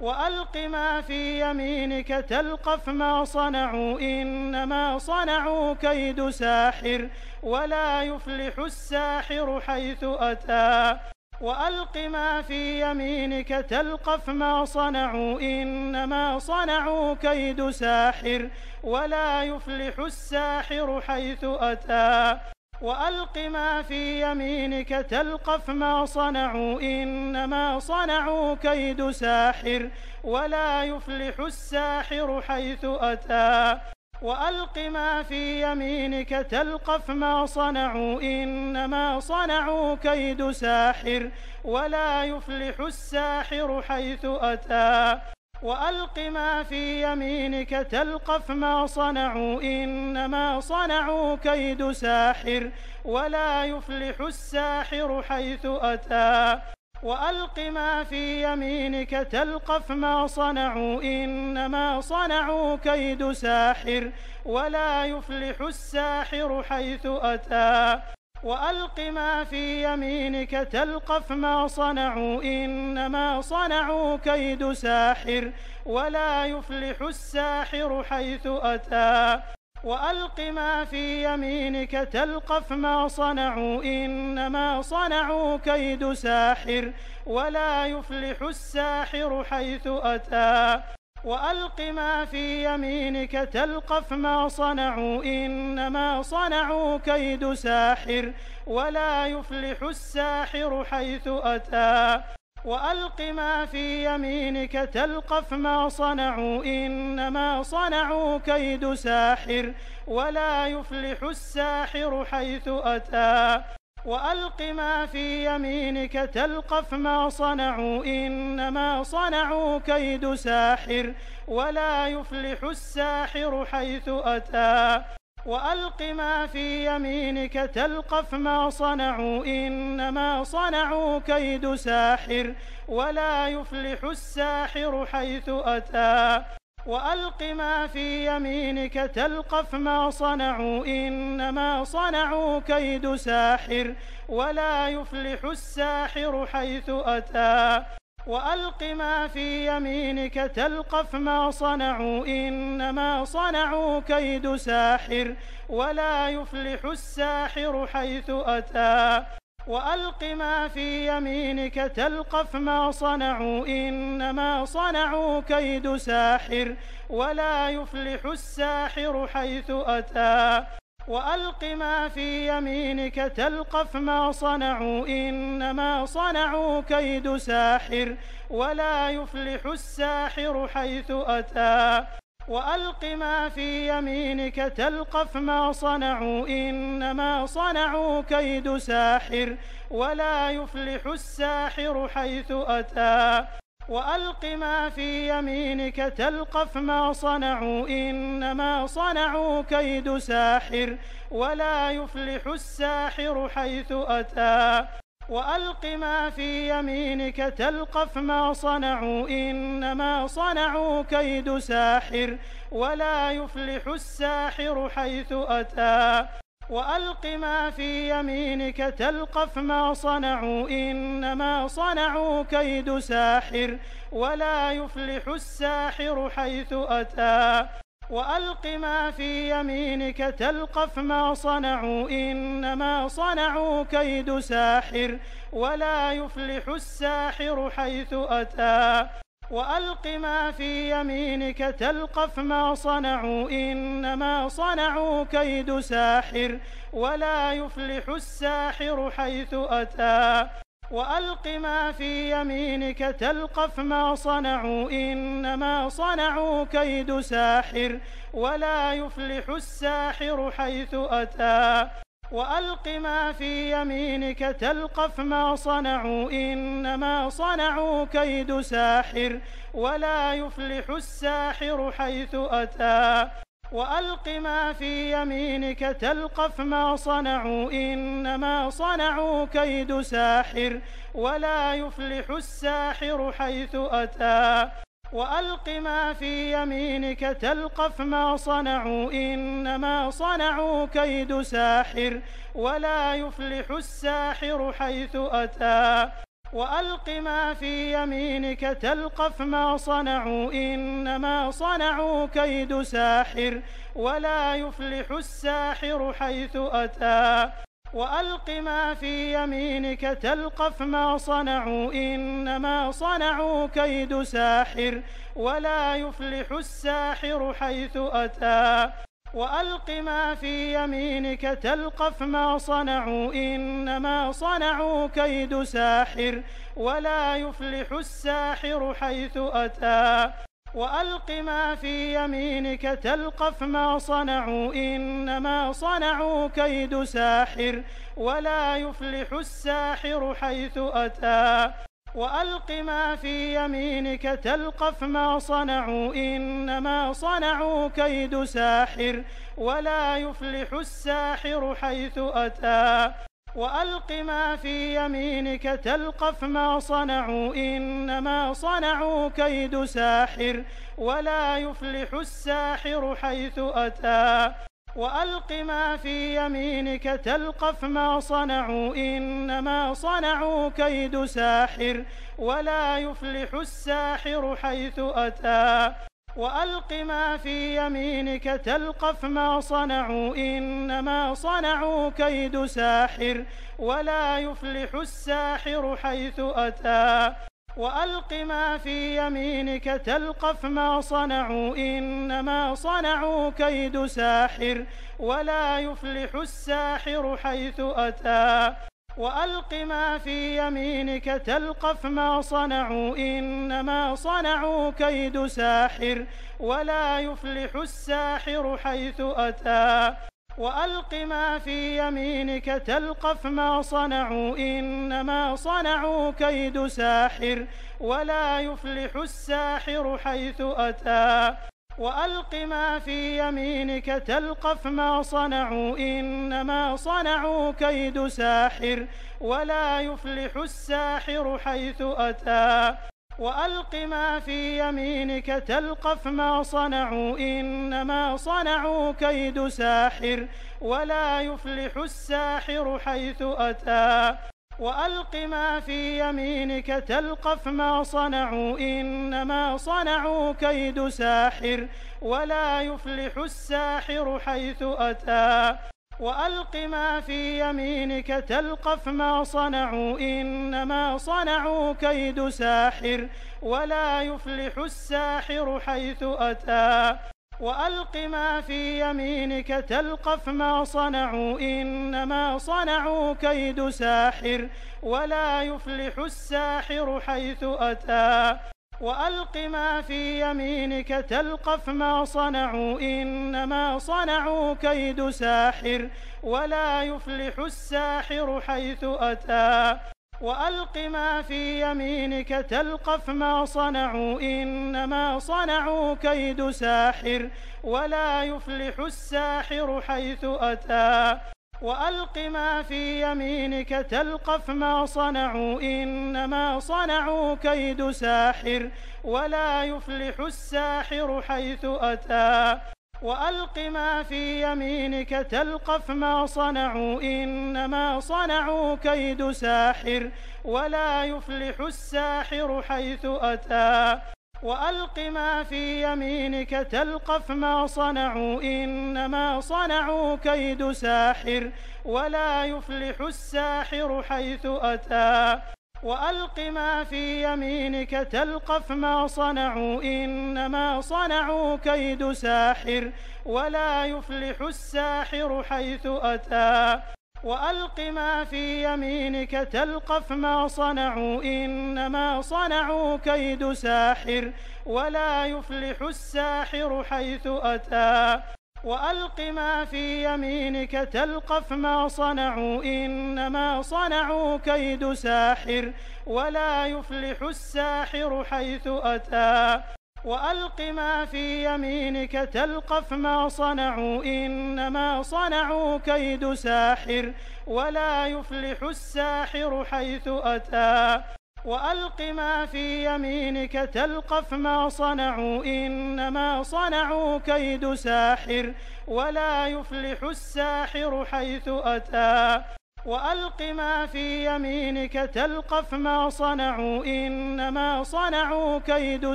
وألق ما في يمينك تلقف ما صنعوا إنما صنعوا كيد ساحر ولا يفلح الساحر حيث أتى وألق ما في يمينك تلقف ما صنعوا إنما صنعوا كيد ساحر ولا يفلح الساحر حيث أتى وألق ما في يمينك تلقف ما صنعوا إنما صنعوا كيد ساحر ولا يفلح الساحر حيث أتى وألق ما في يمينك تلقف ما صنعوا إنما صنعوا كيد ساحر ولا يفلح الساحر حيث أتى وألق ما في يمينك تلقف ما صنعوا إنما صنعوا كيد ساحر ولا يفلح الساحر حيث أتى وألق ما في يمينك تلقف ما صنعوا إنما صنعوا كيد ساحر ولا يفلح الساحر حيث أتى وألق ما في يمينك تلقف ما صنعوا إنما صنعوا كيد ساحر ولا يفلح الساحر حيث أتى وألق ما في يمينك تلقف ما صنعوا إنما صنعوا كيد ساحر ولا يفلح الساحر حيث أتى وألق ما في يمينك تلقف ما صنعوا إنما صنعوا كيد ساحر ولا يفلح الساحر حيث أتى وألق ما في يمينك تلقف ما صنعوا إنما صنعوا كيد ساحر ولا يفلح الساحر حيث أتى وألق ما في يمينك تلقف ما صنعوا إنما صنعوا كيد ساحر ولا يفلح الساحر حيث أتى وألق ما في يمينك تلقف ما صنعوا إنما صنعوا كيد ساحر ولا يفلح الساحر حيث أتى وألق ما في يمينك تلقف ما صنعوا إنما صنعوا كيد ساحر ولا يفلح الساحر حيث أتى وألق ما في يمينك تلقف ما صنعوا إنما صنعوا كيد ساحر ولا يفلح الساحر حيث أتى وألق ما في يمينك تلقف ما صنعوا إنما صنعوا كيد ساحر ولا يفلح الساحر حيث أتى وألق ما في يمينك تلقف ما صنعوا إنما صنعوا كيد ساحر ولا يفلح الساحر حيث أتى وألق ما في يمينك تلقف ما صنعوا إنما صنعوا كيد ساحر ولا يفلح الساحر حيث أتى وألق ما في يمينك تلقف ما صنعوا إنما صنعوا كيد ساحر ولا يفلح الساحر حيث أتى وألق ما في يمينك تلقف ما صنعوا إنما صنعوا كيد ساحر ولا يفلح الساحر حيث أتى وألق ما في يمينك تلقف ما صنعوا إنما صنعوا كيد ساحر ولا يفلح الساحر حيث أتى وألق ما في يمينك تلقف ما صنعوا إنما صنعوا كيد ساحر ولا يفلح الساحر حيث أتى وألق ما في يمينك تلقف ما صنعوا إنما صنعوا كيد ساحر ولا يفلح الساحر حيث أتى وألق ما في يمينك تلقف ما صنعوا إنما صنعوا كيد ساحر ولا يفلح الساحر حيث أتى وألق ما في يمينك تلقف ما صنعوا إنما صنعوا كيد ساحر ولا يفلح الساحر حيث أتى وألق ما في يمينك تلقف ما صنعوا إنما صنعوا كيد ساحر ولا يفلح الساحر حيث أتى وألق ما في يمينك تلقف ما صنعوا إنما صنعوا كيد ساحر ولا يفلح الساحر حيث أتى وألق ما في يمينك تلقف ما صنعوا إنما صنعوا كيد ساحر ولا يفلح الساحر حيث أتى وألق ما في يمينك تلقف ما صنعوا إنما صنعوا كيد ساحر ولا يفلح الساحر حيث أتى وألق ما في يمينك تلقف ما صنعوا إنما صنعوا كيد ساحر ولا يفلح الساحر حيث أتى وألق ما في يمينك تلقف ما صنعوا إنما صنعوا كيد ساحر ولا يفلح الساحر حيث أتى وألق ما في يمينك تلقف ما صنعوا إنما صنعوا كيد ساحر ولا يفلح الساحر حيث أتى وألق ما في يمينك تلقف ما صنعوا إنما صنعوا كيد ساحر ولا يفلح الساحر حيث أتى وألق ما في يمينك تلقف ما صنعوا إنما صنعوا كيد ساحر ولا يفلح الساحر حيث أتى وألق ما في يمينك تلقف ما صنعوا إنما صنعوا كيد ساحر ولا يفلح الساحر حيث أتى وألق ما في يمينك تلقف ما صنعوا إنما صنعوا كيد ساحر ولا يفلح الساحر حيث أتى وألق ما في يمينك تلقف ما صنعوا إنما صنعوا كيد ساحر ولا يفلح الساحر حيث أتى وألق ما في يمينك تلقف ما صنعوا إنما صنعوا كيد ساحر ولا يفلح الساحر حيث أتى وألق ما في يمينك تلقف ما صنعوا إنما صنعوا كيد ساحر ولا يفلح الساحر حيث أتى وألق ما في يمينك تلقف ما صنعوا إنما صنعوا كيد ساحر ولا يفلح الساحر حيث أتى وألق ما في يمينك تلقف ما صنعوا إنما صنعوا كيد ساحر ولا يفلح الساحر حيث أتى وألق ما في يمينك تلقف ما صنعوا إنما صنعوا كيد ساحر ولا يفلح الساحر حيث أتى وألق ما في يمينك تلقف ما صنعوا إنما صنعوا كيد ساحر ولا يفلح الساحر حيث أتى وألق ما في يمينك تلقف ما صنعوا إنما صنعوا كيد ساحر ولا يفلح الساحر حيث أتى وألق ما في يمينك تلقف ما صنعوا إنما صنعوا كيد ساحر ولا يفلح الساحر حيث أتى وألق ما في يمينك تلقف ما صنعوا إنما صنعوا كيد ساحر ولا يفلح الساحر حيث أتى وألق ما في يمينك تلقف ما صنعوا إنما صنعوا كيد ساحر ولا يفلح الساحر حيث أتى وألق ما في يمينك تلقف ما صنعوا إنما صنعوا كيد ساحر ولا يفلح الساحر حيث أتى وألق ما في يمينك تلقف ما صنعوا إنما صنعوا كيد ساحر ولا يفلح الساحر حيث أتى وألق ما في يمينك تلقف ما صنعوا إنما صنعوا كيد ساحر ولا يفلح الساحر حيث أتى وألق ما في يمينك تلقف ما صنعوا إنما صنعوا كيد ساحر ولا يفلح الساحر حيث أتى وألق ما في يمينك تلقف ما صنعوا إنما صنعوا كيد ساحر ولا يفلح الساحر حيث أتى وألق ما في يمينك تلقف ما صنعوا إنما صنعوا كيد ساحر ولا يفلح الساحر حيث أتى وألق ما في يمينك تلقف ما صنعوا إنما صنعوا كيد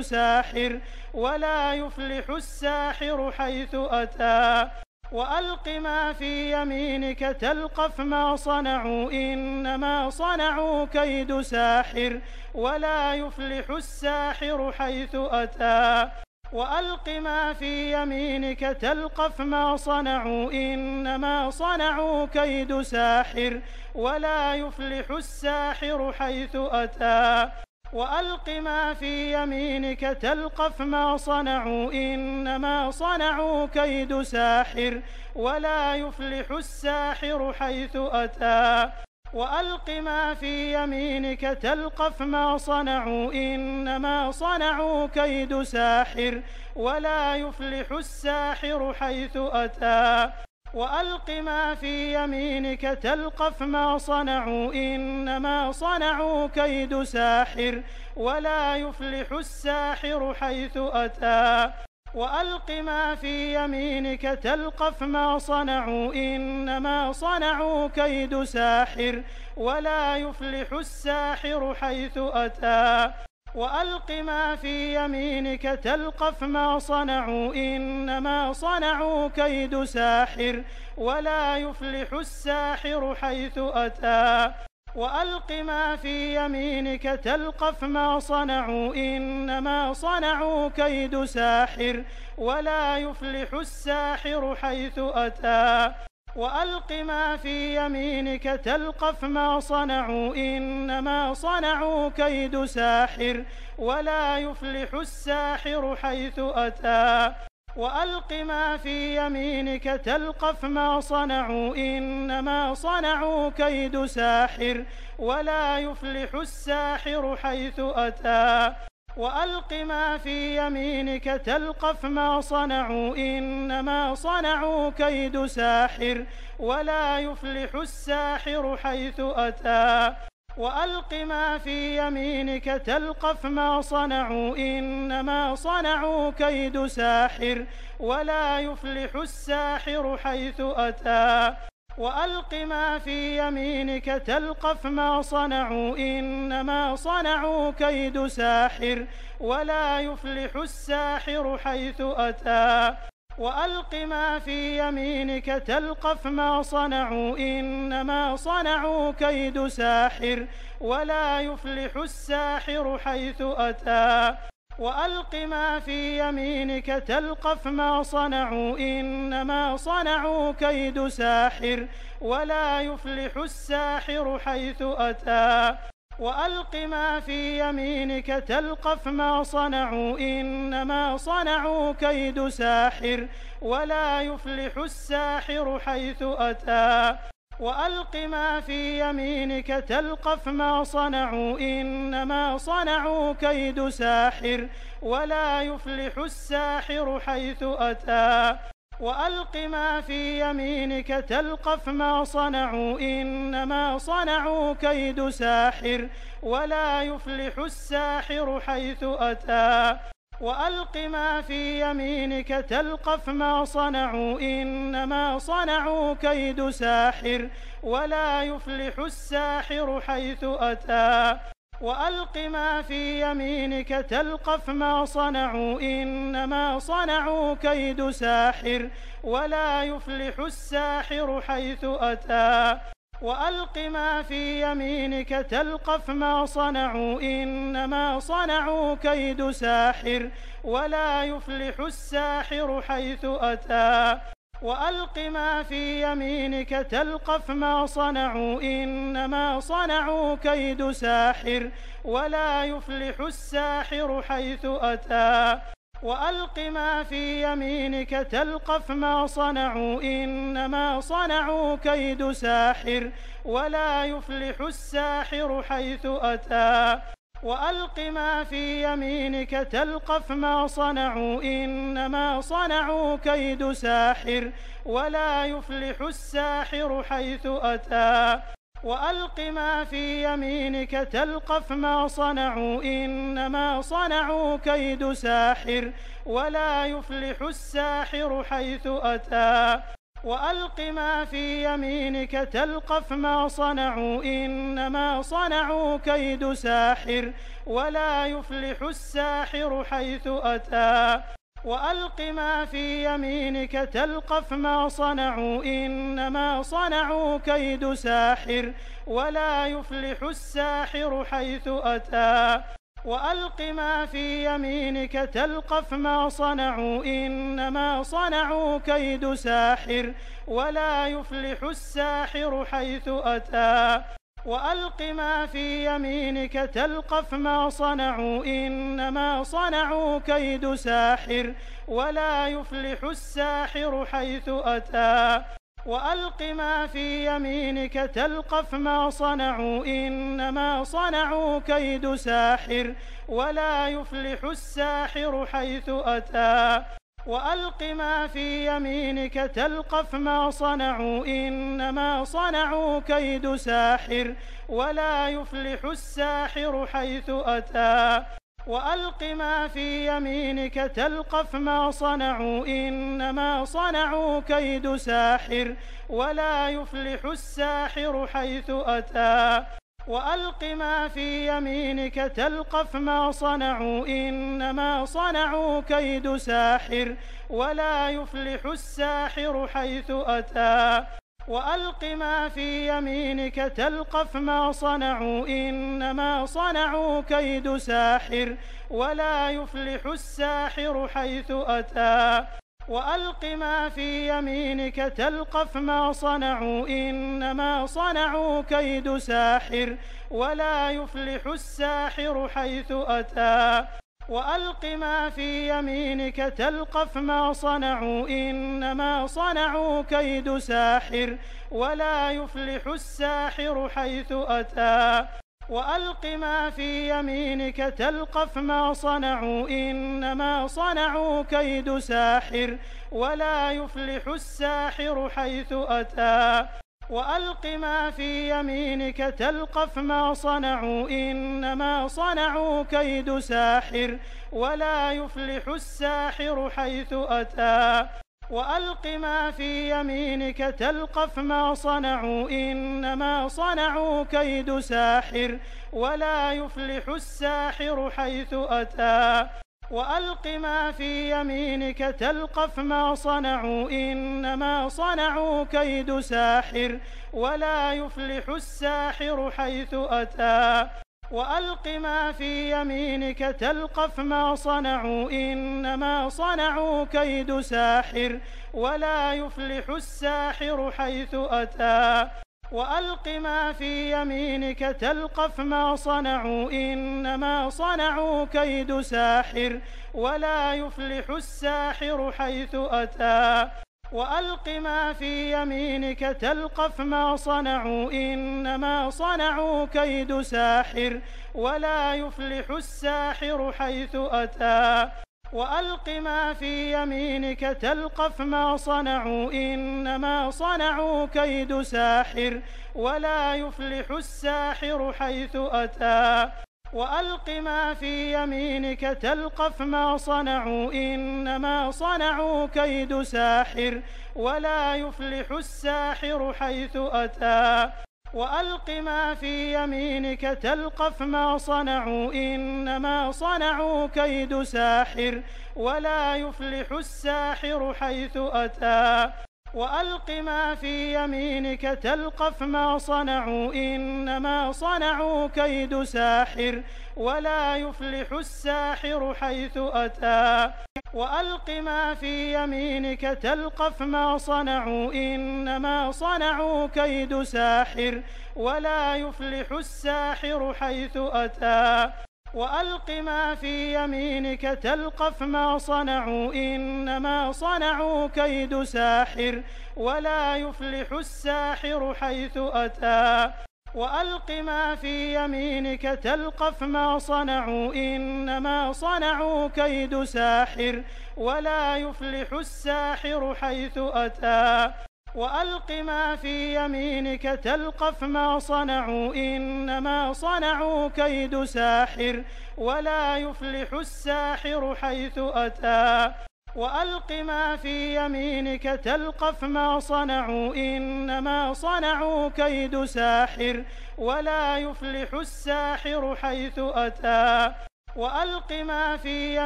ساحر ولا يفلح الساحر حيث أتى وألق ما في يمينك تلقف ما صنعوا إنما صنعوا كيد ساحر ولا يفلح الساحر حيث أتى وألق ما في يمينك تلقف ما صنعوا إنما صنعوا كيد ساحر ولا يفلح الساحر حيث أتى وألق ما في يمينك تلقف ما صنعوا إنما صنعوا كيد ساحر ولا يفلح الساحر حيث أتى وألق ما في يمينك تلقف ما صنعوا إنما صنعوا كيد ساحر ولا يفلح الساحر حيث أتى وألق ما في يمينك تلقف ما صنعوا إنما صنعوا كيد ساحر ولا يفلح الساحر حيث أتى وألق ما في يمينك تلقف ما صنعوا إنما صنعوا كيد ساحر ولا يفلح الساحر حيث أتى وألق ما في يمينك تلقف ما صنعوا إنما صنعوا كيد ساحر ولا يفلح الساحر حيث أتى وألق ما في يمينك تلقف ما صنعوا إنما صنعوا كيد ساحر ولا يفلح الساحر حيث أتى وألق ما في يمينك تلقف ما صنعوا إنما صنعوا كيد ساحر ولا يفلح الساحر حيث أتى وألق ما في يمينك تلقف ما صنعوا إنما صنعوا كيد ساحر ولا يفلح الساحر حيث أتى وألق ما في يمينك تلقف ما صنعوا إنما صنعوا كيد ساحر ولا يفلح الساحر حيث أتى وألق ما في يمينك تلقف ما صنعوا إنما صنعوا كيد ساحر ولا يفلح الساحر حيث أتى وألق ما في يمينك تلقف ما صنعوا إنما صنعوا كيد ساحر ولا يفلح الساحر حيث أتى وألق ما في يمينك تلقف ما صنعوا إنما صنعوا كيد ساحر ولا يفلح الساحر حيث أتى وألق ما في يمينك تلقف ما صنعوا إنما صنعوا كيد ساحر ولا يفلح الساحر حيث أتى وألق ما في يمينك تلقف ما صنعوا إنما صنعوا كيد ساحر ولا يفلح الساحر حيث أتى وألق ما في يمينك تلقف ما صنعوا إنما صنعوا كيد ساحر ولا يفلح الساحر حيث أتى وألق ما في يمينك تلقف ما صنعوا إنما صنعوا كيد ساحر ولا يفلح الساحر حيث أتى وألق ما في يمينك تلقف ما صنعوا إنما صنعوا كيد ساحر ولا يفلح الساحر حيث أتى وألق ما في يمينك تلقف ما صنعوا إنما صنعوا كيد ساحر ولا يفلح الساحر حيث أتى وألق ما في يمينك تلقف ما صنعوا إنما صنعوا كيد ساحر ولا يفلح الساحر حيث أتى وألق ما في يمينك تلقف ما صنعوا إنما صنعوا كيد ساحر ولا يفلح الساحر حيث أتى وألق ما في يمينك تلقف ما صنعوا إنما صنعوا كيد ساحر ولا يفلح الساحر حيث أتى وألق ما في يمينك تلقف ما صنعوا إنما صنعوا كيد ساحر ولا يفلح الساحر حيث أتى وألق ما في يمينك تلقف ما صنعوا إنما صنعوا كيد ساحر ولا يفلح الساحر حيث أتى وألق ما في يمينك تلقف ما صنعوا إنما صنعوا كيد ساحر ولا يفلح الساحر حيث أتى وألق ما في يمينك تلقف ما صنعوا إنما صنعوا كيد ساحر ولا يفلح الساحر حيث أتى وألق ما في يمينك تلقف ما صنعوا إنما صنعوا كيد ساحر ولا يفلح الساحر حيث أتى وألق ما في يمينك تلقف ما صنعوا إنما صنعوا كيد ساحر ولا يفلح الساحر حيث أتى وألق ما في يمينك تلقف ما صنعوا إنما صنعوا كيد ساحر ولا يفلح الساحر حيث أتى وألق ما في يمينك تلقف ما صنعوا إنما صنعوا كيد ساحر ولا يفلح الساحر حيث أتى وألق ما في يمينك تلقف ما صنعوا إنما صنعوا كيد ساحر ولا يفلح الساحر حيث أتى وألق ما في يمينك تلقف ما صنعوا إنما صنعوا كيد ساحر ولا يفلح الساحر حيث أتى وألق ما في يمينك تلقف ما صنعوا إنما صنعوا كيد ساحر ولا يفلح الساحر حيث أتى وألق ما في يمينك تلقف ما صنعوا إنما صنعوا كيد ساحر ولا يفلح الساحر حيث أتى وألق ما في يمينك تلقف ما صنعوا إنما صنعوا كيد ساحر ولا يفلح الساحر حيث أتى وألق ما في يمينك تلقف ما صنعوا إنما صنعوا كيد ساحر ولا يفلح الساحر حيث أتى وألق ما في يمينك تلقف ما صنعوا إنما صنعوا كيد ساحر ولا يفلح الساحر حيث أتى وألق ما في يمينك تلقف ما صنعوا إنما صنعوا كيد ساحر ولا يفلح الساحر حيث أتى وألق ما في يمينك تلقف ما صنعوا إنما صنعوا كيد ساحر ولا يفلح الساحر حيث أتى وألق ما في يمينك تلقف ما صنعوا إنما صنعوا كيد ساحر ولا يفلح الساحر حيث أتى وألق ما في يمينك تلقف ما صنعوا إنما صنعوا كيد ساحر ولا يفلح الساحر حيث أتى وألق ما في يمينك تلقف ما صنعوا إنما صنعوا كيد ساحر ولا يفلح الساحر حيث أتى وألق ما في يمينك تلقف ما صنعوا إنما صنعوا كيد ساحر ولا يفلح الساحر حيث أتى وألق ما في يمينك تلقف ما صنعوا إنما صنعوا كيد ساحر ولا يفلح الساحر حيث أتى وألق ما في يمينك تلقف ما صنعوا إنما صنعوا كيد ساحر ولا يفلح الساحر حيث أتى وألق ما في يمينك تلقف ما صنعوا إنما صنعوا كيد ساحر ولا يفلح الساحر حيث أتى وألق ما في يمينك تلقف ما صنعوا إنما صنعوا كيد ساحر ولا يفلح الساحر حيث أتى وألق ما في يمينك تلقف ما صنعوا إنما صنعوا كيد ساحر ولا يفلح الساحر حيث أتى وألق ما في يمينك تلقف ما صنعوا إنما صنعوا كيد ساحر ولا يفلح الساحر حيث أتى وألق ما في يمينك تلقف ما صنعوا إنما صنعوا كيد ساحر ولا يفلح الساحر حيث أتى وألق ما في يمينك تلقف ما صنعوا إنما صنعوا كيد ساحر ولا يفلح الساحر حيث أتى وألق ما في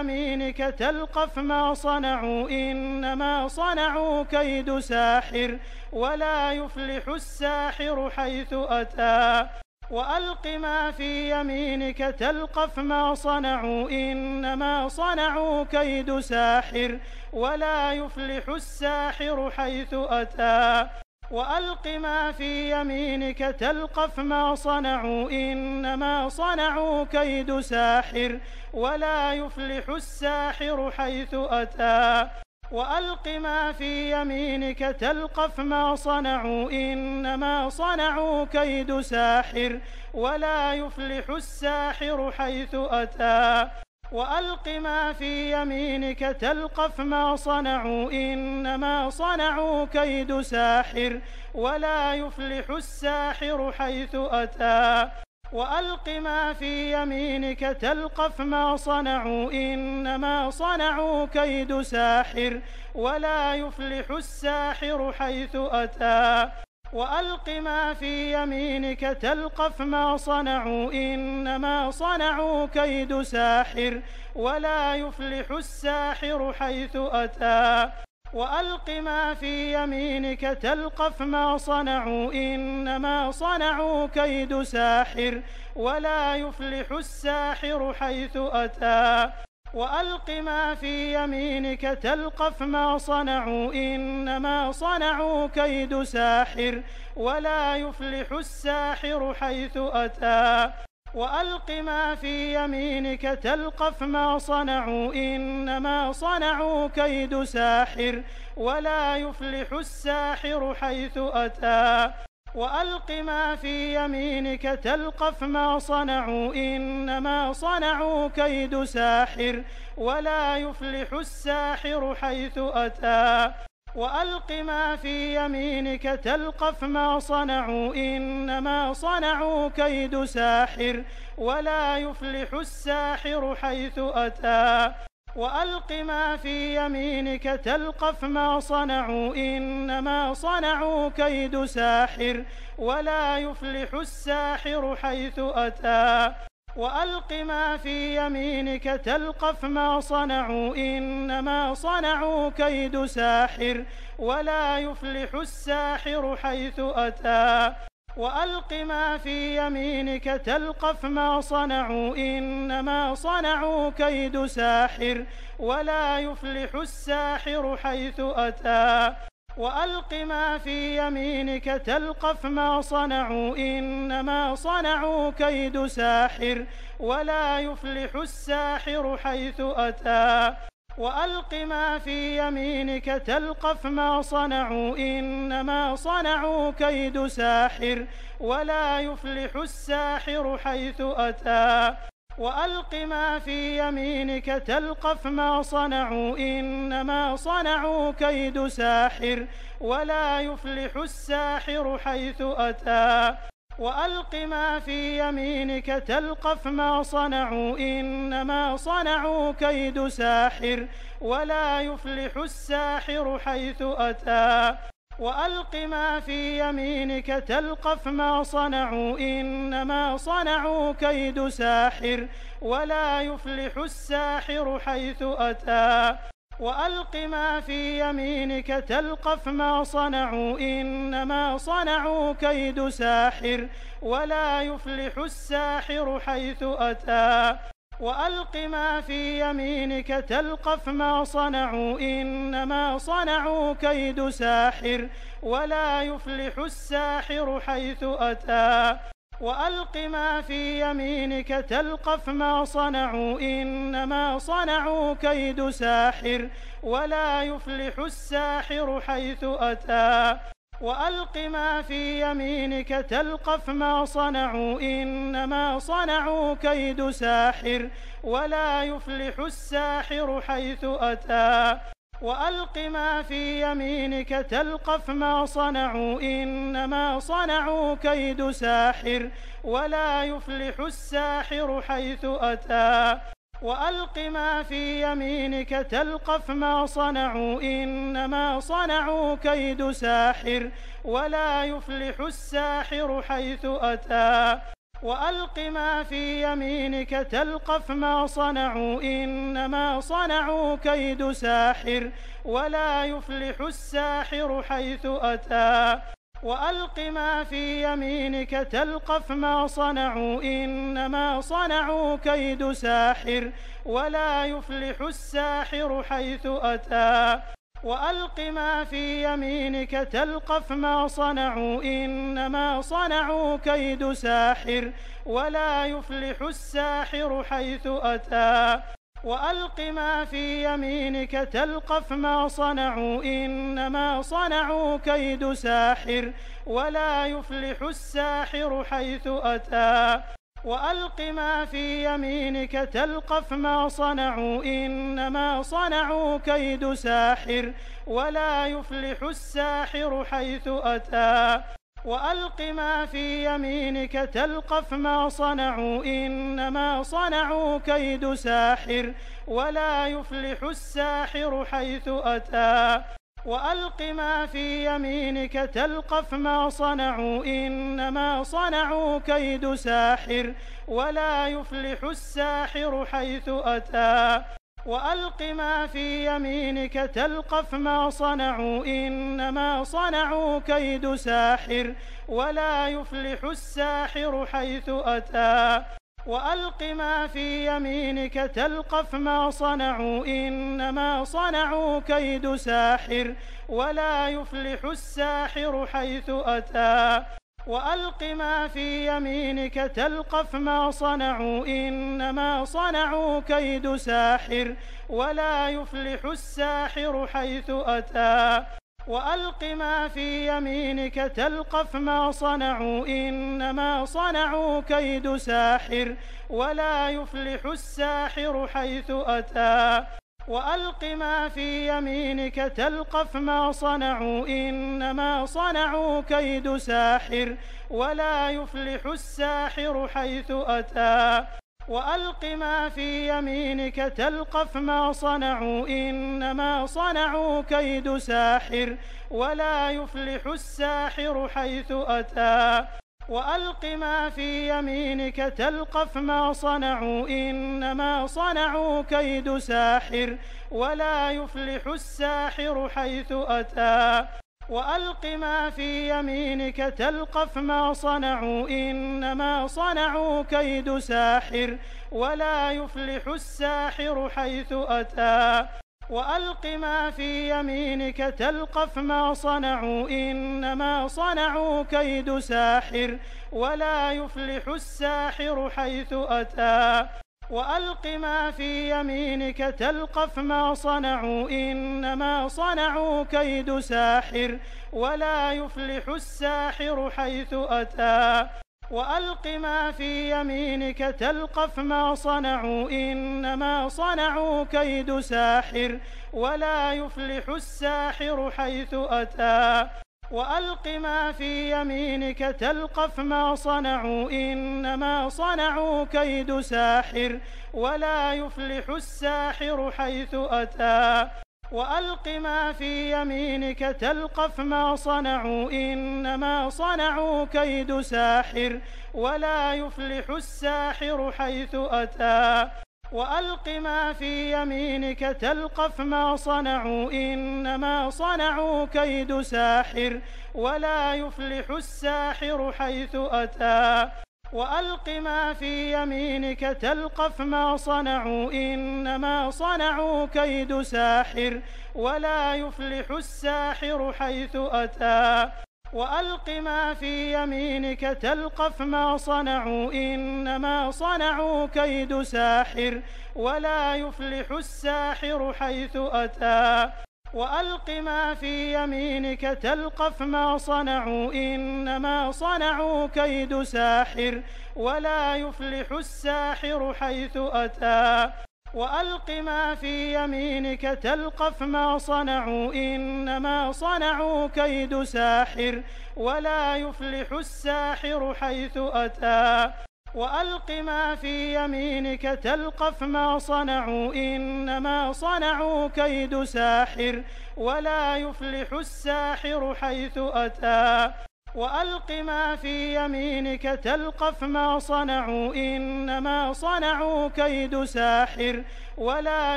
يمينك تلقف ما صنعوا إنما صنعوا كيد ساحر ولا يفلح الساحر حيث أتى وألق ما في يمينك تلقف ما صنعوا إنما صنعوا كيد ساحر ولا يفلح الساحر حيث أتى وألق ما في يمينك تلقف ما صنعوا إنما صنعوا كيد ساحر ولا يفلح الساحر حيث أتى وألق ما في يمينك تلقف ما صنعوا إنما صنعوا كيد ساحر ولا يفلح الساحر حيث أتى وألق ما في يمينك تلقف ما صنعوا إنما صنعوا كيد ساحر ولا يفلح الساحر حيث أتى وألق ما في يمينك تلقف ما صنعوا إنما صنعوا كيد ساحر ولا يفلح الساحر حيث أتى وألق ما في يمينك تلقف ما صنعوا إنما صنعوا كيد ساحر ولا يفلح الساحر حيث أتى وألق ما في يمينك تلقف ما صنعوا إنما صنعوا كيد ساحر ولا يفلح الساحر حيث أتى وألق ما في يمينك تلقف ما صنعوا إنما صنعوا كيد ساحر ولا يفلح الساحر حيث أتى وألق ما في يمينك تلقف ما صنعوا إنما صنعوا كيد ساحر ولا يفلح الساحر حيث أتى وألق ما في يمينك تلقف ما صنعوا إنما صنعوا كيد ساحر ولا يفلح الساحر حيث أتى وألق ما في يمينك تلقف ما صنعوا إنما صنعوا كيد ساحر ولا يفلح الساحر حيث أتى وألق ما في يمينك تلقف ما صنعوا إنما صنعوا كيد ساحر ولا يفلح الساحر حيث أتى وألق ما في يمينك تلقف ما صنعوا إنما صنعوا كيد ساحر ولا يفلح الساحر حيث أتى وألق ما في يمينك تلقف ما صنعوا إنما صنعوا كيد ساحر ولا يفلح الساحر حيث أتى وألق ما في يمينك تلقف ما صنعوا إنما صنعوا كيد ساحر ولا يفلح الساحر حيث أتى وألق ما في يمينك تلقف ما صنعوا إنما صنعوا كيد ساحر ولا يفلح الساحر حيث أتى وألق ما في يمينك تلقف ما صنعوا إنما صنعوا كيد ساحر ولا يفلح الساحر حيث أتى وألق ما في يمينك تلقف ما صنعوا إنما صنعوا كيد ساحر ولا يفلح الساحر حيث أتى وألق ما في يمينك تلقف ما صنعوا إنما صنعوا كيد ساحر ولا يفلح الساحر حيث أتى وألق ما في يمينك تلقف ما صنعوا إنما صنعوا كيد ساحر ولا يفلح الساحر حيث أتى وألق ما في يمينك تلقف ما صنعوا إنما صنعوا كيد ساحر ولا يفلح الساحر حيث أتى وألق ما في يمينك تلقف ما صنعوا إنما صنعوا كيد ساحر ولا يفلح الساحر حيث أتى وألق ما في يمينك تلقف ما صنعوا إنما صنعوا كيد ساحر ولا يفلح الساحر حيث أتى وألق ما في يمينك تلقف ما صنعوا إنما صنعوا كيد ساحر ولا يفلح الساحر حيث أتى وألق ما في يمينك تلقف ما صنعوا إنما صنعوا كيد ساحر ولا يفلح الساحر حيث أتى وألق ما في يمينك تلقف ما صنعوا إنما صنعوا كيد ساحر ولا يفلح الساحر حيث أتى وألق ما في يمينك تلقف ما صنعوا إنما صنعوا كيد ساحر ولا يفلح الساحر حيث أتى وألق ما في يمينك تلقف ما صنعوا إنما صنعوا كيد ساحر ولا يفلح الساحر حيث أتى وألق ما في يمينك تلقف ما صنعوا إنما صنعوا كيد ساحر ولا يفلح الساحر حيث أتى وألق ما في يمينك تلقف ما صنعوا إنما صنعوا كيد ساحر ولا يفلح الساحر حيث أتى وألق ما في يمينك تلقف ما صنعوا إنما صنعوا كيد ساحر ولا يفلح الساحر حيث أتى وألق ما في يمينك تلقف ما صنعوا إنما صنعوا كيد ساحر ولا يفلح الساحر حيث أتى وألق ما في يمينك تلقف ما صنعوا إنما صنعوا كيد ساحر ولا يفلح الساحر حيث أتى وألق ما في يمينك تلقف ما صنعوا إنما صنعوا كيد ساحر ولا يفلح الساحر حيث أتى وألق ما في يمينك تلقف ما صنعوا إنما صنعوا كيد ساحر ولا يفلح الساحر حيث أتى وألق ما في يمينك تلقف ما صنعوا إنما صنعوا كيد ساحر ولا يفلح الساحر حيث أتى وألق ما في يمينك تلقف ما صنعوا إنما صنعوا كيد ساحر ولا يفلح الساحر حيث أتى وألق ما في يمينك تلقف ما صنعوا إنما صنعوا كيد ساحر ولا يفلح الساحر حيث أتى وألق ما في يمينك تلقف ما صنعوا إنما صنعوا كيد ساحر ولا يفلح الساحر حيث أتى وألق ما في يمينك تلقف ما صنعوا إنما صنعوا كيد ساحر ولا يفلح الساحر حيث أتى وألق ما في يمينك تلقف ما صنعوا إنما صنعوا كيد ساحر ولا يفلح الساحر حيث أتى وألق ما في يمينك تلقف ما صنعوا إنما صنعوا كيد ساحر ولا يفلح الساحر حيث أتى وألق ما في يمينك تلقف ما صنعوا إنما صنعوا كيد ساحر ولا يفلح الساحر حيث أتى وألق ما في يمينك تلقف ما صنعوا إنما صنعوا كيد ساحر ولا يفلح الساحر حيث أتى وألق ما في يمينك تلقف ما صنعوا إنما صنعوا كيد ساحر ولا يفلح الساحر حيث أتى وألق ما في يمينك تلقف ما صنعوا إنما صنعوا كيد ساحر ولا يفلح الساحر حيث أتى وألق ما في يمينك تلقف ما صنعوا إنما صنعوا كيد ساحر ولا يفلح الساحر حيث أتى وألق ما في يمينك تلقف ما صنعوا إنما صنعوا كيد ساحر ولا يفلح الساحر حيث أتى وألق ما في يمينك تلقف ما صنعوا إنما صنعوا كيد ساحر ولا يفلح الساحر حيث أتى وألق ما في يمينك تلقف ما صنعوا إنما صنعوا كيد ساحر ولا يفلح الساحر حيث أتى وألق ما في يمينك تلقف ما صنعوا إنما صنعوا كيد ساحر ولا يفلح الساحر حيث أتى وألق ما في يمينك تلقف ما صنعوا إنما صنعوا كيد ساحر ولا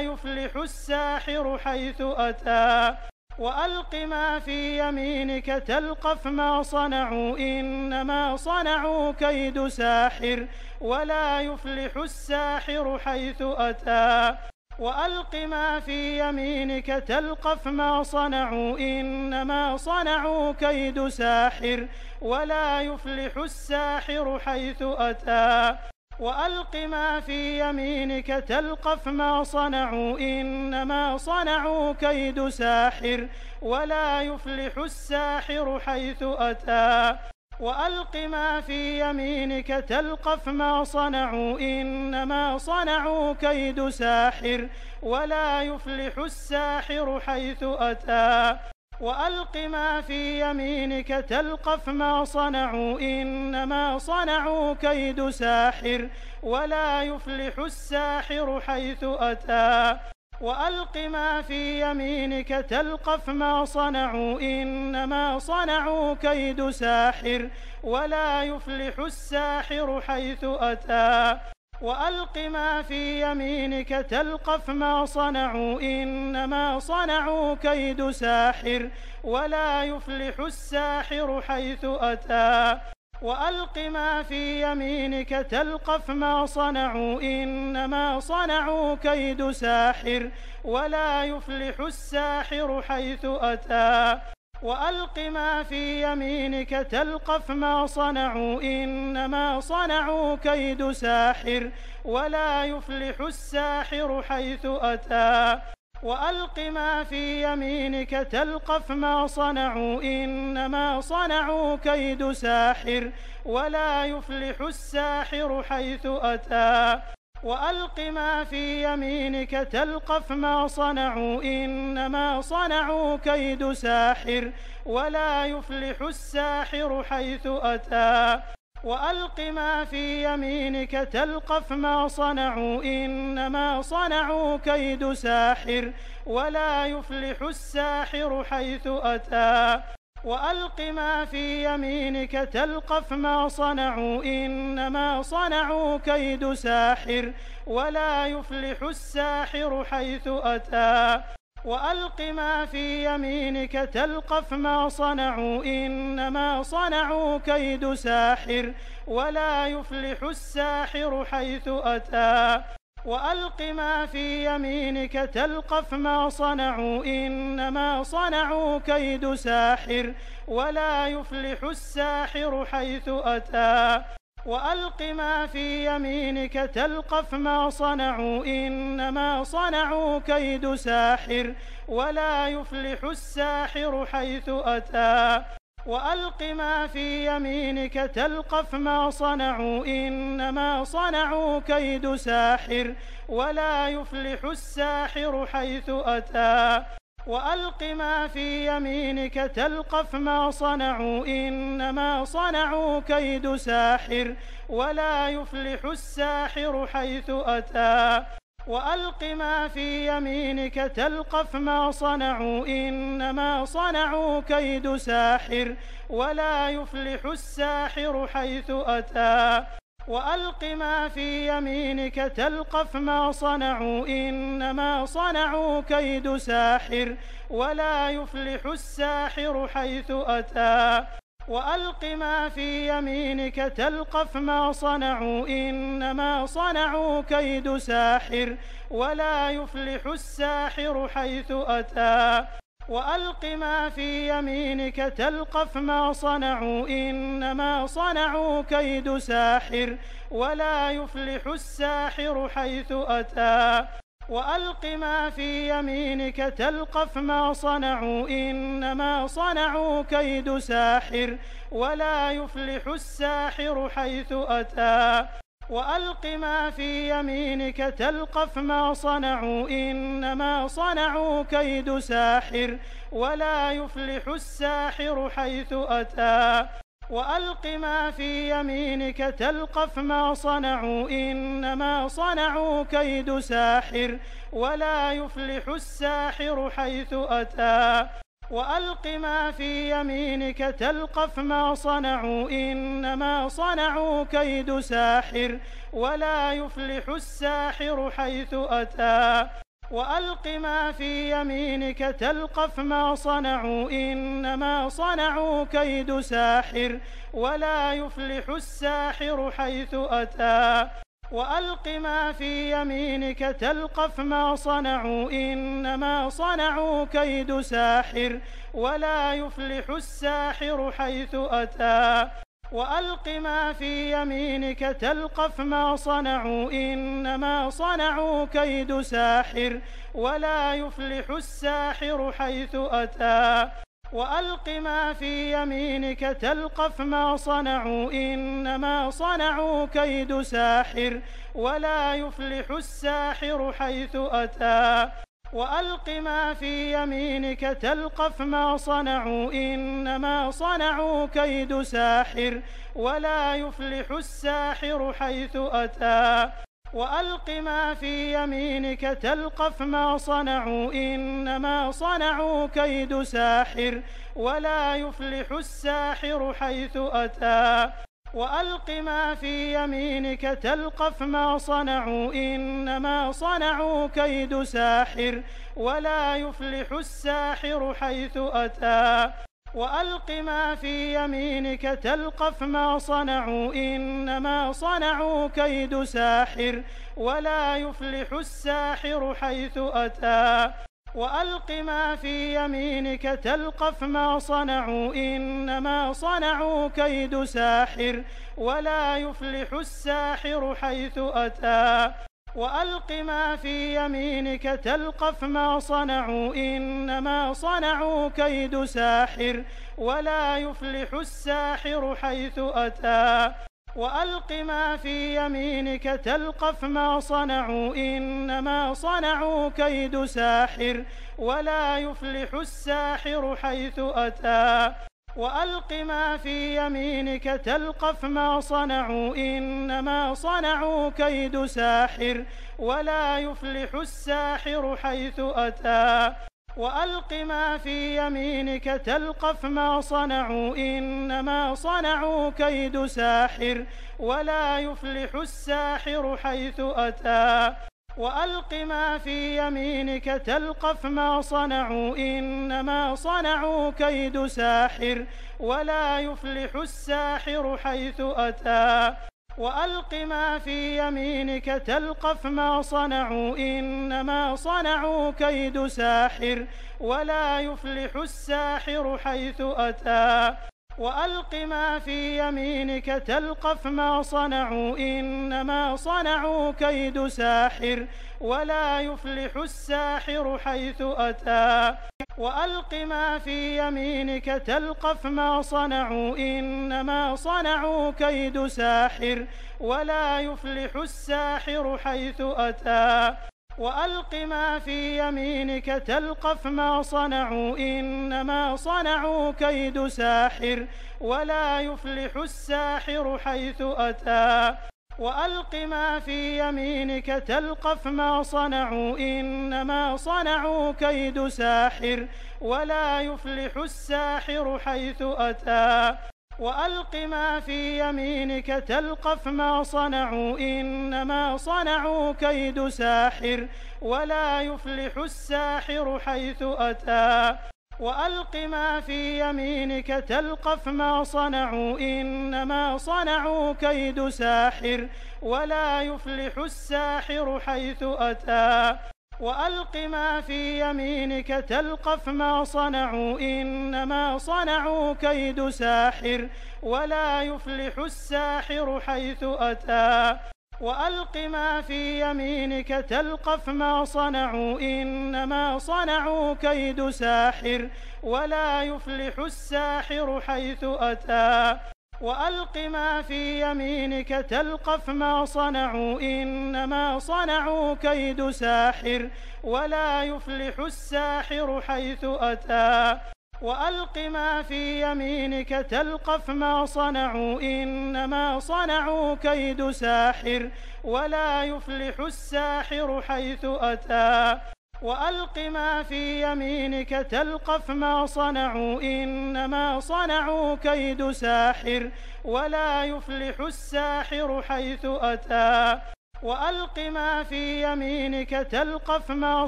يفلح الساحر حيث أتى وألق ما في يمينك تلقف ما صنعوا إنما صنعوا كيد ساحر ولا يفلح الساحر حيث أتى وألق ما في يمينك تلقف ما صنعوا إنما صنعوا كيد ساحر ولا يفلح الساحر حيث أتى وألق ما في يمينك تلقف ما صنعوا إنما صنعوا كيد ساحر ولا يفلح الساحر حيث أتى وألق ما في يمينك تلقف ما صنعوا إنما صنعوا كيد ساحر ولا يفلح الساحر حيث أتى وألق ما في يمينك تلقف ما صنعوا إنما صنعوا كيد ساحر ولا يفلح الساحر حيث أتى وألق ما في يمينك تلقف ما صنعوا إنما صنعوا كيد ساحر ولا يفلح الساحر حيث أتى وألق ما في يمينك تلقف ما صنعوا إنما صنعوا كيد ساحر ولا يفلح الساحر حيث أتى وألق ما في يمينك تلقف ما صنعوا إنما صنعوا كيد ساحر ولا يفلح الساحر حيث أتى وألق ما في يمينك تلقف ما صنعوا إنما صنعوا كيد ساحر ولا يفلح الساحر حيث أتى وألق ما في يمينك تلقف ما صنعوا إنما صنعوا كيد ساحر ولا يفلح الساحر حيث أتى وألق ما في يمينك تلقف ما صنعوا إنما صنعوا كيد ساحر ولا يفلح الساحر حيث أتى وألق ما في يمينك تلقف ما صنعوا إنما صنعوا كيد ساحر ولا يفلح الساحر حيث أتى وألق ما في يمينك تلقف ما صنعوا إنما صنعوا كيد ساحر ولا يفلح الساحر حيث أتى وألق ما في يمينك تلقف ما صنعوا إنما صنعوا كيد ساحر ولا يفلح الساحر حيث أتى وألق ما في يمينك تلقف ما صنعوا إنما صنعوا كيد ساحر ولا يفلح الساحر حيث أتى وألق ما في يمينك تلقف ما صنعوا إنما صنعوا كيد ساحر ولا يفلح الساحر حيث أتى وألق ما في يمينك تلقف ما صنعوا إنما صنعوا كيد ساحر ولا يفلح الساحر حيث أتى وألق ما في يمينك تلقف ما صنعوا إنما صنعوا كيد ساحر ولا يفلح الساحر حيث أتى وألق ما في يمينك تلقف ما صنعوا إنما صنعوا كيد ساحر ولا يفلح الساحر حيث أتى وألق ما في يمينك تلقف ما صنعوا إنما صنعوا كيد ساحر ولا يفلح الساحر حيث أتى وألق ما في يمينك تلقف ما صنعوا إنما صنعوا كيد ساحر ولا يفلح الساحر حيث أتى وألق ما في يمينك تلقف ما صنعوا إنما صنعوا كيد ساحر ولا يفلح الساحر حيث أتى وألق ما في يمينك تلقف ما صنعوا إنما صنعوا كيد ساحر ولا يفلح الساحر حيث أتى وألق ما في يمينك تلقف ما صنعوا إنما صنعوا كيد ساحر ولا يفلح الساحر حيث أتى وألق ما في يمينك تلقف ما صنعوا إنما صنعوا كيد ساحر ولا يفلح الساحر حيث أتى وألق ما في يمينك تلقف ما صنعوا إنما صنعوا كيد ساحر ولا يفلح الساحر حيث أتى وألق ما في يمينك تلقف ما صنعوا إنما صنعوا كيد ساحر ولا يفلح الساحر حيث أتى وألق ما في يمينك تلقف ما صنعوا إنما صنعوا كيد ساحر ولا يفلح الساحر حيث أتى وألق ما في يمينك تلقف ما صنعوا إنما صنعوا كيد ساحر ولا يفلح الساحر حيث أتى وألق ما في يمينك تلقف ما صنعوا إنما صنعوا كيد ساحر ولا يفلح الساحر حيث أتى وألق ما في يمينك تلقف ما صنعوا إنما صنعوا كيد ساحر ولا يفلح الساحر حيث أتى وألق ما في يمينك تلقف ما صنعوا إنما صنعوا كيد ساحر ولا يفلح الساحر حيث أتى وألق ما في يمينك تلقف ما صنعوا إنما صنعوا كيد ساحر ولا يفلح الساحر حيث أتى وألق ما في يمينك تلقف ما صنعوا إنما صنعوا كيد ساحر ولا يفلح الساحر حيث أتى وألق ما في يمينك تلقف ما صنعوا إنما صنعوا كيد ساحر ولا يفلح الساحر حيث أتى وألق ما في يمينك تلقف ما صنعوا إنما صنعوا كيد ساحر ولا يفلح الساحر حيث أتى وألق ما في يمينك تلقف ما صنعوا إنما صنعوا كيد ساحر ولا يفلح الساحر حيث أتى وألق ما في يمينك تلقف ما صنعوا إنما صنعوا كيد ساحر ولا يفلح الساحر حيث أتى وألق ما في يمينك تلقف ما صنعوا إنما صنعوا كيد ساحر ولا يفلح الساحر حيث أتى وألق ما في يمينك تلقف ما صنعوا إنما صنعوا كيد ساحر ولا يفلح الساحر حيث أتى وألق ما في يمينك تلقف ما صنعوا إنما صنعوا كيد ساحر ولا يفلح الساحر حيث أتى وألق ما في يمينك تلقف ما صنعوا إنما صنعوا كيد ساحر ولا يفلح الساحر حيث أتى وألق ما في يمينك تلقف ما صنعوا إنما صنعوا كيد ساحر ولا يفلح الساحر حيث أتى وألق ما في يمينك تلقف ما صنعوا إنما صنعوا كيد ساحر ولا يفلح الساحر حيث أتى وألق ما في يمينك تلقف ما صنعوا إنما صنعوا كيد ساحر ولا يفلح الساحر حيث أتى وألق ما في يمينك تلقف ما صنعوا إنما صنعوا كيد ساحر ولا يفلح الساحر حيث أتى وألق ما في يمينك تلقف ما صنعوا إنما صنعوا كيد ساحر ولا يفلح الساحر حيث أتى وألق ما في يمينك تلقف ما صنعوا إنما صنعوا كيد ساحر ولا يفلح الساحر حيث أتى وألق ما في يمينك تلقف ما صنعوا إنما صنعوا كيد ساحر ولا يفلح الساحر حيث أتى وألق ما في يمينك تلقف ما صنعوا إنما صنعوا كيد ساحر ولا يفلح الساحر حيث أتى وألق ما في يمينك تلقف ما صنعوا إنما صنعوا كيد ساحر ولا يفلح الساحر حيث أتى وألق ما في يمينك تلقف ما صنعوا إنما صنعوا كيد ساحر ولا يفلح الساحر حيث أتى وألق ما في يمينك تلقف ما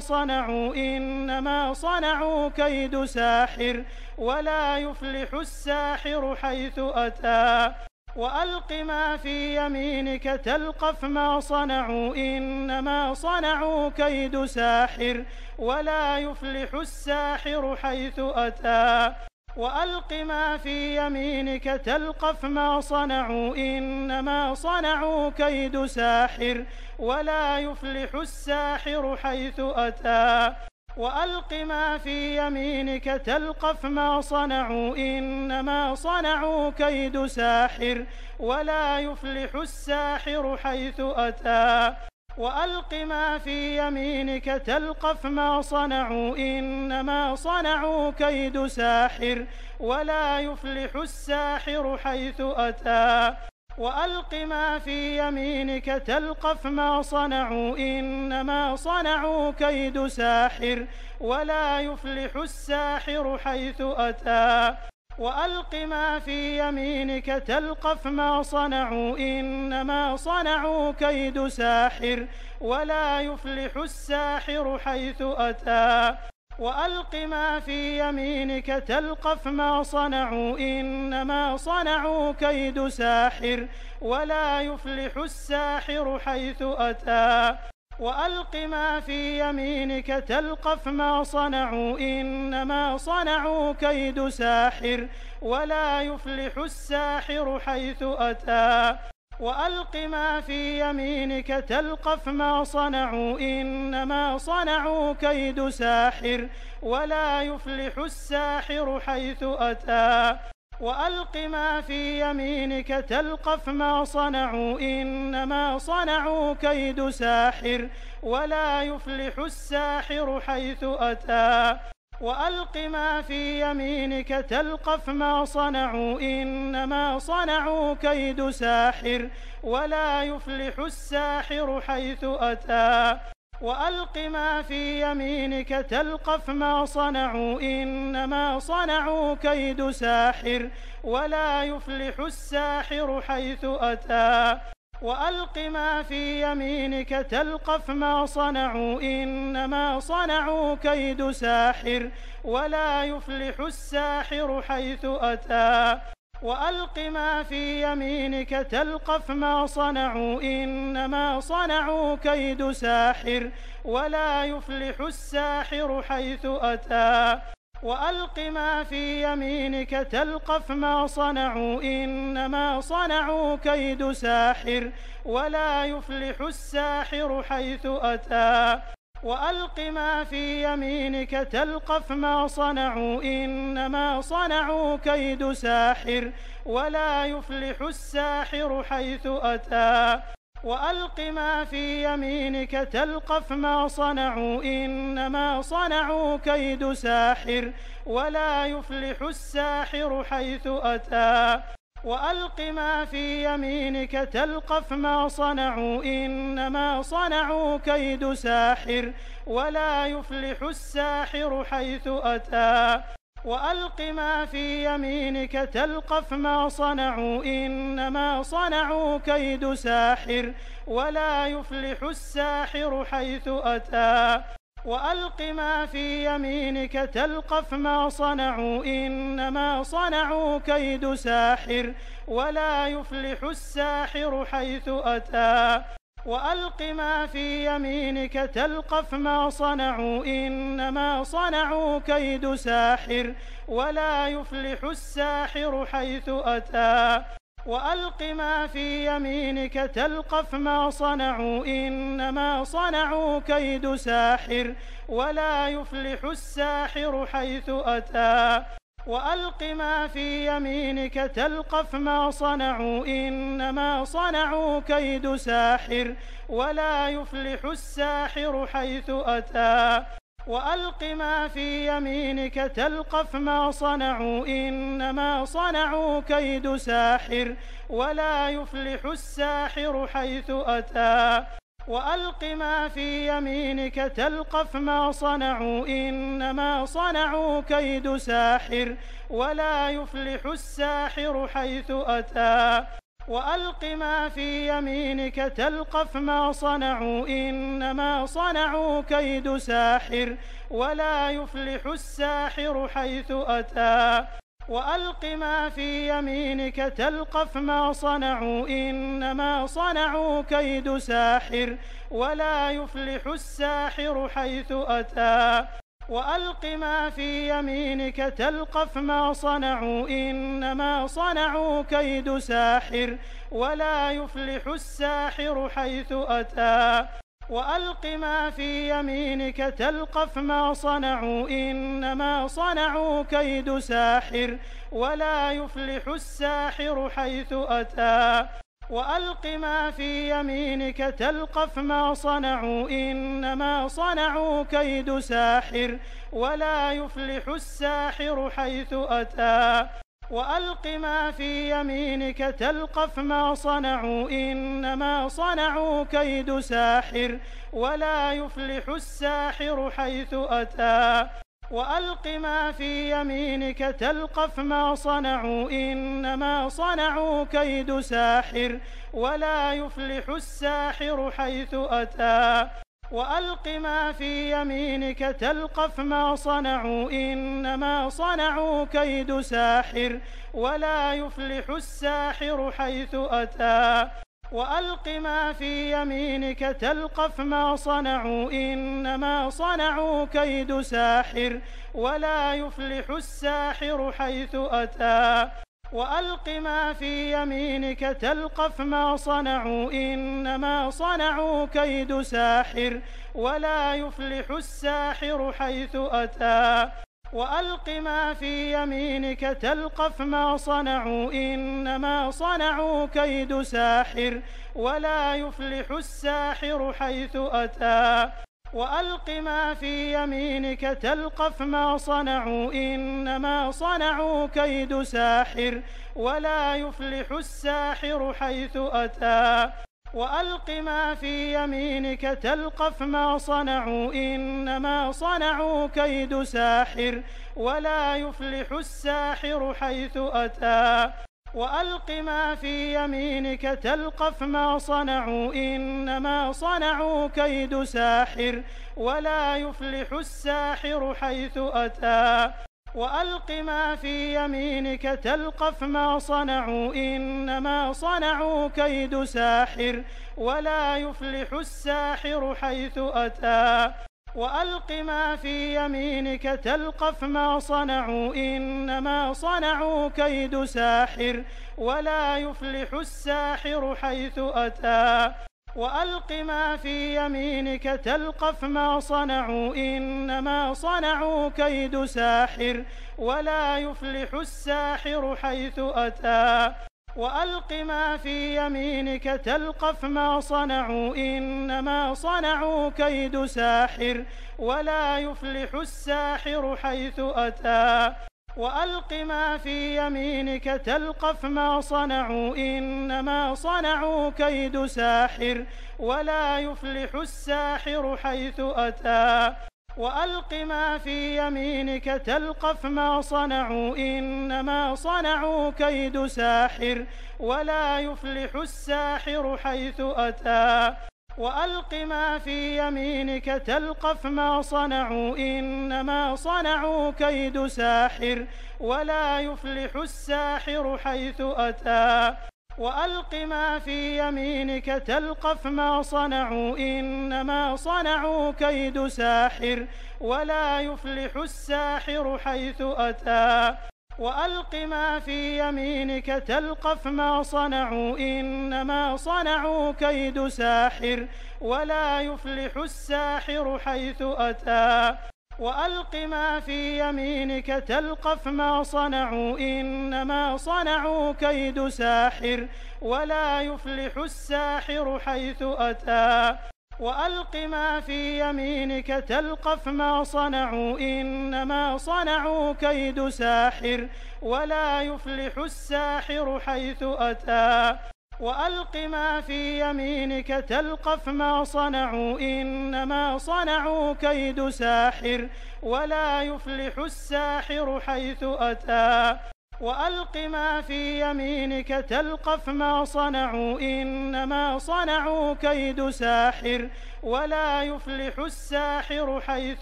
صنعوا إنما صنعوا كيد ساحر ولا يفلح الساحر حيث أتى وألق ما في يمينك تلقف ما صنعوا إنما صنعوا كيد ساحر ولا يفلح الساحر حيث أتى وألق ما في يمينك تلقف ما صنعوا إنما صنعوا كيد ساحر ولا يفلح الساحر حيث أتى وألق ما في يمينك تلقف ما صنعوا إنما صنعوا كيد ساحر ولا يفلح الساحر حيث أتى وألق ما في يمينك تلقف ما صنعوا إنما صنعوا كيد ساحر ولا يفلح الساحر حيث أتى وألق ما في يمينك تلقف ما صنعوا إنما صنعوا كيد ساحر ولا يفلح الساحر حيث أتى وألق ما في يمينك تلقف ما صنعوا إنما صنعوا كيد ساحر ولا يفلح الساحر حيث أتى وألق ما في يمينك تلقف ما صنعوا إنما صنعوا كيد ساحر ولا يفلح الساحر حيث أتى وألق ما في يمينك تلقف ما صنعوا إنما صنعوا كيد ساحر ولا يفلح الساحر حيث أتى وألق ما في يمينك تلقف ما صنعوا إنما صنعوا كيد ساحر ولا يفلح الساحر حيث أتى وألق ما في يمينك تلقف ما صنعوا إنما صنعوا كيد ساحر ولا يفلح الساحر حيث أتى وألق ما في يمينك تلقف ما صنعوا إنما صنعوا كيد ساحر ولا يفلح الساحر حيث أتى وألق ما في يمينك تلقف ما صنعوا إنما صنعوا كيد ساحر ولا يفلح الساحر حيث أتى وألق ما في يمينك تلقف ما صنعوا إنما صنعوا كيد ساحر ولا يفلح الساحر حيث أتى وألق ما في يمينك تلقف ما صنعوا إنما صنعوا كيد ساحر ولا يفلح الساحر حيث أتى وألق ما في يمينك تلقف ما صنعوا إنما صنعوا كيد ساحر ولا يفلح الساحر حيث أتى وألق ما في يمينك تلقف ما صنعوا إنما صنعوا كيد ساحر ولا يفلح الساحر حيث أتى وألق ما في يمينك تلقف ما صنعوا إنما صنعوا كيد ساحر ولا يفلح الساحر حيث أتى وألق ما في يمينك تلقف ما صنعوا إنما صنعوا كيد ساحر ولا يفلح الساحر حيث أتى وألق ما في يمينك تلقف ما صنعوا إنما صنعوا كيد ساحر ولا يفلح الساحر حيث أتى وألق ما في يمينك تلقف ما صنعوا إنما صنعوا كيد ساحر ولا يفلح الساحر حيث أتى وألق ما في يمينك تلقف ما صنعوا إنما صنعوا كيد ساحر ولا يفلح الساحر حيث أتى وألق ما في يمينك تلقف ما صنعوا إنما صنعوا كيد ساحر ولا يفلح الساحر حيث أتى وألق ما في يمينك تلقف ما صنعوا إنما صنعوا كيد ساحر ولا يفلح الساحر حيث أتى وألق ما في يمينك تلقف ما صنعوا إنما صنعوا كيد ساحر ولا يفلح الساحر حيث أتى وألق ما في يمينك تلقف ما صنعوا إنما صنعوا كيد ساحر ولا يفلح الساحر حيث أتى وألق ما في يمينك تلقف ما صنعوا إنما صنعوا كيد ساحر ولا يفلح الساحر حيث أتى وألق ما في يمينك تلقف ما صنعوا إنما صنعوا كيد ساحر ولا يفلح الساحر حيث أتى وألق ما في يمينك تلقف ما صنعوا إنما صنعوا كيد ساحر ولا يفلح الساحر حيث أتى وألق ما في يمينك تلقف ما صنعوا إنما صنعوا كيد ساحر ولا يفلح الساحر حيث أتى وألق ما في يمينك تلقف ما صنعوا إنما صنعوا كيد ساحر ولا يفلح الساحر حيث أتى وألق ما في يمينك تلقف ما صنعوا إنما صنعوا كيد ساحر ولا يفلح الساحر حيث أتى وألق ما في يمينك تلقف ما صنعوا إنما صنعوا كيد ساحر ولا يفلح الساحر حيث أتى وألق ما في يمينك تلقف ما صنعوا إنما صنعوا كيد ساحر ولا يفلح الساحر حيث أتى وألق ما في يمينك تلقف ما صنعوا إنما صنعوا كيد ساحر ولا يفلح الساحر حيث أتى وألق ما في يمينك تلقف ما صنعوا إنما صنعوا كيد ساحر ولا يفلح الساحر حيث أتى وألق ما في يمينك تلقف ما صنعوا إنما صنعوا كيد ساحر ولا يفلح الساحر حيث أتى وألق ما في يمينك تلقف ما صنعوا إنما صنعوا كيد ساحر ولا يفلح الساحر حيث أتى وألق ما في يمينك تلقف ما صنعوا إنما صنعوا كيد ساحر ولا يفلح الساحر حيث أتى وألق ما في يمينك تلقف ما صنعوا إنما صنعوا كيد ساحر ولا يفلح الساحر حيث أتى وألق ما في يمينك تلقف ما صنعوا إنما صنعوا كيد ساحر ولا يفلح الساحر حيث أتى وألق ما في يمينك تلقف ما صنعوا إنما صنعوا كيد ساحر ولا يفلح الساحر حيث أتى وألق ما في يمينك تلقف ما صنعوا إنما صنعوا كيد ساحر ولا يفلح الساحر حيث أتى وألق ما في يمينك تلقف ما صنعوا إنما صنعوا كيد ساحر ولا يفلح الساحر حيث أتى وألق ما في يمينك تلقف ما صنعوا إنما صنعوا كيد ساحر ولا يفلح الساحر حيث أتى وألق ما في يمينك تلقف ما صنعوا إنما صنعوا كيد ساحر ولا يفلح الساحر حيث أتى وألق ما في يمينك تلقف ما صنعوا إنما صنعوا كيد ساحر ولا يفلح الساحر حيث أتى وألق ما في يمينك تلقف ما صنعوا إنما صنعوا كيد ساحر ولا يفلح الساحر حيث أتى وألق ما في يمينك تلقف ما صنعوا إنما صنعوا كيد ساحر ولا يفلح الساحر حيث أتى وألق ما في يمينك تلقف ما صنعوا إنما صنعوا كيد ساحر ولا يفلح الساحر حيث أتى وألق ما في يمينك تلقف ما صنعوا إنما صنعوا كيد ساحر ولا يفلح الساحر حيث أتى وألق ما في يمينك تلقف ما صنعوا إنما صنعوا كيد ساحر ولا يفلح الساحر حيث أتى وألق ما في يمينك تلقف ما صنعوا إنما صنعوا كيد ساحر ولا يفلح الساحر حيث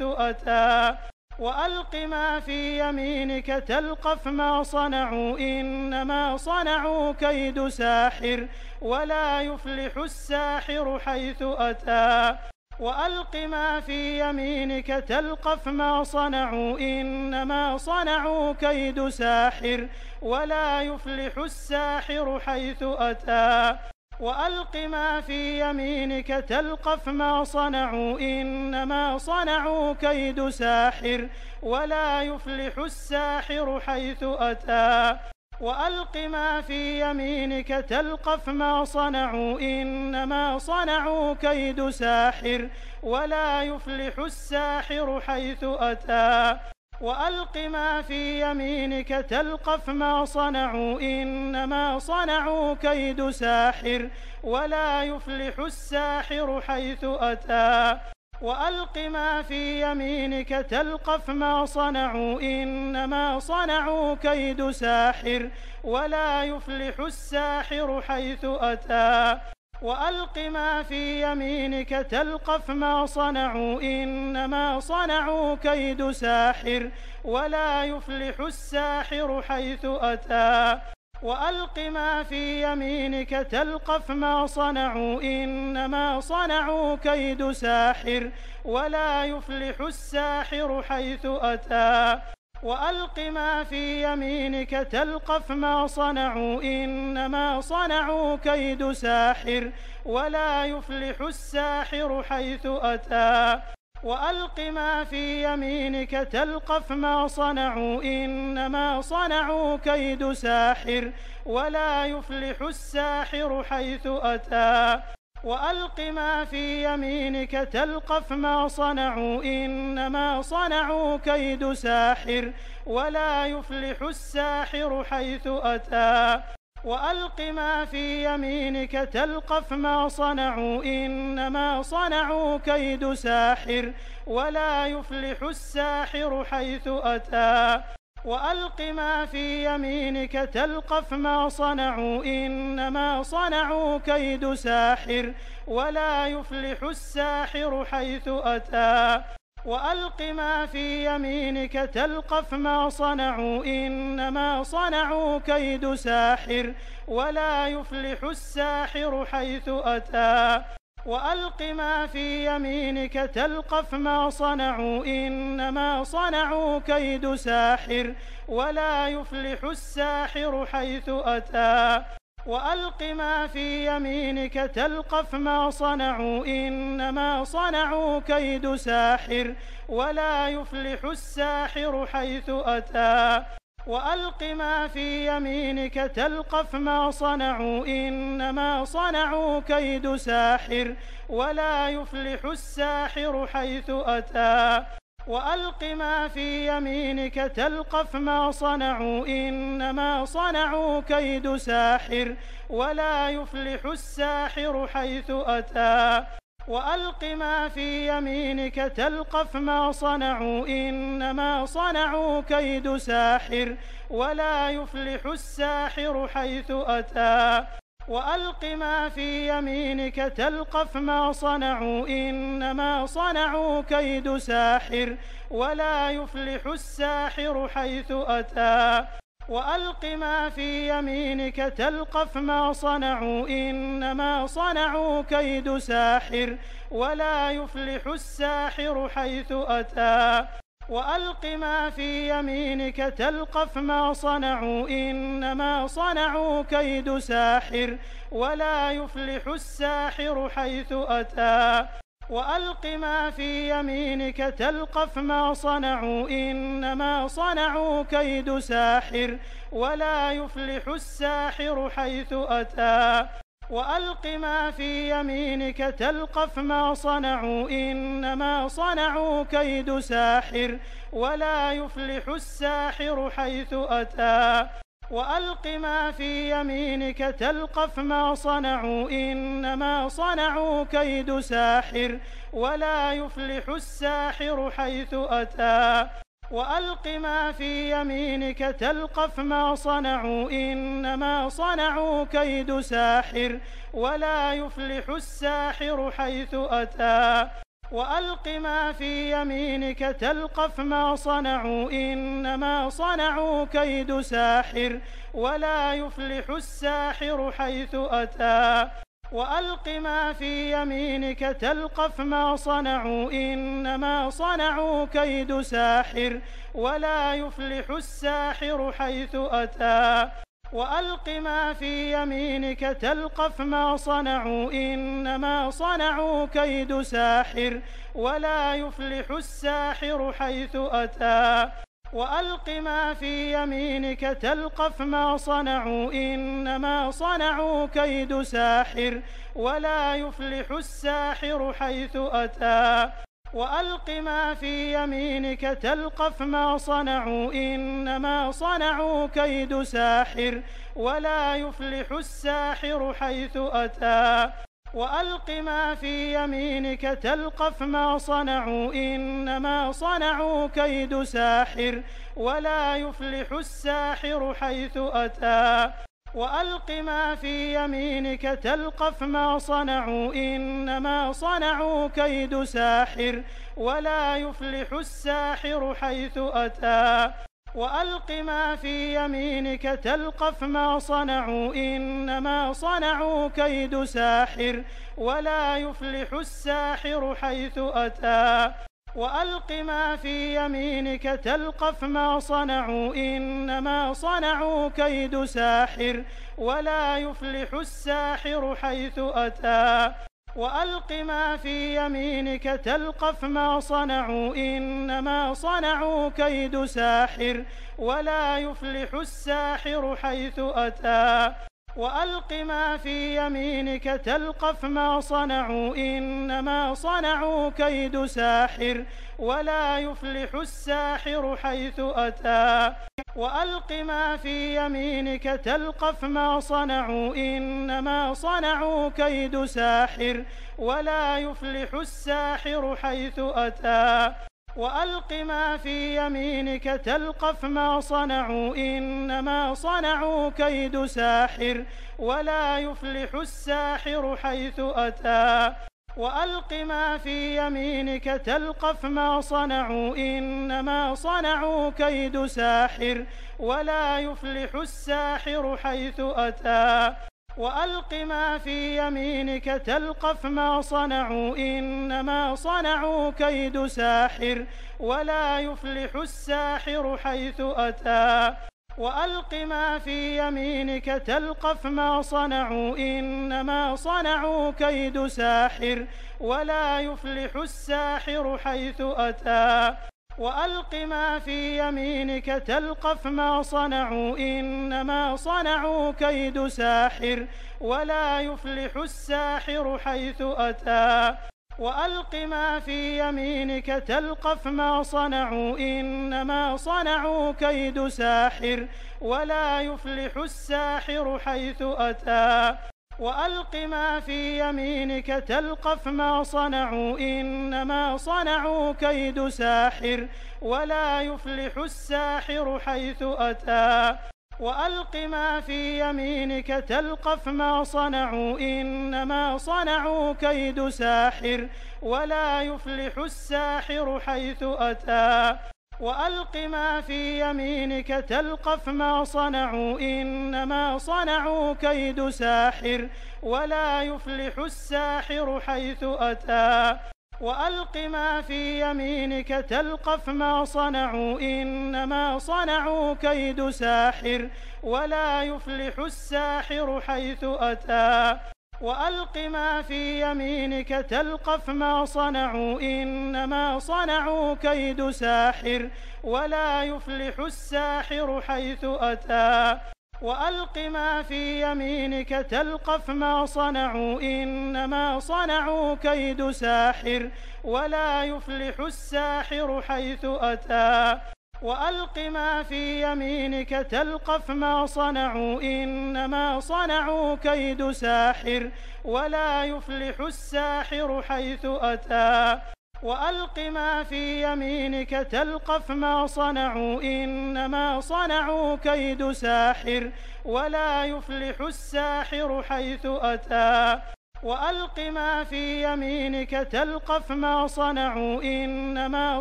أتى وألق ما في يمينك تلقف ما صنعوا إنما صنعوا كيد ساحر ولا يفلح الساحر حيث أتى وألق ما في يمينك تلقف ما صنعوا إنما صنعوا كيد ساحر ولا يفلح الساحر حيث أتى وألق ما في يمينك تلقف ما صنعوا إنما صنعوا كيد ساحر ولا يفلح الساحر حيث أتى وألق ما في يمينك تلقف ما صنعوا إنما صنعوا كيد ساحر ولا يفلح الساحر حيث أتى وألق ما في يمينك تلقف ما صنعوا إنما صنعوا كيد ساحر ولا يفلح الساحر حيث أتى وألق ما في يمينك تلقف ما صنعوا إنما صنعوا كيد ساحر ولا يفلح الساحر حيث أتى وألق ما في يمينك تلقف ما صنعوا إنما صنعوا كيد ساحر ولا يفلح الساحر حيث أتى وألق ما في يمينك تلقف ما صنعوا إنما صنعوا كيد ساحر ولا يفلح الساحر حيث أتى وألق ما في يمينك تلقف ما صنعوا إنما صنعوا كيد ساحر ولا يفلح الساحر حيث أتى وألق ما في يمينك تلقف ما صنعوا إنما صنعوا كيد ساحر ولا يفلح الساحر حيث أتى وألق ما في يمينك تلقف ما صنعوا إنما صنعوا كيد ساحر ولا يفلح الساحر حيث أتى وألق ما في يمينك تلقف ما صنعوا إنما صنعوا كيد ساحر ولا يفلح الساحر حيث أتى وألق ما في يمينك تلقف ما صنعوا إنما صنعوا كيد ساحر ولا يفلح الساحر حيث أتى وألق ما في يمينك تلقف ما صنعوا إنما صنعوا كيد ساحر ولا يفلح الساحر حيث أتى وألق ما في يمينك تلقف ما صنعوا إنما صنعوا كيد ساحر ولا يفلح الساحر حيث أتى وألق ما في يمينك تلقف ما صنعوا إنما صنعوا كيد ساحر ولا يفلح الساحر حيث أتى وألق ما في يمينك تلقف ما صنعوا إنما صنعوا كيد ساحر ولا يفلح الساحر حيث أتى وألق ما في يمينك تلقف ما صنعوا إنما صنعوا كيد ساحر ولا يفلح الساحر حيث أتى وألق ما في يمينك تلقف ما صنعوا إنما صنعوا كيد ساحر ولا يفلح الساحر حيث أتى وألق ما في يمينك تلقف ما صنعوا إنما صنعوا كيد ساحر ولا يفلح الساحر حيث أتى وألق ما في يمينك تلقف ما صنعوا إنما صنعوا كيد ساحر ولا يفلح الساحر حيث أتى وألق ما في يمينك تلقف ما صنعوا إنما صنعوا كيد ساحر ولا يفلح الساحر حيث أتى وألق ما في يمينك تلقف ما صنعوا إنما صنعوا كيد ساحر ولا يفلح الساحر حيث أتى وألق ما في يمينك تلقف ما صنعوا إنما صنعوا كيد ساحر ولا يفلح الساحر حيث أتى وألق ما في يمينك تلقف ما صنعوا إنما صنعوا كيد ساحر ولا يفلح الساحر حيث أتى وألق ما في يمينك تلقف ما صنعوا إنما صنعوا كيد ساحر ولا يفلح الساحر حيث أتى وألق ما في يمينك تلقف ما صنعوا إنما صنعوا كيد ساحر ولا يفلح الساحر حيث أتى وألق ما في يمينك تلقف ما صنعوا إنما صنعوا كيد ساحر ولا يفلح الساحر حيث أتى وألق ما في يمينك تلقف ما صنعوا إنما صنعوا كيد ساحر ولا يفلح الساحر حيث أتى وألق ما في يمينك تلقف ما صنعوا إنما صنعوا كيد ساحر ولا يفلح الساحر حيث أتى وألق ما في يمينك تلقف ما صنعوا إنما صنعوا كيد ساحر ولا يفلح الساحر حيث أتى وألق ما في يمينك تلقف ما صنعوا إنما صنعوا كيد ساحر ولا يفلح الساحر حيث أتى وألق ما في يمينك تلقف ما صنعوا إنما صنعوا كيد ساحر ولا يفلح الساحر حيث أتى وألق ما في يمينك تلقف ما صنعوا إنما صنعوا كيد ساحر ولا يفلح الساحر حيث أتى وألق ما في يمينك تلقف ما صنعوا إنما صنعوا كيد ساحر ولا يفلح الساحر حيث أتى وألق ما في يمينك تلقف ما صنعوا إنما صنعوا كيد ساحر ولا يفلح الساحر حيث أتى وألق ما في يمينك تلقف ما صنعوا إنما صنعوا كيد ساحر ولا يفلح الساحر حيث أتى وألق ما في يمينك تلقف ما صنعوا إنما صنعوا كيد ساحر ولا يفلح الساحر حيث أتى وألق ما في يمينك تلقف ما صنعوا إنما صنعوا كيد ساحر ولا يفلح الساحر حيث أتى وألق ما في يمينك تلقف ما صنعوا إنما صنعوا كيد ساحر ولا يفلح الساحر حيث أتى وألق ما في يمينك تلقف ما صنعوا إنما صنعوا كيد ساحر ولا يفلح الساحر حيث أتى وألق ما في يمينك تلقف ما صنعوا إنما صنعوا كيد ساحر ولا يفلح الساحر حيث أتى وألق ما في يمينك تلقف ما صنعوا إنما صنعوا كيد ساحر ولا يفلح الساحر حيث أتى وألق ما في يمينك تلقف ما صنعوا إنما صنعوا كيد ساحر ولا يفلح الساحر حيث أتى وألق ما في يمينك تلقف ما صنعوا إنما صنعوا كيد ساحر ولا يفلح الساحر حيث أتى وألق ما في يمينك تلقف ما صنعوا إنما صنعوا كيد ساحر ولا يفلح الساحر حيث أتى وألق ما في يمينك تلقف ما صنعوا إنما صنعوا كيد ساحر ولا يفلح الساحر حيث أتى وألق ما في يمينك تلقف ما صنعوا إنما صنعوا كيد ساحر ولا يفلح الساحر حيث أتى وألق ما في يمينك تلقف ما صنعوا إنما صنعوا كيد ساحر ولا يفلح الساحر حيث أتى وألق ما في يمينك تلقف ما صنعوا إنما صنعوا كيد ساحر ولا يفلح الساحر حيث أتى وألق ما في يمينك تلقف ما صنعوا إنما صنعوا كيد ساحر ولا يفلح الساحر حيث أتى وألق ما في يمينك تلقف ما صنعوا إنما صنعوا كيد ساحر ولا يفلح الساحر حيث أتى وألق ما في يمينك تلقف ما صنعوا إنما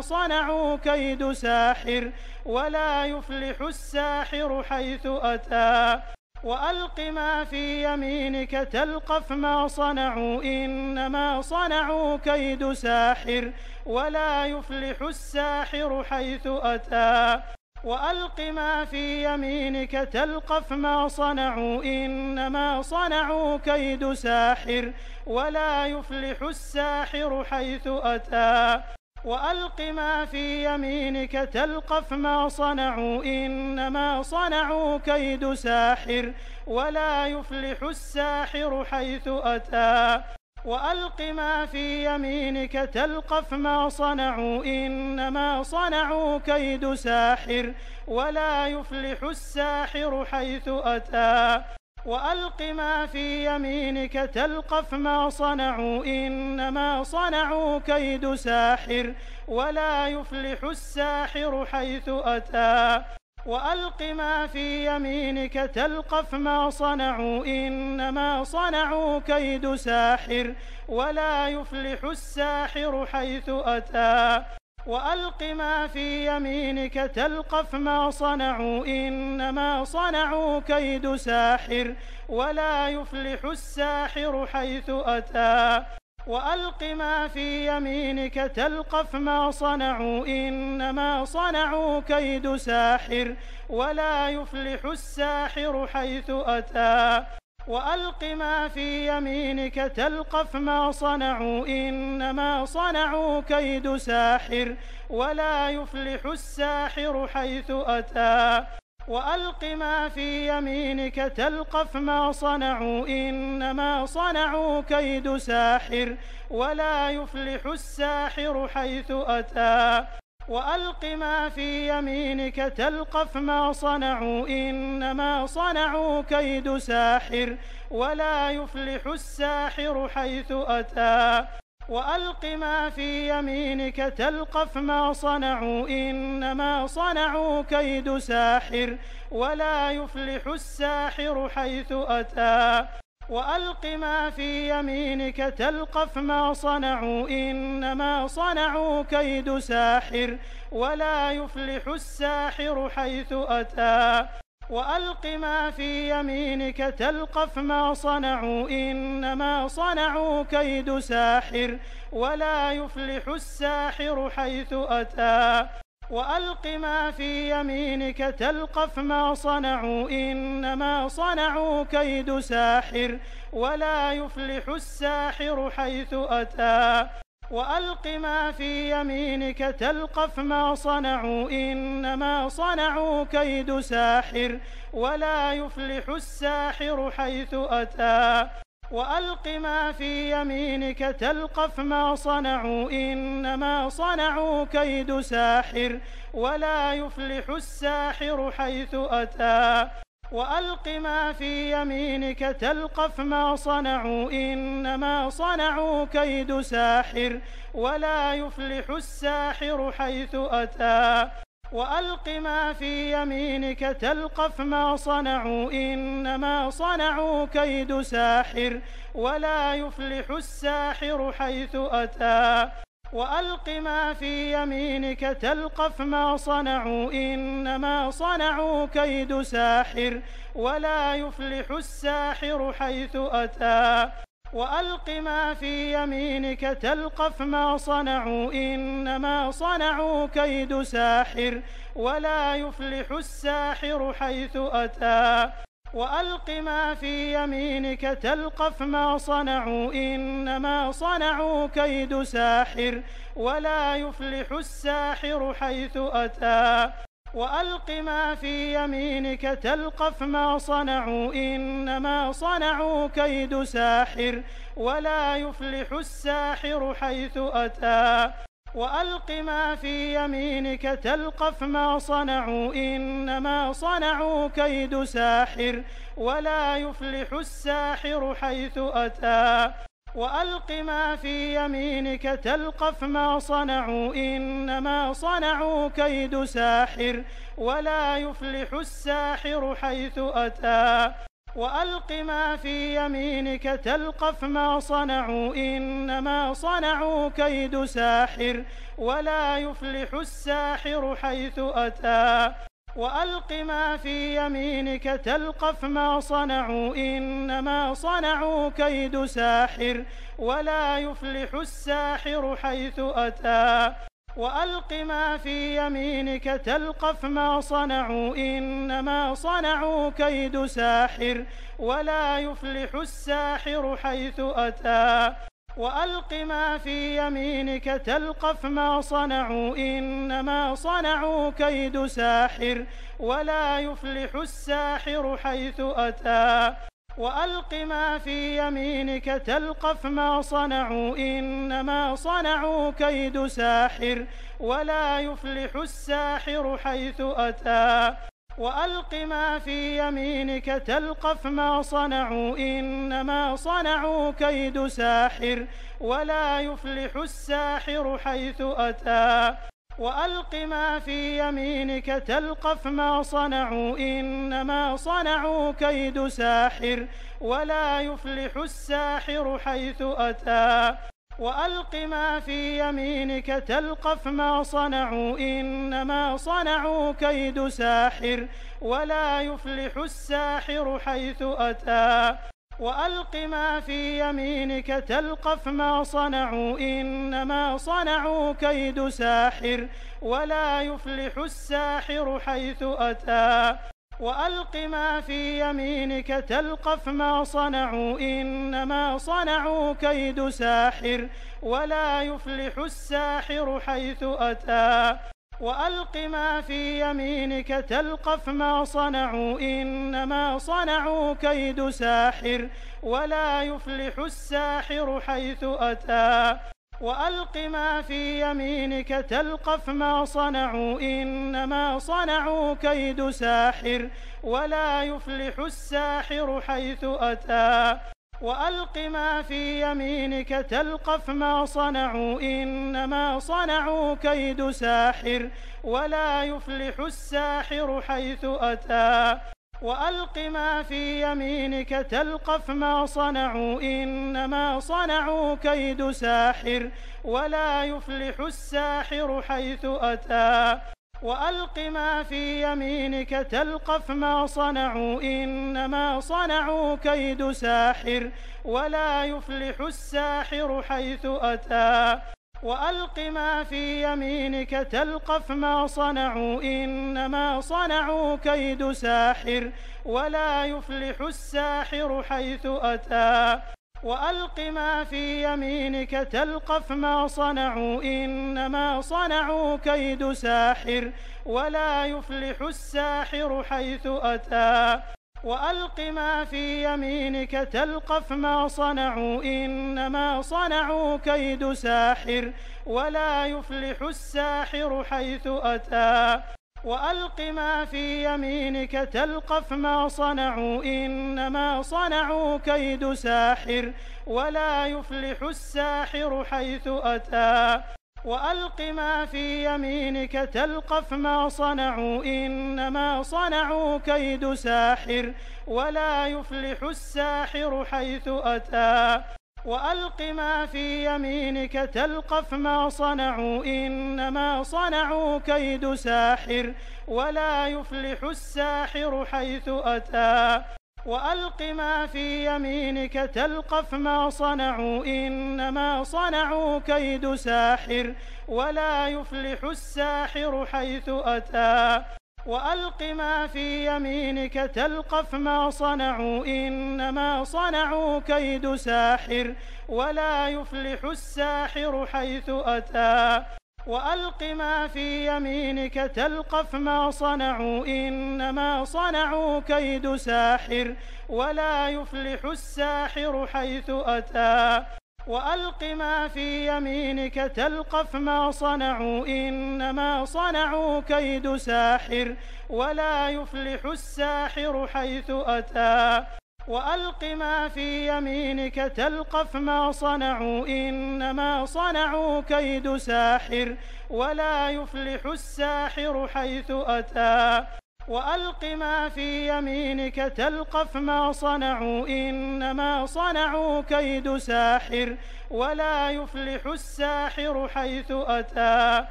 صنعوا كيد ساحر ولا يفلح الساحر حيث أتى وألق ما في يمينك تلقف ما صنعوا إنما صنعوا كيد ساحر ولا يفلح الساحر حيث أتى وألق ما في يمينك تلقف ما صنعوا إنما صنعوا كيد ساحر ولا يفلح الساحر حيث أتى وألق ما في يمينك تلقف ما صنعوا إنما صنعوا كيد ساحر ولا يفلح الساحر حيث أتى وألق ما في يمينك تلقف ما صنعوا إنما صنعوا كيد ساحر ولا يفلح الساحر حيث أتى وألق ما في يمينك تلقف ما صنعوا إنما صنعوا كيد ساحر ولا يفلح الساحر حيث أتى وألق ما في يمينك تلقف ما صنعوا إنما صنعوا كيد ساحر ولا يفلح الساحر حيث أتى وألق ما في يمينك تلقف ما صنعوا إنما صنعوا كيد ساحر ولا يفلح الساحر حيث أتى وألق ما في يمينك تلقف ما صنعوا إنما صنعوا كيد ساحر ولا يفلح الساحر حيث أتى وألق ما في يمينك تلقف ما صنعوا إنما صنعوا كيد ساحر ولا يفلح الساحر حيث أتى وألق ما في يمينك تلقف ما صنعوا إنما صنعوا كيد ساحر ولا يفلح الساحر حيث أتى وألق ما في يمينك تلقف ما صنعوا إنما صنعوا كيد ساحر ولا يفلح الساحر حيث أتى وألق ما في يمينك تلقف ما صنعوا إنما صنعوا كيد ساحر ولا يفلح الساحر حيث أتى وألق ما في يمينك تلقف ما صنعوا إنما صنعوا كيد ساحر ولا يفلح الساحر حيث أتى وألق ما في يمينك تلقف ما صنعوا إنما صنعوا كيد ساحر ولا يفلح الساحر حيث أتى وألق ما في يمينك تلقف ما صنعوا إنما صنعوا كيد ساحر ولا يفلح الساحر حيث أتى وألق ما في يمينك تلقف ما صنعوا إنما صنعوا كيد ساحر ولا يفلح الساحر حيث أتى وألق ما في يمينك تلقف ما صنعوا إنما صنعوا كيد ساحر ولا يفلح الساحر حيث أتى وألق ما في يمينك تلقف ما صنعوا إنما صنعوا كيد ساحر ولا يفلح الساحر حيث أتى وألق ما في يمينك تلقف ما صنعوا إنما صنعوا كيد ساحر ولا يفلح الساحر حيث أتى وألق ما في يمينك تلقف ما صنعوا إنما صنعوا كيد ساحر ولا يفلح الساحر حيث أتى وألق ما في يمينك تلقف ما صنعوا إنما صنعوا كيد ساحر ولا يفلح الساحر حيث أتى وألق ما في يمينك تلقف ما صنعوا إنما صنعوا كيد ساحر ولا يفلح الساحر حيث أتى وألق ما في يمينك تلقف ما صنعوا إنما صنعوا كيد ساحر ولا يفلح الساحر حيث أتى وألق ما في يمينك تلقف ما صنعوا إنما صنعوا كيد ساحر ولا يفلح الساحر حيث أتى وألق ما في يمينك تلقف ما صنعوا إنما صنعوا كيد ساحر ولا يفلح الساحر حيث أتى وألق ما في يمينك تلقف ما صنعوا إنما صنعوا كيد ساحر ولا يفلح الساحر حيث أتى وألق ما في يمينك تلقف ما صنعوا إنما صنعوا كيد ساحر ولا يفلح الساحر حيث أتى وألق ما في يمينك تلقف ما صنعوا إنما صنعوا كيد ساحر ولا يفلح الساحر حيث أتى وألق ما في يمينك تلقف ما صنعوا إنما صنعوا كيد ساحر ولا يفلح الساحر حيث أتى وألق ما في يمينك تلقف ما صنعوا إنما صنعوا كيد ساحر ولا يفلح الساحر حيث أتى وألق ما في يمينك تلقف ما صنعوا إنما صنعوا كيد ساحر ولا يفلح الساحر حيث أتى وألق ما في يمينك تلقف ما صنعوا إنما صنعوا كيد ساحر ولا يفلح الساحر حيث أتى وألق ما في يمينك تلقف ما صنعوا إنما صنعوا كيد ساحر ولا يفلح الساحر حيث أتى وألق ما في يمينك تلقف ما صنعوا إنما صنعوا كيد ساحر ولا يفلح الساحر حيث أتى وألق ما في يمينك تلقف ما صنعوا إنما صنعوا كيد ساحر ولا يفلح الساحر حيث أتى وألق ما في يمينك تلقف ما صنعوا إنما صنعوا كيد ساحر ولا يفلح الساحر حيث أتى وألق ما في يمينك تلقف ما صنعوا إنما صنعوا كيد ساحر ولا يفلح الساحر حيث أتى وألق ما في يمينك تلقف ما صنعوا إنما صنعوا كيد ساحر ولا يفلح الساحر حيث أتى وألق ما في يمينك تلقف ما صنعوا إنما صنعوا كيد ساحر ولا يفلح الساحر حيث أتى وألق ما في يمينك تلقف ما صنعوا إنما صنعوا كيد ساحر ولا يفلح الساحر حيث أتى وألق ما في يمينك تلقف ما صنعوا إنما صنعوا كيد ساحر ولا يفلح الساحر حيث أتى وألق ما في يمينك تلقف ما صنعوا إنما صنعوا كيد ساحر ولا يفلح الساحر حيث أتى وألق ما في يمينك تلقف ما صنعوا إنما صنعوا كيد ساحر ولا يفلح الساحر حيث أتى وألق ما في يمينك تلقف ما صنعوا إنما صنعوا كيد ساحر ولا يفلح الساحر حيث أتى وألق ما في يمينك تلقف ما صنعوا إنما صنعوا كيد ساحر ولا يفلح الساحر حيث أتى وألق ما في يمينك تلقف ما صنعوا إنما صنعوا كيد ساحر ولا يفلح الساحر حيث أتى وألق ما في يمينك تلقف ما صنعوا إنما صنعوا كيد ساحر ولا يفلح الساحر حيث أتى وألق ما في يمينك تلقف ما صنعوا إنما صنعوا كيد ساحر ولا يفلح الساحر حيث أتى وألق ما في يمينك تلقف ما صنعوا إنما صنعوا كيد ساحر ولا يفلح الساحر حيث أتى وألق ما في يمينك تلقف ما صنعوا إنما صنعوا كيد ساحر ولا يفلح الساحر حيث أتى وألق ما في يمينك تلقف ما صنعوا إنما صنعوا كيد ساحر ولا يفلح الساحر حيث أتى وألق ما في يمينك تلقف ما صنعوا إنما صنعوا كيد ساحر ولا يفلح الساحر حيث أتى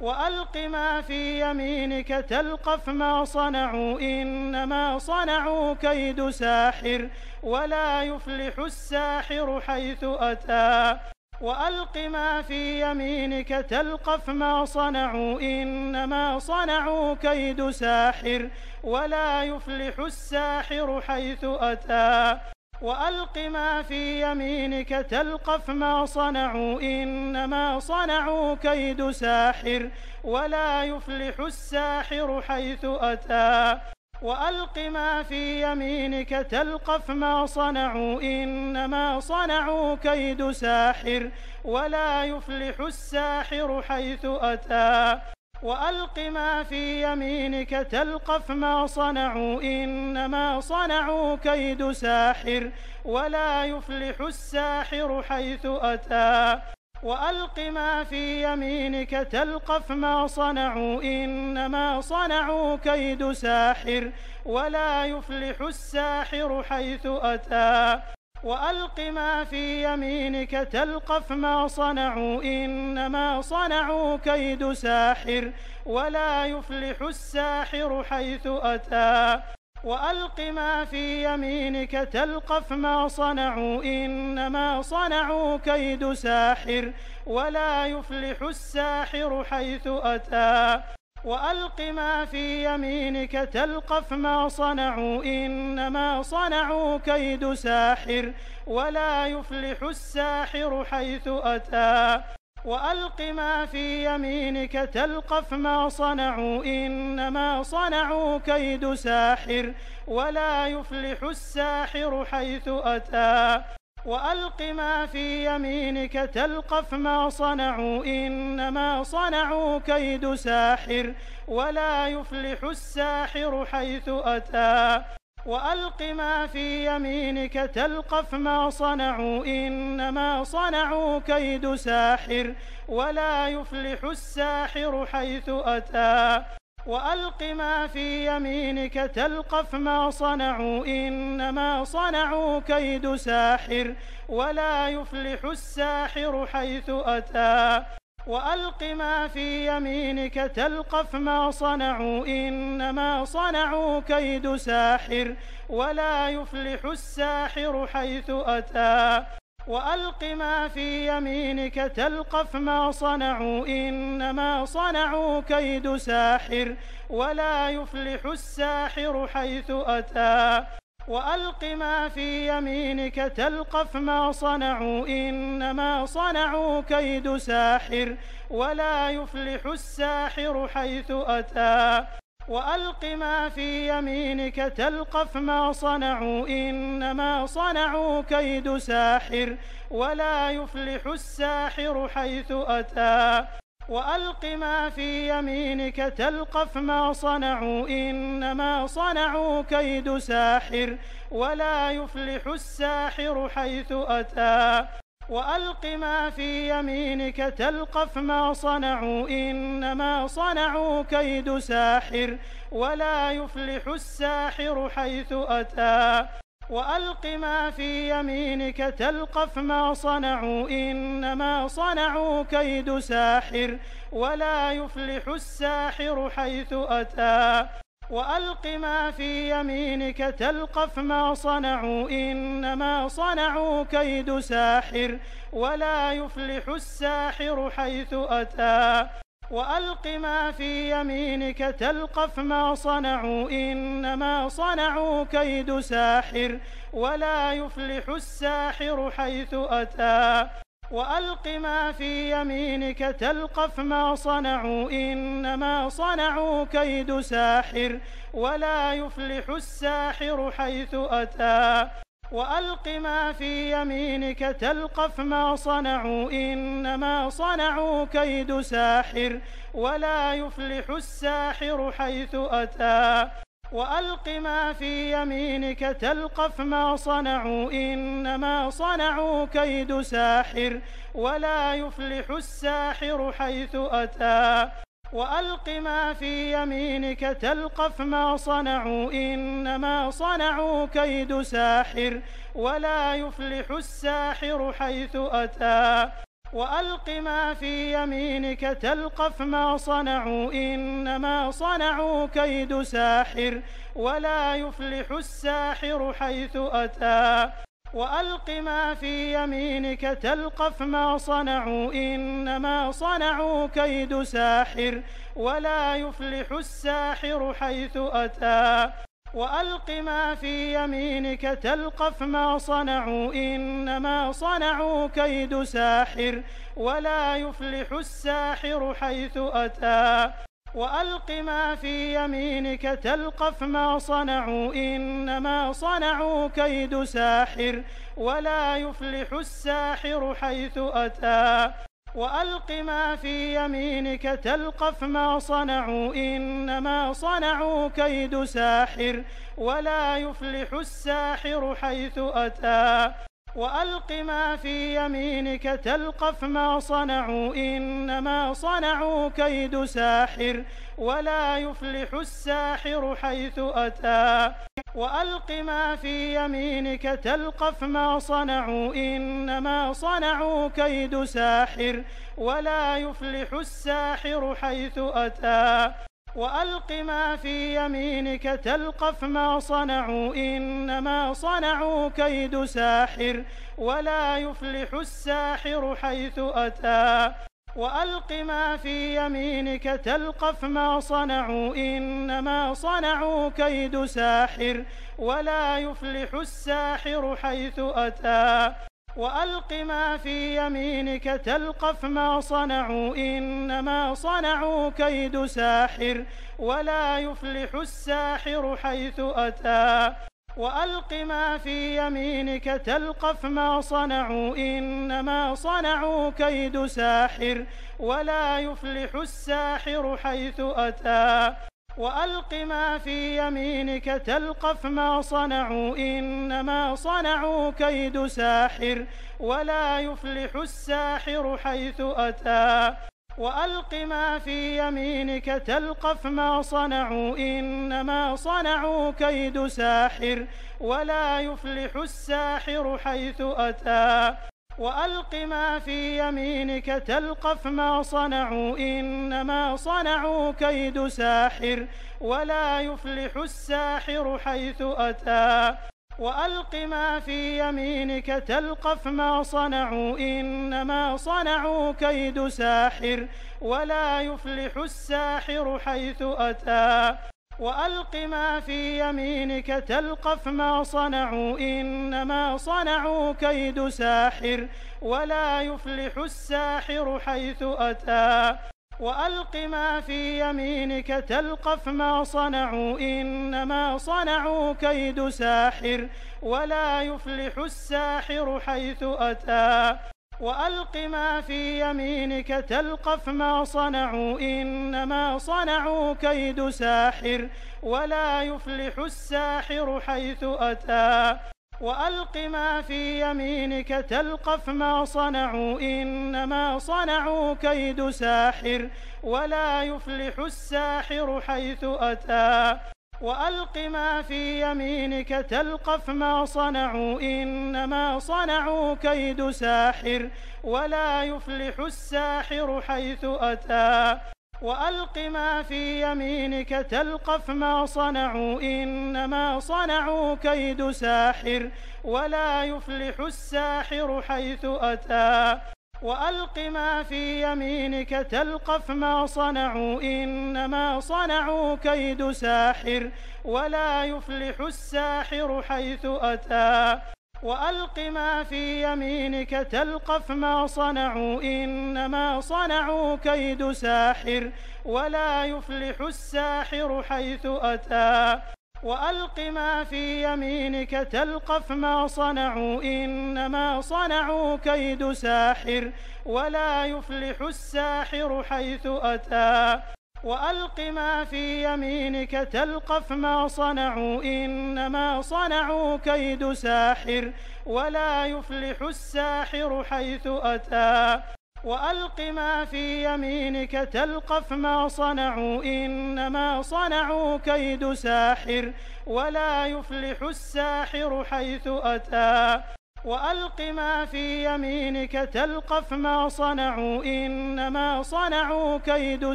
وألق ما في يمينك تلقف ما صنعوا إنما صنعوا كيد ساحر ولا يفلح الساحر حيث أتى وألق ما في يمينك تلقف ما صنعوا إنما صنعوا كيد ساحر ولا يفلح الساحر حيث أتى وألق ما في يمينك تلقف ما صنعوا إنما صنعوا كيد ساحر ولا يفلح الساحر حيث أتى وألق ما في يمينك تلقف ما صنعوا إنما صنعوا كيد ساحر ولا يفلح الساحر حيث أتى وألق ما في يمينك تلقف ما صنعوا إنما صنعوا كيد ساحر ولا يفلح الساحر حيث أتى وألق ما في يمينك تلقف ما صنعوا إنما صنعوا كيد ساحر ولا يفلح الساحر حيث أتى وألق ما في يمينك تلقف ما صنعوا إنما صنعوا كيد ساحر ولا يفلح الساحر حيث أتى وألق ما في يمينك تلقف ما صنعوا إنما صنعوا كيد ساحر ولا يفلح الساحر حيث أتى وألق ما في يمينك تلقف ما صنعوا إنما صنعوا كيد ساحر ولا يفلح الساحر حيث أتى وألق ما في يمينك تلقف ما صنعوا إنما صنعوا كيد ساحر ولا يفلح الساحر حيث أتى وألق ما في يمينك تلقف ما صنعوا إنما صنعوا كيد ساحر ولا يفلح الساحر حيث أتى وألق ما في يمينك تلقف ما صنعوا إنما صنعوا كيد ساحر ولا يفلح الساحر حيث أتى وألق ما في يمينك تلقف ما صنعوا إنما صنعوا كيد ساحر ولا يفلح الساحر حيث أتى وألق ما في يمينك تلقف ما صنعوا إنما صنعوا كيد ساحر ولا يفلح الساحر حيث أتى وألق ما في يمينك تلقف ما صنعوا إنما صنعوا كيد ساحر ولا يفلح الساحر حيث أتى وألق ما في يمينك تلقف ما صنعوا إنما صنعوا كيد ساحر ولا يفلح الساحر حيث أتى وألق ما في يمينك تلقف ما صنعوا إنما صنعوا كيد ساحر ولا يفلح الساحر حيث أتى وألق ما في يمينك تلقف ما صنعوا إنما صنعوا كيد ساحر ولا يفلح الساحر حيث أتى وألق ما في يمينك تلقف ما صنعوا إنما صنعوا كيد ساحر ولا يفلح الساحر حيث أتى وألق ما في يمينك تلقف ما صنعوا إنما صنعوا كيد ساحر ولا يفلح الساحر حيث أتى وألق ما في يمينك تلقف ما صنعوا إنما صنعوا كيد ساحر ولا يفلح الساحر حيث أتى وألق ما في يمينك تلقف ما صنعوا إنما صنعوا كيد ساحر ولا يفلح الساحر حيث أتى وألق ما في يمينك تلقف ما صنعوا إنما صنعوا كيد ساحر ولا يفلح الساحر حيث أتى وألق ما في يمينك تلقف ما صنعوا إنما صنعوا كيد ساحر ولا يفلح الساحر حيث أتى وألق ما في يمينك تلقف ما صنعوا إنما صنعوا كيد ساحر ولا يفلح الساحر حيث أتى وألق ما في يمينك تلقف ما صنعوا إنما صنعوا كيد ساحر ولا يفلح الساحر حيث أتى وألق ما في يمينك تلقف ما صنعوا إنما صنعوا كيد ساحر ولا يفلح الساحر حيث أتى وألق ما في يمينك تلقف ما صنعوا إنما صنعوا كيد ساحر ولا يفلح الساحر حيث أتى وألق ما في يمينك تلقف ما صنعوا إنما صنعوا كيد ساحر ولا يفلح الساحر حيث أتى وألق ما في يمينك تلقف ما صنعوا إنما صنعوا كيد ساحر ولا يفلح الساحر حيث أتى وألق ما في يمينك تلقف ما صنعوا إنما صنعوا كيد ساحر ولا يفلح الساحر حيث أتى وألق ما في يمينك تلقف ما صنعوا إنما صنعوا كيد ساحر ولا يفلح الساحر حيث أتى وألق ما في يمينك تلقف ما صنعوا إنما صنعوا كيد ساحر ولا يفلح الساحر حيث أتى وألق ما في يمينك تلقف ما صنعوا إنما صنعوا كيد ساحر ولا يفلح الساحر حيث أتى وألق ما في يمينك تلقف ما صنعوا إنما صنعوا كيد ساحر ولا يفلح الساحر حيث أتى وألق ما في يمينك تلقف ما صنعوا إنما صنعوا كيد ساحر ولا يفلح الساحر حيث أتى وألق ما في يمينك تلقف ما صنعوا إنما صنعوا كيد ساحر ولا يفلح الساحر حيث أتى وألق ما في يمينك تلقف ما صنعوا إنما صنعوا كيد ساحر ولا يفلح الساحر حيث أتى وألق ما في يمينك تلقف ما صنعوا إنما صنعوا كيد ساحر ولا يفلح الساحر حيث أتى وألق ما في يمينك تلقف ما صنعوا إنما صنعوا كيد ساحر ولا يفلح الساحر حيث أتى وألق ما في يمينك تلقف ما صنعوا إنما صنعوا كيد ساحر ولا يفلح الساحر حيث أتى وألق ما في يمينك تلقف ما صنعوا إنما صنعوا كيد ساحر ولا يفلح الساحر حيث أتى وألق ما في يمينك تلقف ما صنعوا إنما صنعوا كيد ساحر ولا يفلح الساحر حيث أتى وألق ما في يمينك تلقف ما صنعوا إنما صنعوا كيد ساحر ولا يفلح الساحر حيث أتى وألق ما في يمينك تلقف ما صنعوا إنما صنعوا كيد ساحر ولا يفلح الساحر حيث أتى وألق ما في يمينك تلقف ما صنعوا إنما صنعوا كيد ساحر ولا يفلح الساحر حيث أتى وألق ما في يمينك تلقف ما صنعوا إنما صنعوا كيد ساحر ولا يفلح الساحر حيث أتى وألق ما في يمينك تلقف ما صنعوا إنما صنعوا كيد ساحر ولا يفلح الساحر حيث أتى وألق ما في يمينك تلقف ما صنعوا إنما صنعوا كيد ساحر ولا يفلح الساحر حيث أتى وألق ما في يمينك تلقف ما صنعوا إنما صنعوا كيد ساحر ولا يفلح الساحر حيث أتى وألق ما في يمينك تلقف ما صنعوا إنما صنعوا كيد ساحر ولا يفلح الساحر حيث أتى وألق ما في يمينك تلقف ما صنعوا إنما صنعوا كيد ساحر ولا يفلح الساحر حيث أتى وألق ما في يمينك تلقف ما صنعوا إنما صنعوا كيد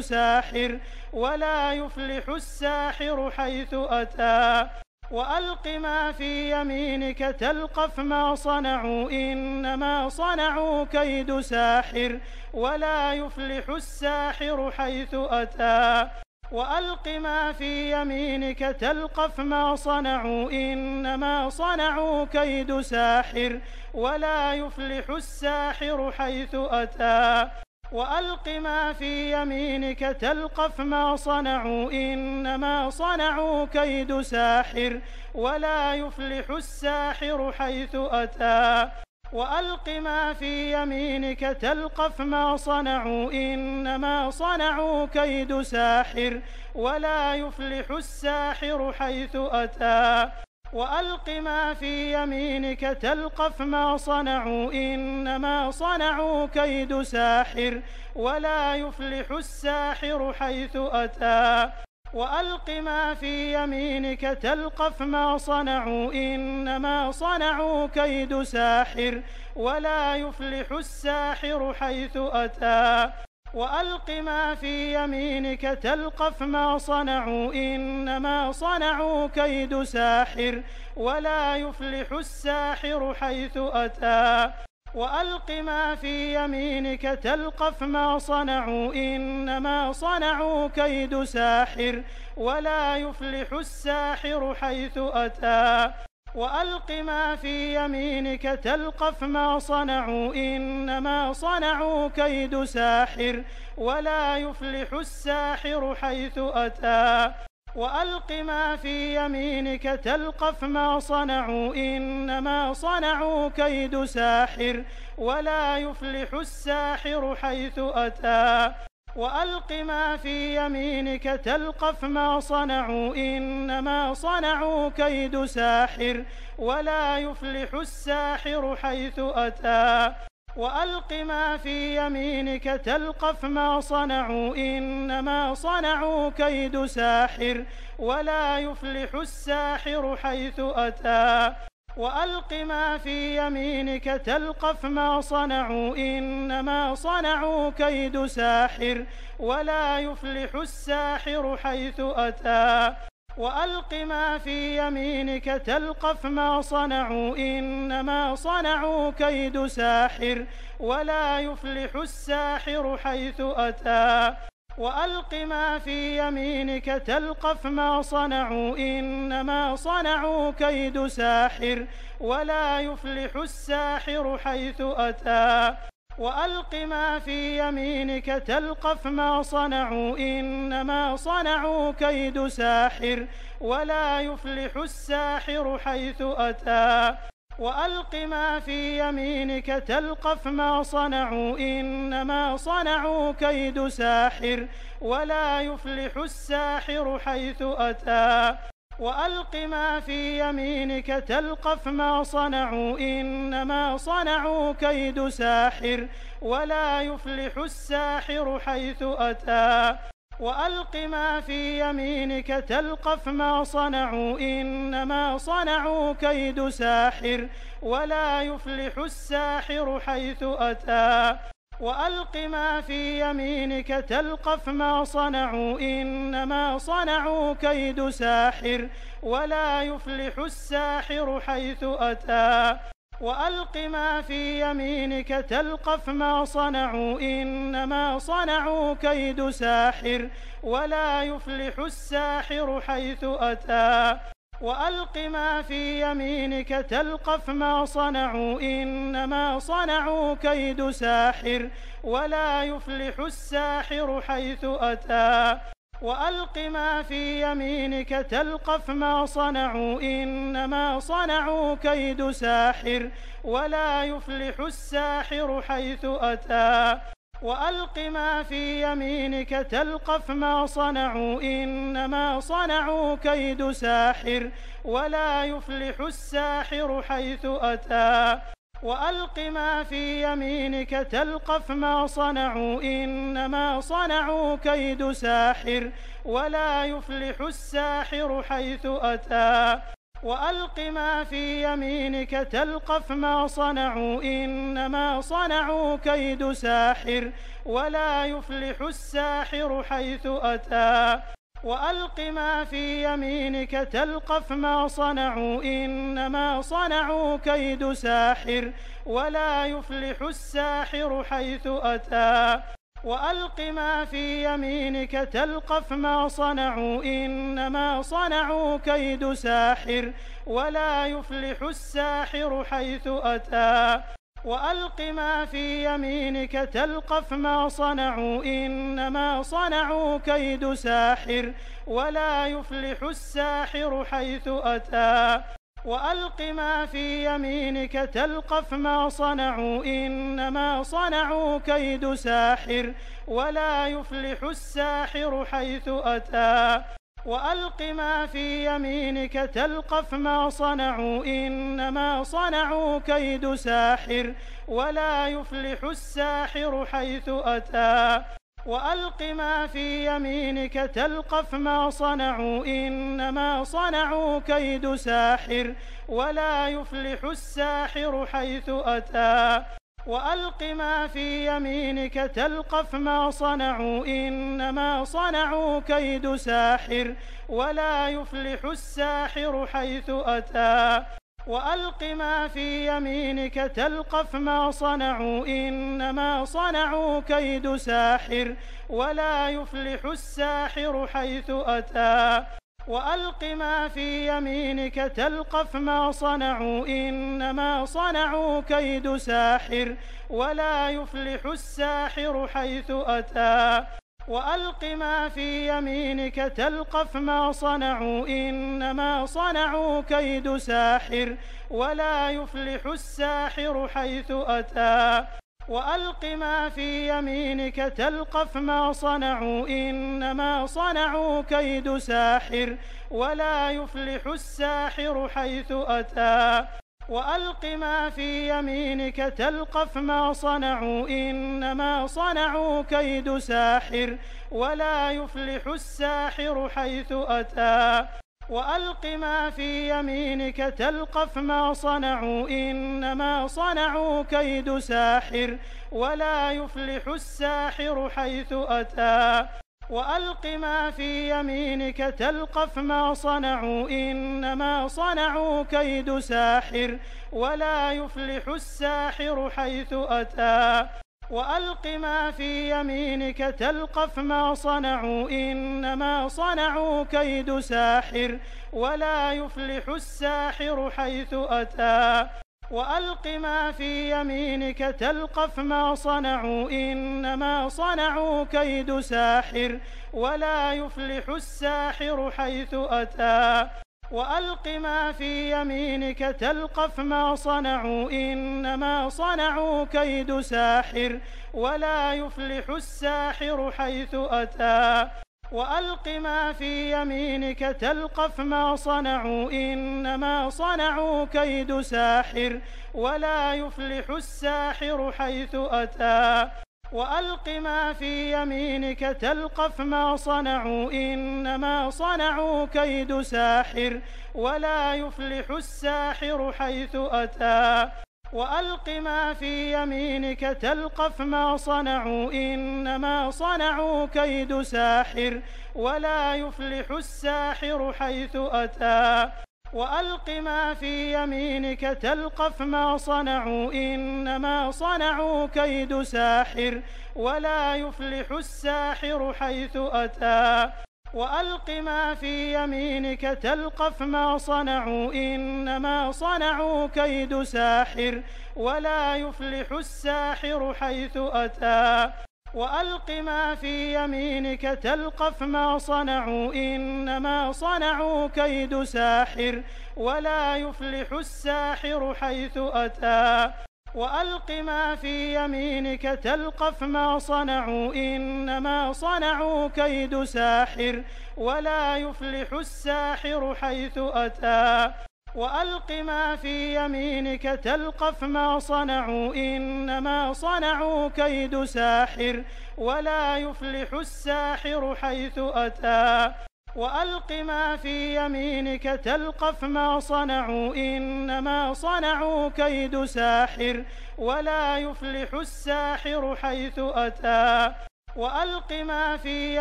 ساحر ولا يفلح الساحر حيث أتى وألق ما في يمينك تلقف ما صنعوا إنما صنعوا كيد ساحر ولا يفلح الساحر حيث أتى وألق ما في يمينك تلقف ما صنعوا إنما صنعوا كيد ساحر ولا يفلح الساحر حيث أتى وألق ما في يمينك تلقف ما صنعوا إنما صنعوا كيد ساحر ولا يفلح الساحر حيث أتى وألق ما في يمينك تلقف ما صنعوا إنما صنعوا كيد ساحر ولا يفلح الساحر حيث أتى وألق ما في يمينك تلقف ما صنعوا إنما صنعوا كيد ساحر ولا يفلح الساحر حيث أتى وألق ما في يمينك تلقف ما صنعوا إنما صنعوا كيد ساحر ولا يفلح الساحر حيث أتى وألق ما في يمينك تلقف ما صنعوا إنما صنعوا كيد ساحر ولا يفلح الساحر حيث أتى وألق ما في يمينك تلقف ما صنعوا إنما صنعوا كيد ساحر ولا يفلح الساحر حيث أتى وألق ما في يمينك تلقف ما صنعوا إنما صنعوا كيد ساحر ولا يفلح الساحر حيث أتى وألق ما في يمينك تلقف ما صنعوا إنما صنعوا كيد ساحر ولا يفلح الساحر حيث أتى وألق ما في يمينك تلقف ما صنعوا إنما صنعوا كيد ساحر ولا يفلح الساحر حيث أتى وألق ما في يمينك تلقف ما صنعوا إنما صنعوا كيد ساحر ولا يفلح الساحر حيث أتى وألق ما في يمينك تلقف ما صنعوا إنما صنعوا كيد ساحر ولا يفلح الساحر حيث أتى وألق ما في يمينك تلقف ما صنعوا إنما صنعوا كيد ساحر ولا يفلح الساحر حيث أتى وألق ما في يمينك تلقف ما صنعوا إنما صنعوا كيد ساحر ولا يفلح الساحر حيث أتى وألق ما في يمينك تلقف ما صنعوا إنما صنعوا كيد ساحر ولا يفلح الساحر حيث أتى وألق ما في يمينك تلقف ما صنعوا إنما صنعوا كيد ساحر ولا يفلح الساحر حيث أتى وألق ما في يمينك تلقف ما صنعوا إنما صنعوا كيد ساحر ولا يفلح الساحر حيث أتى وألق ما في يمينك تلقف ما صنعوا إنما صنعوا كيد ساحر ولا يفلح الساحر حيث أتى وألق ما في يمينك تلقف ما صنعوا إنما صنعوا كيد ساحر ولا يفلح الساحر حيث أتى وألق ما في يمينك تلقف ما صنعوا إنما صنعوا كيد ساحر ولا يفلح الساحر حيث أتى وألق ما في يمينك تلقف ما صنعوا إنما صنعوا كيد ساحر ولا يفلح الساحر حيث أتى وألق ما في يمينك تلقف ما صنعوا إنما صنعوا كيد ساحر ولا يفلح الساحر حيث أتى وألق ما في يمينك تلقف ما صنعوا إنما صنعوا كيد ساحر ولا يفلح الساحر حيث أتى وألق ما في يمينك تلقف ما صنعوا إنما صنعوا كيد ساحر ولا يفلح الساحر حيث أتى وألق ما في يمينك تلقف ما صنعوا إنما صنعوا كيد ساحر ولا يفلح الساحر حيث أتى وألق ما في يمينك تلقف ما صنعوا إنما صنعوا كيد ساحر ولا يفلح الساحر حيث أتى وألق ما في يمينك تلقف ما صنعوا إنما صنعوا كيد ساحر ولا يفلح الساحر حيث أتى وألق ما في يمينك تلقف ما صنعوا إنما صنعوا كيد ساحر ولا يفلح الساحر حيث أتى وألق ما في يمينك تلقف ما صنعوا إنما صنعوا كيد ساحر ولا يفلح الساحر حيث أتى وألق ما في يمينك تلقف ما صنعوا إنما صنعوا كيد ساحر ولا يفلح الساحر حيث أتى وألق ما في يمينك تلقف ما صنعوا إنما صنعوا كيد ساحر ولا يفلح الساحر حيث أتى وألق ما في يمينك تلقف ما صنعوا إنما صنعوا كيد ساحر ولا يفلح الساحر حيث أتى وألق ما في يمينك تلقف ما صنعوا إنما صنعوا كيد ساحر ولا يفلح الساحر حيث أتى وألق ما في يمينك تلقف ما صنعوا إنما صنعوا كيد ساحر ولا يفلح الساحر حيث أتى وألق ما في يمينك تلقف ما صنعوا إنما صنعوا كيد ساحر ولا يفلح الساحر حيث أتى وألق ما في يمينك تلقف ما صنعوا إنما صنعوا كيد ساحر ولا يفلح الساحر حيث أتى وألق ما في يمينك تلقف ما صنعوا إنما صنعوا كيد ساحر ولا يفلح الساحر حيث أتى وألق ما في يمينك تلقف ما صنعوا إنما صنعوا كيد ساحر ولا يفلح الساحر حيث أتى وألق ما في يمينك تلقف ما صنعوا إنما صنعوا كيد ساحر ولا يفلح الساحر حيث أتى وألق ما في يمينك تلقف ما صنعوا إنما صنعوا كيد ساحر ولا يفلح الساحر حيث أتى وألق ما في يمينك تلقف ما صنعوا إنما صنعوا كيد ساحر ولا يفلح الساحر حيث أتى وألق ما في يمينك تلقف ما صنعوا إنما صنعوا كيد ساحر ولا يفلح الساحر حيث أتى وألق ما في يمينك تلقف ما صنعوا إنما صنعوا كيد ساحر ولا يفلح الساحر حيث أتى وألق ما في يمينك تلقف ما صنعوا إنما صنعوا كيد ساحر ولا يفلح الساحر حيث أتى وألق ما في يمينك تلقف ما صنعوا إنما صنعوا كيد ساحر ولا يفلح الساحر حيث أتى وألق ما في يمينك تلقف ما صنعوا إنما صنعوا كيد ساحر ولا يفلح الساحر حيث أتى وألق ما في يمينك تلقف ما صنعوا إنما صنعوا كيد ساحر ولا يفلح الساحر حيث أتى وألق ما في يمينك تلقف ما صنعوا إنما صنعوا كيد ساحر ولا يفلح الساحر حيث أتى وألق ما في يمينك تلقف ما صنعوا إنما صنعوا كيد ساحر ولا يفلح الساحر حيث أتى وألق ما في يمينك تلقف ما صنعوا إنما صنعوا كيد ساحر ولا يفلح الساحر حيث أتى وألق ما في يمينك تلقف ما صنعوا إنما صنعوا كيد ساحر ولا يفلح الساحر حيث أتى وألق ما في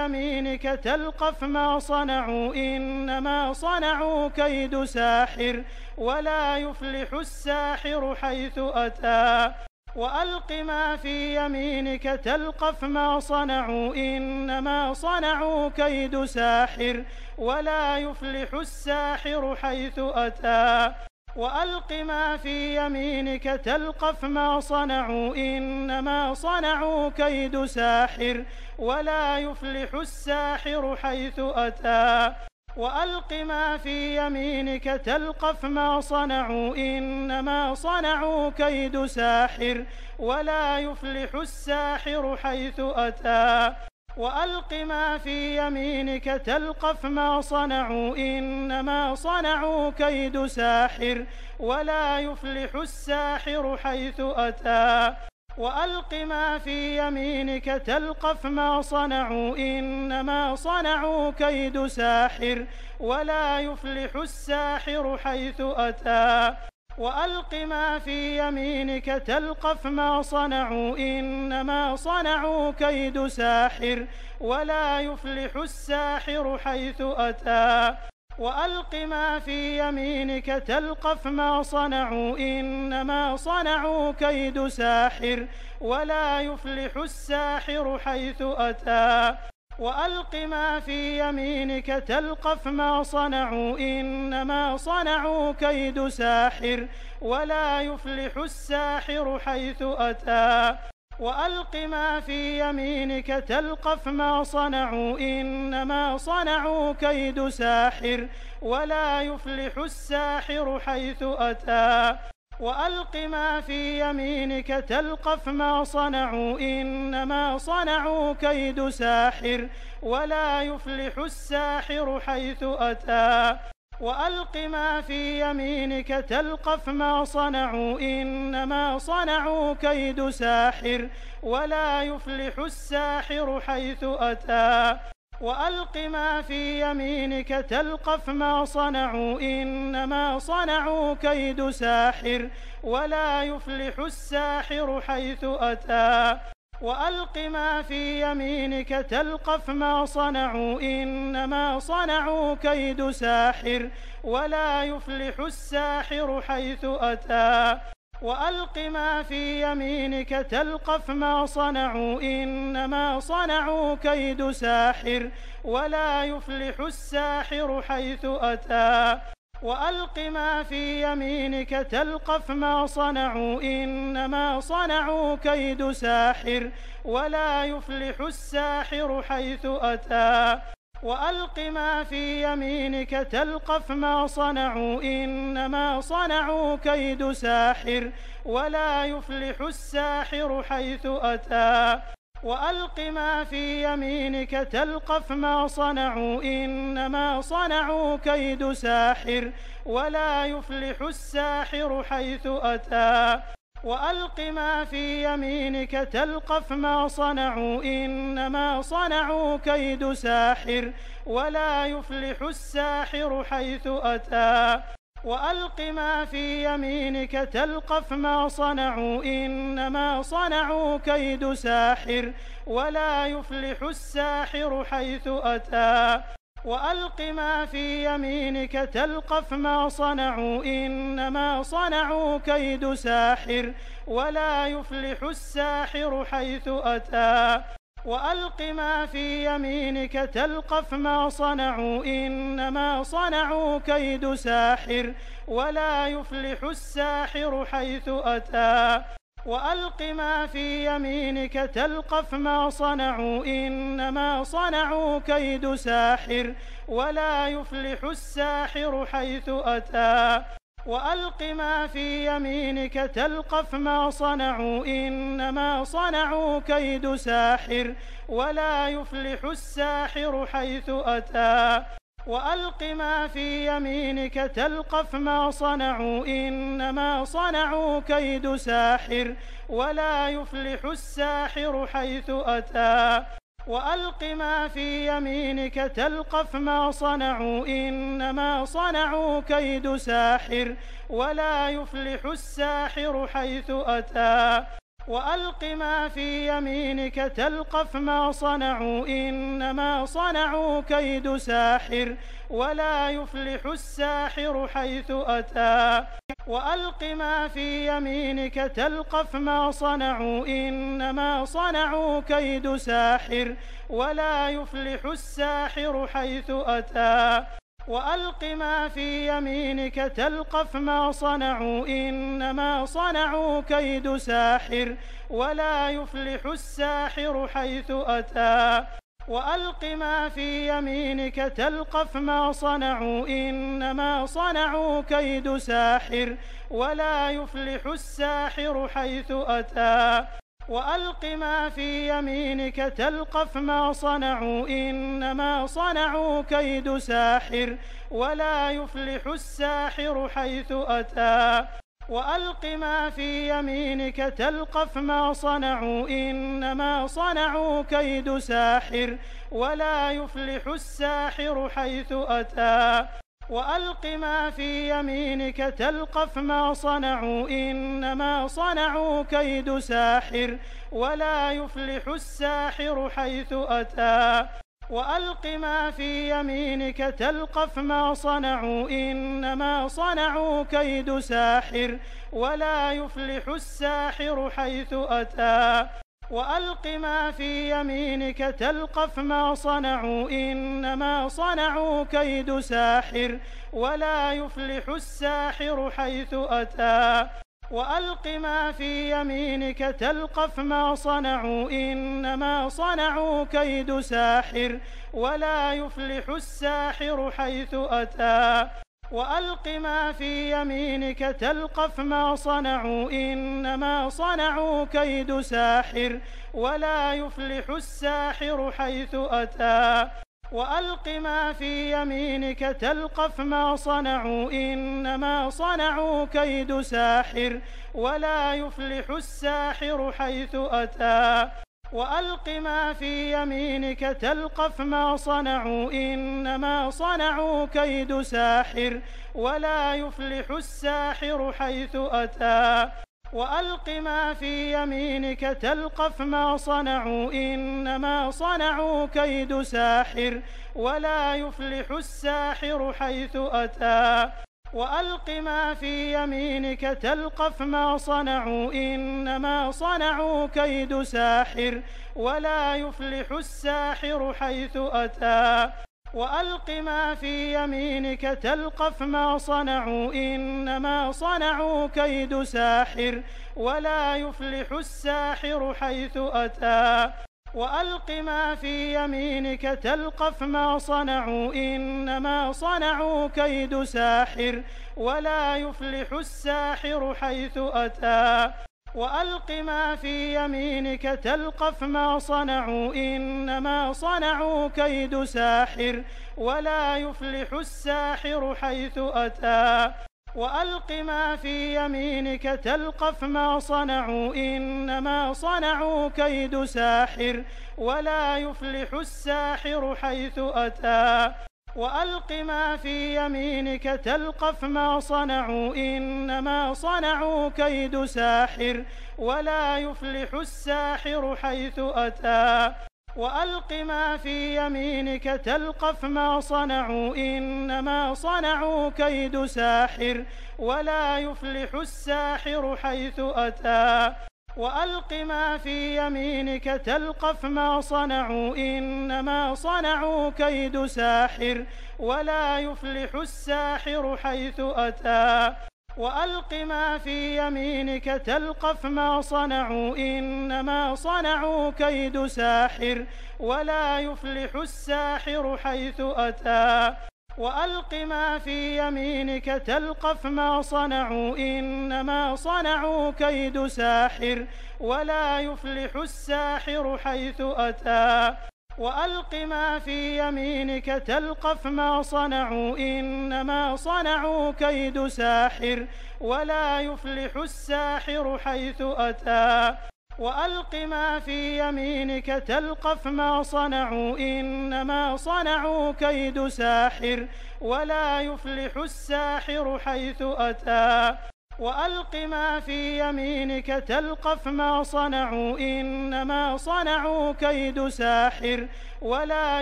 يمينك تلقف ما صنعوا إنما صنعوا كيد ساحر ولا يفلح الساحر حيث أتى وألق ما في يمينك تلقف ما صنعوا إنما صنعوا كيد ساحر ولا يفلح الساحر حيث أتى وألق ما في يمينك تلقف ما صنعوا إنما صنعوا كيد ساحر ولا يفلح الساحر حيث أتى وألق ما في يمينك تلقف ما صنعوا إنما صنعوا كيد ساحر ولا يفلح الساحر حيث أتى وألق ما في يمينك تلقف ما صنعوا إنما صنعوا كيد ساحر ولا يفلح الساحر حيث أتى وألق ما في يمينك تلقف ما صنعوا إنما صنعوا كيد ساحر ولا يفلح الساحر حيث أتى وألق ما في يمينك تلقف ما صنعوا إنما صنعوا كيد ساحر ولا يفلح الساحر حيث أتى وألق ما في يمينك تلقف ما صنعوا إنما صنعوا كيد ساحر ولا يفلح الساحر حيث أتى وألق ما في يمينك تلقف ما صنعوا إنما صنعوا كيد ساحر ولا يفلح الساحر حيث أتى وألق ما في يمينك تلقف ما صنعوا إنما صنعوا كيد ساحر ولا يفلح الساحر حيث أتى وألق ما في يمينك تلقف ما صنعوا إنما صنعوا كيد ساحر ولا يفلح الساحر حيث أتى وألق ما في يمينك تلقف ما صنعوا إنما صنعوا كيد ساحر ولا يفلح الساحر حيث أتى وألق ما في يمينك تلقف ما صنعوا إنما صنعوا كيد ساحر ولا يفلح الساحر حيث أتى وألق ما في يمينك تلقف ما صنعوا إنما صنعوا كيد ساحر ولا يفلح الساحر حيث أتى وألق ما في يمينك تلقف ما صنعوا إنما صنعوا كيد ساحر ولا يفلح الساحر حيث أتى وألق ما في يمينك تلقف ما صنعوا إنما صنعوا كيد ساحر ولا يفلح الساحر حيث أتى وألق ما في يمينك تلقف ما صنعوا إنما صنعوا كيد ساحر ولا يفلح الساحر حيث أتى وألق ما في يمينك تلقف ما صنعوا إنما صنعوا كيد ساحر ولا يفلح الساحر حيث أتى وألق ما في يمينك تلقف ما صنعوا إنما صنعوا كيد ساحر ولا يفلح الساحر حيث أتى وألق ما في يمينك تلقف ما صنعوا إنما صنعوا كيد ساحر ولا يفلح الساحر حيث أتى وألق ما في يمينك تلقف ما صنعوا إنما صنعوا كيد ساحر ولا يفلح الساحر حيث أتى وألق ما في يمينك تلقف ما صنعوا إنما صنعوا كيد ساحر ولا يفلح الساحر حيث أتى وألق ما في يمينك تلقف ما صنعوا إنما صنعوا كيد ساحر ولا يفلح الساحر حيث أتى وألق ما في يمينك تلقف ما صنعوا إنما صنعوا كيد ساحر ولا يفلح الساحر حيث أتى وألق ما في يمينك تلقف ما صنعوا إنما صنعوا كيد ساحر ولا يفلح الساحر حيث أتى وألق ما في يمينك تلقف ما صنعوا إنما صنعوا كيد ساحر ولا يفلح الساحر حيث أتى وألق ما في يمينك تلقف ما صنعوا إنما صنعوا كيد ساحر ولا يفلح الساحر حيث أتى وألق ما في يمينك تلقف ما صنعوا إنما صنعوا كيد ساحر ولا يفلح الساحر حيث أتى وألق ما في يمينك تلقف ما صنعوا إنما صنعوا كيد ساحر ولا يفلح الساحر حيث أتى وألق ما في يمينك تلقف ما صنعوا إنما صنعوا كيد ساحر ولا يفلح الساحر حيث أتى وألق ما في يمينك تلقف ما صنعوا إنما صنعوا كيد ساحر ولا يفلح الساحر حيث أتى وألق ما في يمينك تلقف ما صنعوا إنما صنعوا كيد ساحر ولا يفلح الساحر حيث أتى وألق ما في يمينك تلقف ما صنعوا إنما صنعوا كيد ساحر ولا يفلح الساحر حيث أتى وألق ما في يمينك تلقف ما صنعوا إنما صنعوا كيد ساحر ولا يفلح الساحر حيث أتى وألق ما في يمينك تلقف ما صنعوا إنما صنعوا كيد ساحر ولا يفلح الساحر حيث أتى وألق ما في يمينك تلقف ما صنعوا إنما صنعوا كيد ساحر ولا يفلح الساحر حيث أتى وألق ما في يمينك تلقف ما صنعوا إنما صنعوا كيد ساحر ولا يفلح الساحر حيث أتى وألق ما في يمينك تلقف ما صنعوا إنما صنعوا كيد ساحر ولا يفلح الساحر حيث أتى وألق ما في يمينك تلقف ما صنعوا إنما صنعوا كيد ساحر ولا يفلح الساحر حيث أتى وألق ما في يمينك تلقف ما صنعوا إنما صنعوا كيد ساحر ولا يفلح الساحر حيث أتى وألق ما في يمينك تلقف ما صنعوا إنما صنعوا كيد ساحر ولا يفلح الساحر حيث أتى وألق ما في يمينك تلقف ما صنعوا إنما صنعوا كيد ساحر ولا يفلح الساحر حيث أتى وألق ما في يمينك تلقف ما صنعوا إنما صنعوا كيد ساحر ولا يفلح الساحر حيث أتى وألق ما في يمينك تلقف ما صنعوا إنما صنعوا كيد ساحر ولا يفلح الساحر حيث أتى وألق ما في يمينك تلقف ما صنعوا إنما صنعوا كيد ساحر ولا يفلح الساحر حيث أتى وألق ما في يمينك تلقف ما صنعوا إنما صنعوا كيد ساحر ولا يفلح الساحر حيث أتى وألق ما في يمينك تلقف ما صنعوا إنما صنعوا كيد ساحر ولا يفلح الساحر حيث أتى وألق ما في يمينك تلقف ما صنعوا إنما صنعوا كيد ساحر ولا يفلح الساحر حيث أتى وألق ما في يمينك تلقف ما صنعوا إنما صنعوا كيد ساحر ولا يفلح الساحر حيث أتى وألق ما في يمينك تلقف ما صنعوا إنما صنعوا كيد ساحر ولا يفلح الساحر حيث أتى وألق ما في يمينك تلقف ما صنعوا إنما صنعوا كيد ساحر ولا يفلح الساحر حيث أتى وألق ما في يمينك تلقف ما صنعوا إنما صنعوا كيد ساحر ولا يفلح الساحر حيث أتى وألق ما في يمينك تلقف ما صنعوا إنما صنعوا كيد ساحر ولا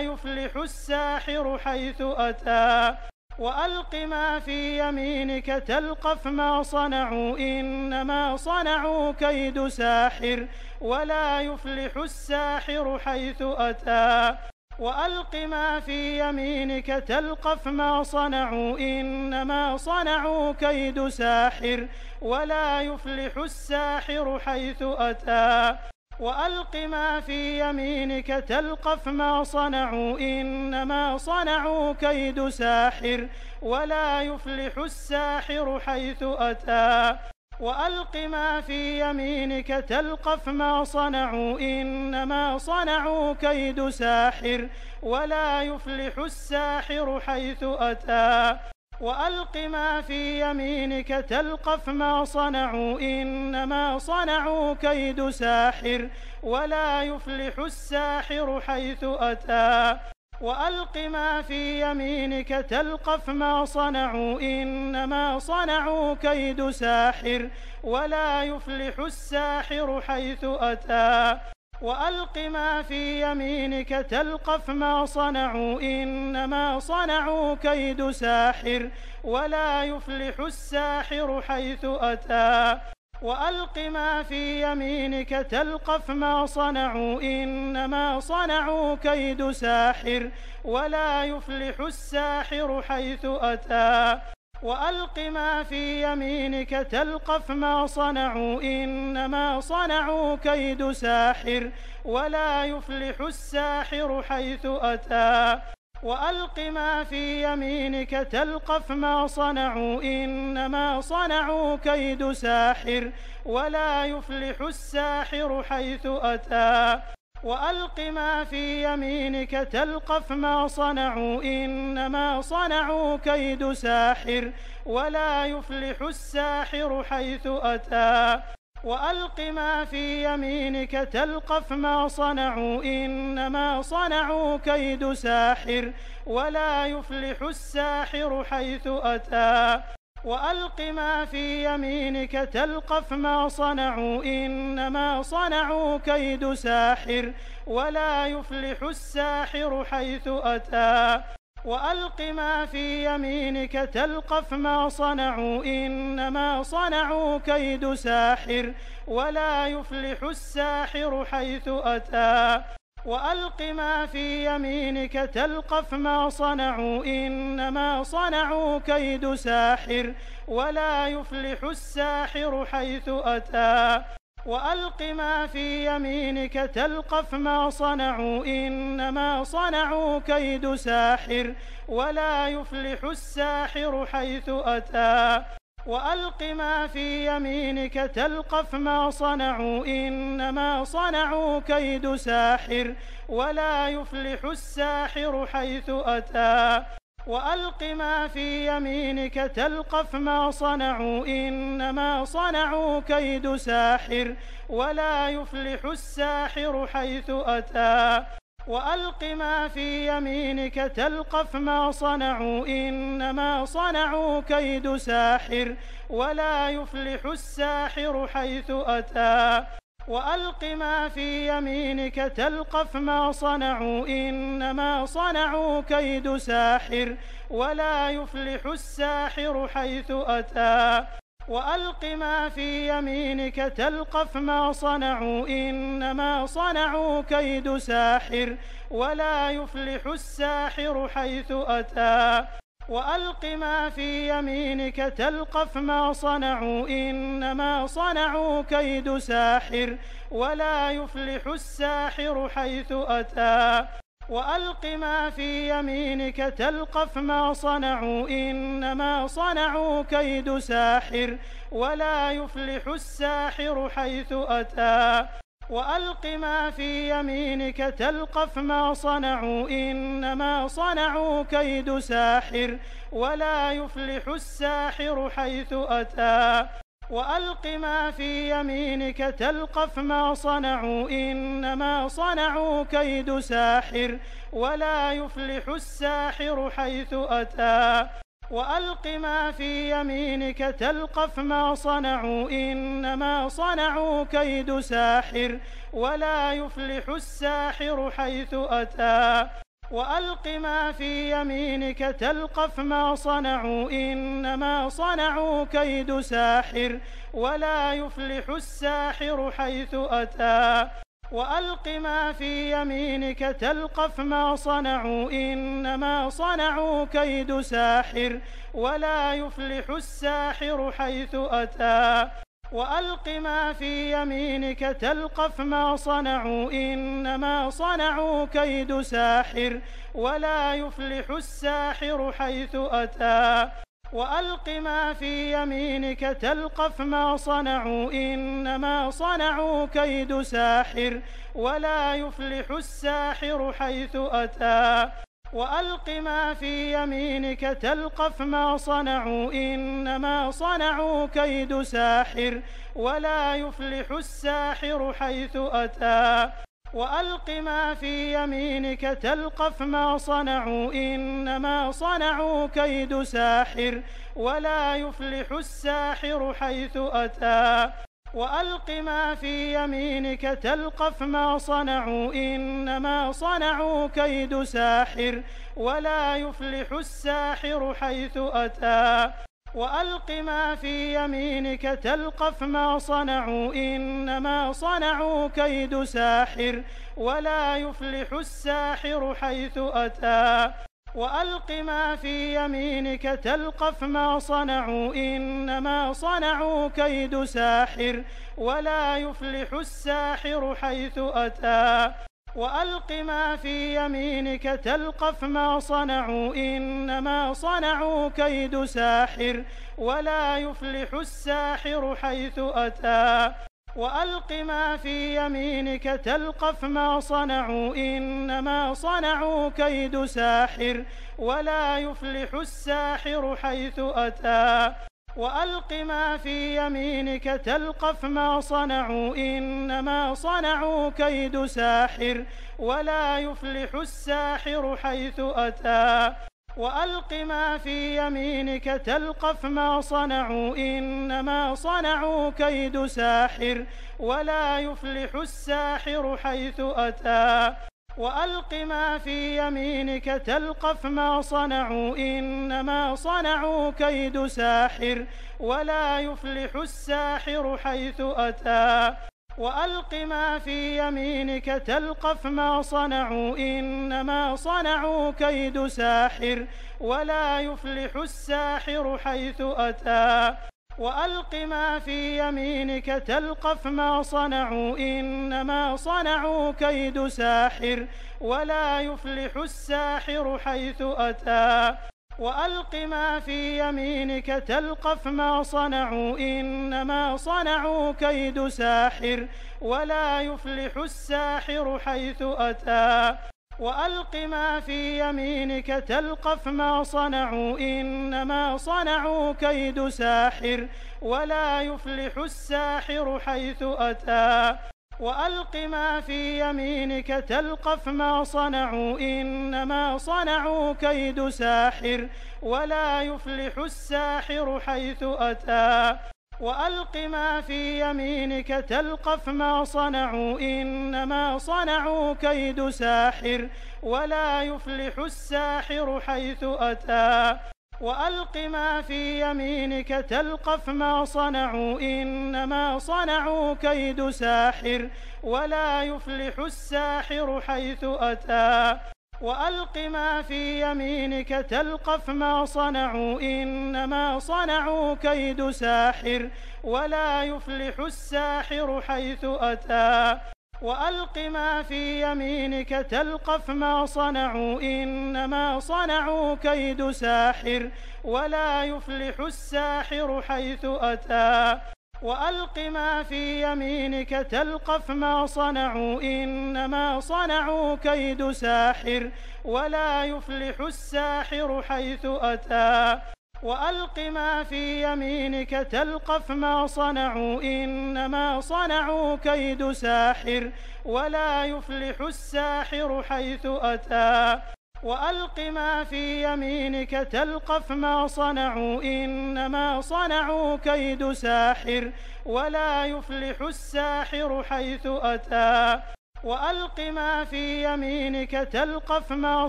يفلح الساحر حيث أتى وألق ما في يمينك تلقف ما صنعوا إنما صنعوا كيد ساحر ولا يفلح الساحر حيث أتى وألق ما في يمينك تلقف ما صنعوا إنما صنعوا كيد ساحر ولا يفلح الساحر حيث أتى وألق ما في يمينك تلقف ما صنعوا إنما صنعوا كيد ساحر ولا يفلح الساحر حيث أتى وألق ما في يمينك تلقف ما صنعوا إنما صنعوا كيد ساحر ولا يفلح الساحر حيث أتى وألق ما في يمينك تلقف ما صنعوا إنما صنعوا كيد ساحر ولا يفلح الساحر حيث أتى وألق ما في يمينك تلقف ما صنعوا إنما صنعوا كيد ساحر ولا يفلح الساحر حيث أتى وألق ما في يمينك تلقف ما صنعوا إنما صنعوا كيد ساحر ولا يفلح الساحر حيث أتى وألق ما في يمينك تلقف ما صنعوا إنما صنعوا كيد ساحر ولا يفلح الساحر حيث أتى وألق ما في يمينك تلقف ما صنعوا إنما صنعوا كيد ساحر ولا يفلح الساحر حيث أتى وألق ما في يمينك تلقف ما صنعوا إنما صنعوا كيد ساحر ولا يفلح الساحر حيث أتى وألق ما في يمينك تلقف ما صنعوا إنما صنعوا كيد ساحر ولا يفلح الساحر حيث أتى وألق ما في يمينك تلقف ما صنعوا إنما صنعوا كيد ساحر ولا يفلح الساحر حيث أتى وألق ما في يمينك تلقف ما صنعوا إنما صنعوا كيد ساحر ولا يفلح الساحر حيث أتى وألق ما في يمينك تلقف ما صنعوا إنما صنعوا كيد ساحر ولا يفلح الساحر حيث أتى وألق ما في يمينك تلقف ما صنعوا إنما صنعوا كيد ساحر ولا يفلح الساحر حيث أتى وألق ما في يمينك تلقف ما صنعوا إنما صنعوا كيد ساحر ولا يفلح الساحر حيث أتى وألق ما في يمينك تلقف ما صنعوا إنما صنعوا كيد ساحر ولا يفلح الساحر حيث أتى وألق ما في يمينك تلقف ما صنعوا إنما صنعوا كيد ساحر ولا يفلح الساحر حيث أتى وألق ما في يمينك تلقف ما صنعوا إنما صنعوا كيد ساحر ولا يفلح الساحر حيث أتى وألق ما في يمينك تلقف ما صنعوا إنما صنعوا كيد ساحر ولا يفلح الساحر حيث أتى وألق ما في يمينك تلقف ما صنعوا إنما صنعوا كيد ساحر ولا يفلح الساحر حيث أتى وألق ما في يمينك تلقف ما صنعوا إنما صنعوا كيد ساحر ولا يفلح الساحر حيث أتى وألق ما في يمينك تلقف ما صنعوا إنما صنعوا كيد ساحر ولا يفلح الساحر حيث أتى وألق ما في يمينك تلقف ما صنعوا إنما صنعوا كيد ساحر ولا يفلح الساحر حيث أتى وألق ما في يمينك تلقف ما صنعوا إنما صنعوا كيد ساحر ولا يفلح الساحر حيث أتى وألق ما في يمينك تلقف ما صنعوا إنما صنعوا كيد ساحر ولا يفلح الساحر حيث أتى وألق ما في يمينك تلقف ما صنعوا إنما صنعوا كيد ساحر ولا يفلح الساحر حيث أتى وألق ما في يمينك تلقف ما صنعوا إنما صنعوا كيد ساحر ولا يفلح الساحر حيث أتى وألق ما في يمينك تلقف ما صنعوا إنما صنعوا كيد ساحر ولا يفلح الساحر حيث أتى وألق ما في يمينك تلقف ما صنعوا إنما صنعوا كيد ساحر ولا يفلح الساحر حيث أتى وألق ما في يمينك تلقف ما صنعوا إنما صنعوا كيد ساحر ولا يفلح الساحر حيث أتى وألق ما في يمينك تلقف ما صنعوا إنما صنعوا كيد ساحر ولا يفلح الساحر حيث أتى وألق ما في يمينك تلقف ما صنعوا إنما صنعوا كيد ساحر ولا يفلح الساحر حيث أتى وألق ما في يمينك تلقف ما صنعوا إنما صنعوا كيد ساحر ولا يفلح الساحر حيث أتى وألق ما في يمينك تلقف ما صنعوا إنما صنعوا كيد ساحر ولا يفلح الساحر حيث أتى وألق ما في يمينك تلقف ما صنعوا إنما صنعوا كيد ساحر ولا يفلح الساحر حيث أتى وألق ما في يمينك تلقف ما صنعوا إنما صنعوا كيد ساحر ولا يفلح الساحر حيث أتى وألق ما في يمينك تلقف ما صنعوا إنما صنعوا كيد ساحر ولا يفلح الساحر حيث أتى وألق ما في يمينك تلقف ما صنعوا إنما صنعوا كيد ساحر ولا يفلح الساحر حيث أتى وألق ما في يمينك تلقف ما صنعوا إنما صنعوا كيد ساحر ولا يفلح الساحر حيث أتى وألق ما في يمينك تلقف ما صنعوا إنما صنعوا كيد ساحر ولا يفلح الساحر حيث أتى وألق ما في يمينك تلقف ما صنعوا إنما صنعوا كيد ساحر ولا يفلح الساحر حيث أتى وألق ما في يمينك تلقف ما صنعوا إنما صنعوا كيد ساحر ولا يفلح الساحر حيث أتى وألق ما في يمينك تلقف ما صنعوا إنما صنعوا كيد ساحر ولا يفلح الساحر حيث أتى وألق ما في يمينك تلقف ما صنعوا إنما صنعوا كيد ساحر ولا يفلح الساحر حيث أتى وألق ما في يمينك تلقف ما صنعوا إنما صنعوا كيد ساحر ولا يفلح الساحر حيث أتى وألق ما في يمينك تلقف ما صنعوا إنما صنعوا كيد ساحر ولا يفلح الساحر حيث أتى وألق ما في يمينك تلقف ما صنعوا إنما صنعوا كيد ساحر ولا يفلح الساحر حيث أتى وألق ما في يمينك تلقف ما صنعوا إنما صنعوا كيد ساحر ولا يفلح الساحر حيث أتى وألق ما في يمينك تلقف ما صنعوا إنما صنعوا كيد ساحر ولا يفلح الساحر حيث أتى وألق ما في يمينك تلقف ما صنعوا إنما صنعوا كيد ساحر ولا يفلح الساحر حيث أتى وألق ما في يمينك تلقف ما صنعوا إنما صنعوا كيد ساحر ولا يفلح الساحر حيث أتى وألق ما في يمينك تلقف ما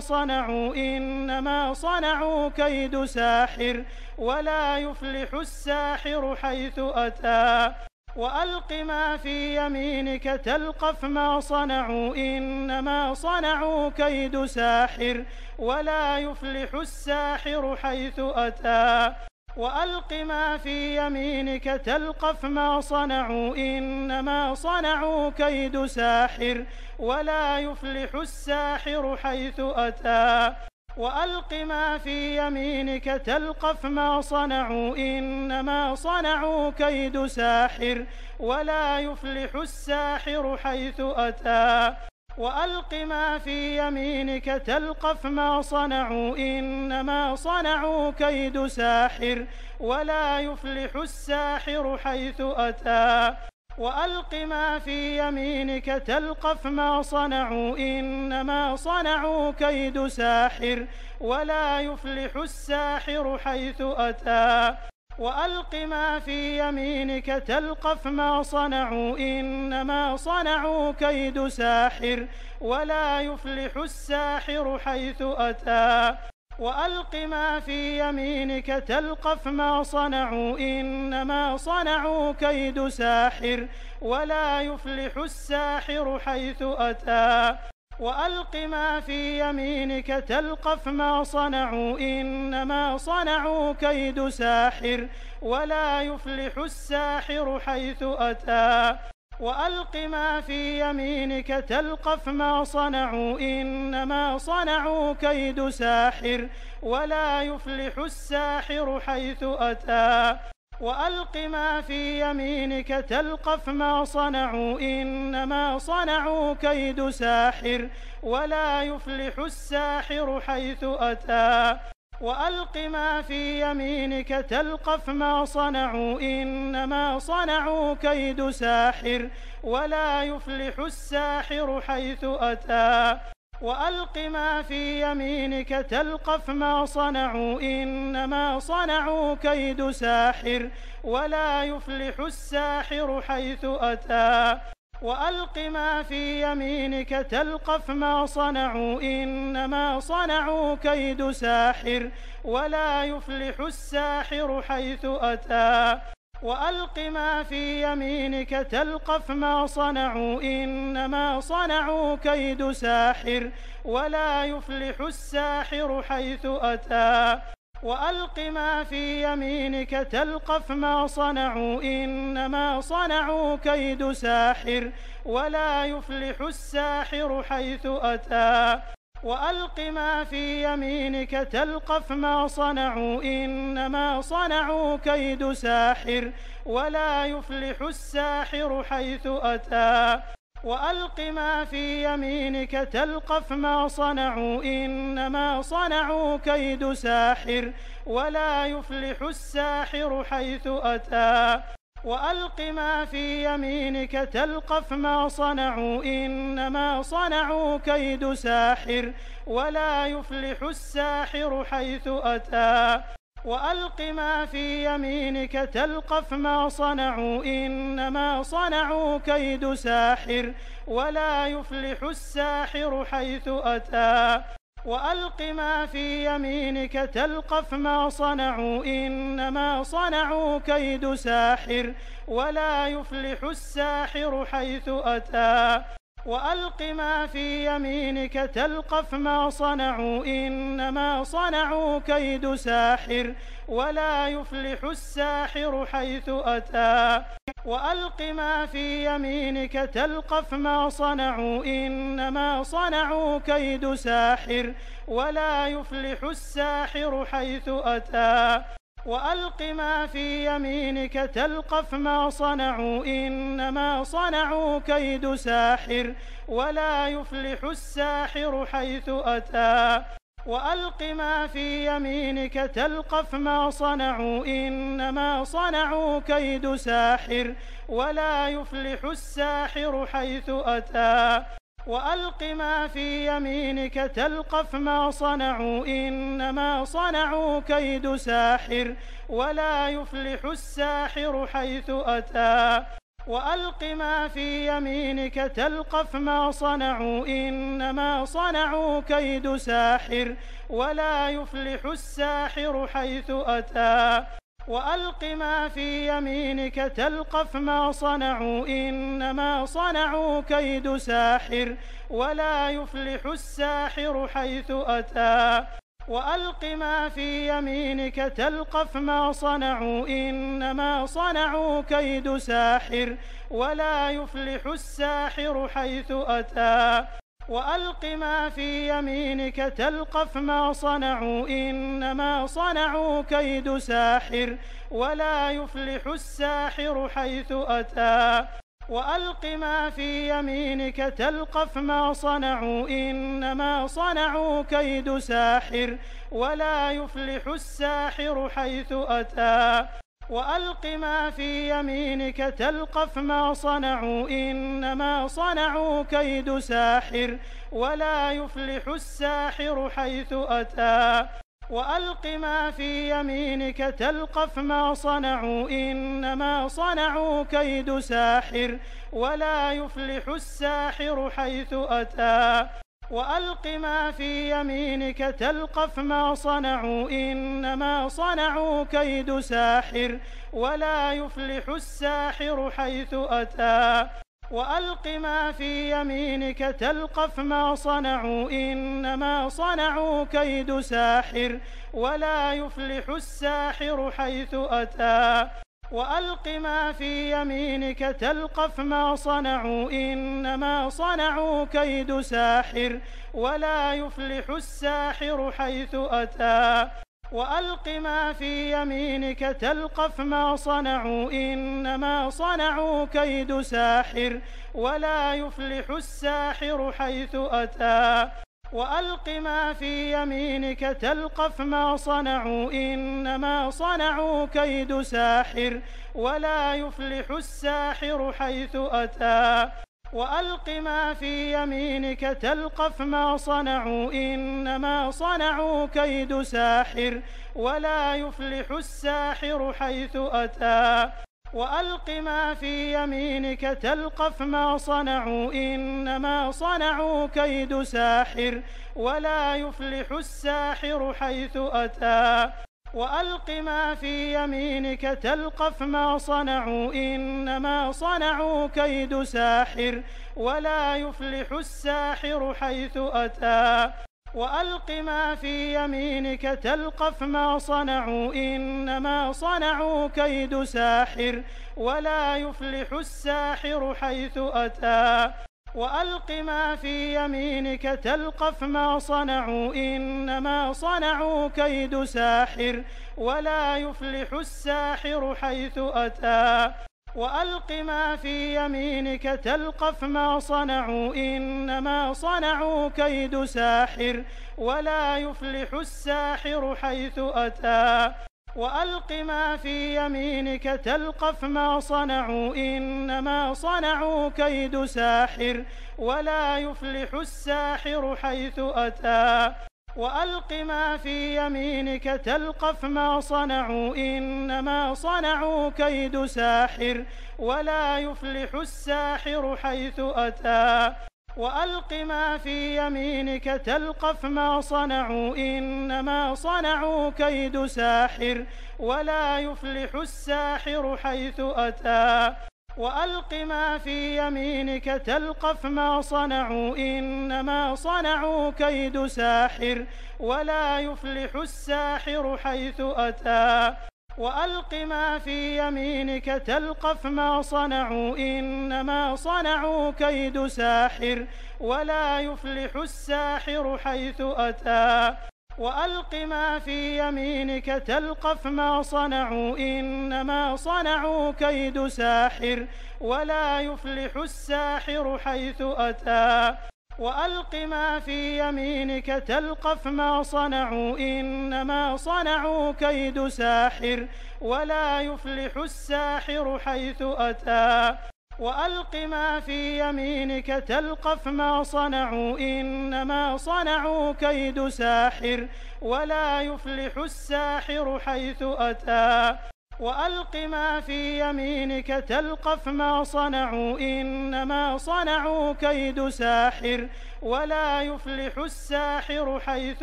صنعوا إنما صنعوا كيد ساحر ولا يفلح الساحر حيث أتى وألق ما في يمينك تلقف ما صنعوا إنما صنعوا كيد ساحر ولا يفلح الساحر حيث أتى وألق ما في يمينك تلقف ما صنعوا إنما صنعوا كيد ساحر ولا يفلح الساحر حيث أتى وألق ما في يمينك تلقف ما صنعوا إنما صنعوا كيد ساحر ولا يفلح الساحر حيث أتى وألق ما في يمينك تلقف ما صنعوا إنما صنعوا كيد ساحر ولا يفلح الساحر حيث أتى وألق ما في يمينك تلقف ما صنعوا إنما صنعوا كيد ساحر ولا يفلح الساحر حيث أتى وألق ما في يمينك تلقف ما صنعوا إنما صنعوا كيد ساحر ولا يفلح الساحر حيث أتى وألق ما في يمينك تلقف ما صنعوا إنما صنعوا كيد ساحر ولا يفلح الساحر حيث أتى وألق ما في يمينك تلقف ما صنعوا إنما صنعوا كيد ساحر ولا يفلح الساحر حيث أتى وألق ما في يمينك تلقف ما صنعوا إنما صنعوا كيد ساحر ولا يفلح الساحر حيث أتى وألق ما في يمينك تلقف ما صنعوا إنما صنعوا كيد ساحر ولا يفلح الساحر حيث أتى وألق ما في يمينك تلقف ما صنعوا إنما صنعوا كيد ساحر ولا يفلح الساحر حيث أتى وألق ما في يمينك تلقف ما صنعوا إنما صنعوا كيد ساحر ولا يفلح الساحر حيث أتى وألق ما في يمينك تلقف ما صنعوا إنما صنعوا كيد ساحر ولا يفلح الساحر حيث أتى وألق ما في يمينك تلقف ما صنعوا إنما صنعوا كيد ساحر ولا يفلح الساحر حيث أتى وألق ما في يمينك تلقف ما صنعوا إنما صنعوا كيد ساحر ولا يفلح الساحر حيث أتى وألق ما في يمينك تلقف ما صنعوا إنما صنعوا كيد ساحر ولا يفلح الساحر حيث أتى وألق ما في يمينك تلقف ما صنعوا إنما صنعوا كيد ساحر ولا يفلح الساحر حيث أتى وألق ما في يمينك تلقف ما صنعوا إنما صنعوا كيد ساحر ولا يفلح الساحر حيث أتى وألق ما في يمينك تلقف ما صنعوا إنما صنعوا كيد ساحر ولا يفلح الساحر حيث أتى وألق ما في يمينك تلقف ما صنعوا إنما صنعوا كيد ساحر ولا يفلح الساحر حيث أتى وألق ما في يمينك تلقف ما صنعوا إنما صنعوا كيد ساحر ولا يفلح الساحر حيث أتى وألق ما في يمينك تلقف ما صنعوا إنما صنعوا كيد ساحر ولا يفلح الساحر حيث أتى وألق ما في يمينك تلقف ما صنعوا إنما صنعوا كيد ساحر ولا يفلح الساحر حيث أتى وألق ما في يمينك تلقف ما صنعوا إنما صنعوا كيد ساحر ولا يفلح الساحر حيث أتى وألق ما في يمينك تلقف ما صنعوا إنما صنعوا كيد ساحر ولا يفلح الساحر حيث أتى وألق ما في يمينك تلقف ما صنعوا إنما صنعوا كيد ساحر ولا يفلح الساحر حيث أتى وألق ما في يمينك تلقف ما صنعوا إنما صنعوا كيد ساحر ولا يفلح الساحر حيث أتى وألق ما في يمينك تلقف ما صنعوا إنما صنعوا كيد ساحر ولا يفلح الساحر حيث أتى وألق ما في يمينك تلقف ما صنعوا إنما صنعوا كيد ساحر ولا يفلح الساحر حيث أتى وألق ما في يمينك تلقف ما صنعوا إنما صنعوا كيد ساحر ولا يفلح الساحر حيث أتى وألق ما في يمينك تلقف ما صنعوا إنما صنعوا كيد ساحر ولا يفلح الساحر حيث أتى وألق ما في يمينك تلقف ما صنعوا إنما صنعوا كيد ساحر ولا يفلح الساحر حيث أتى وألق ما في يمينك تلقف ما صنعوا إنما صنعوا كيد ساحر ولا يفلح الساحر حيث أتى وألق ما في يمينك تلقف ما صنعوا إنما صنعوا كيد ساحر ولا يفلح الساحر حيث أتى وألق ما في يمينك تلقف ما صنعوا إنما صنعوا كيد ساحر ولا يفلح الساحر حيث أتى وألق ما في يمينك تلقف ما صنعوا إنما صنعوا كيد ساحر ولا يفلح الساحر حيث أتى وألق ما في يمينك تلقف ما صنعوا إنما صنعوا كيد ساحر ولا يفلح الساحر حيث أتى وألق ما في يمينك تلقف ما صنعوا إنما صنعوا كيد ساحر ولا يفلح الساحر حيث أتى وألق ما في يمينك تلقف ما صنعوا إنما صنعوا كيد ساحر ولا يفلح الساحر حيث أتى وألق ما في يمينك تلقف ما صنعوا إنما صنعوا كيد ساحر ولا يفلح الساحر حيث أتى وألق ما في يمينك تلقف ما صنعوا إنما صنعوا كيد ساحر ولا يفلح الساحر حيث أتى وألق ما في يمينك تلقف ما صنعوا إنما صنعوا كيد ساحر ولا يفلح الساحر حيث أتى وألق ما في يمينك تلقف ما صنعوا إنما صنعوا كيد ساحر ولا يفلح الساحر حيث أتى وألق ما في يمينك تلقف ما صنعوا إنما صنعوا كيد ساحر ولا يفلح الساحر حيث أتى وألق ما في يمينك تلقف ما صنعوا إنما صنعوا كيد ساحر ولا يفلح الساحر حيث أتى وألق ما في يمينك تلقف ما صنعوا إنما صنعوا كيد ساحر ولا يفلح الساحر حيث أتى وألق ما في يمينك تلقف ما صنعوا إنما صنعوا كيد ساحر ولا يفلح الساحر حيث أتى وألق ما في يمينك تلقف ما صنعوا إنما صنعوا كيد ساحر ولا يفلح الساحر حيث أتى وألق ما في يمينك تلقف ما صنعوا إنما صنعوا كيد ساحر ولا يفلح الساحر حيث أتى وألق ما في يمينك تلقف ما صنعوا إنما صنعوا كيد ساحر ولا يفلح الساحر حيث أتى وألق ما في يمينك تلقف ما صنعوا إنما صنعوا كيد ساحر ولا يفلح الساحر حيث أتى وألق ما في يمينك تلقف ما صنعوا إنما صنعوا كيد ساحر ولا يفلح الساحر حيث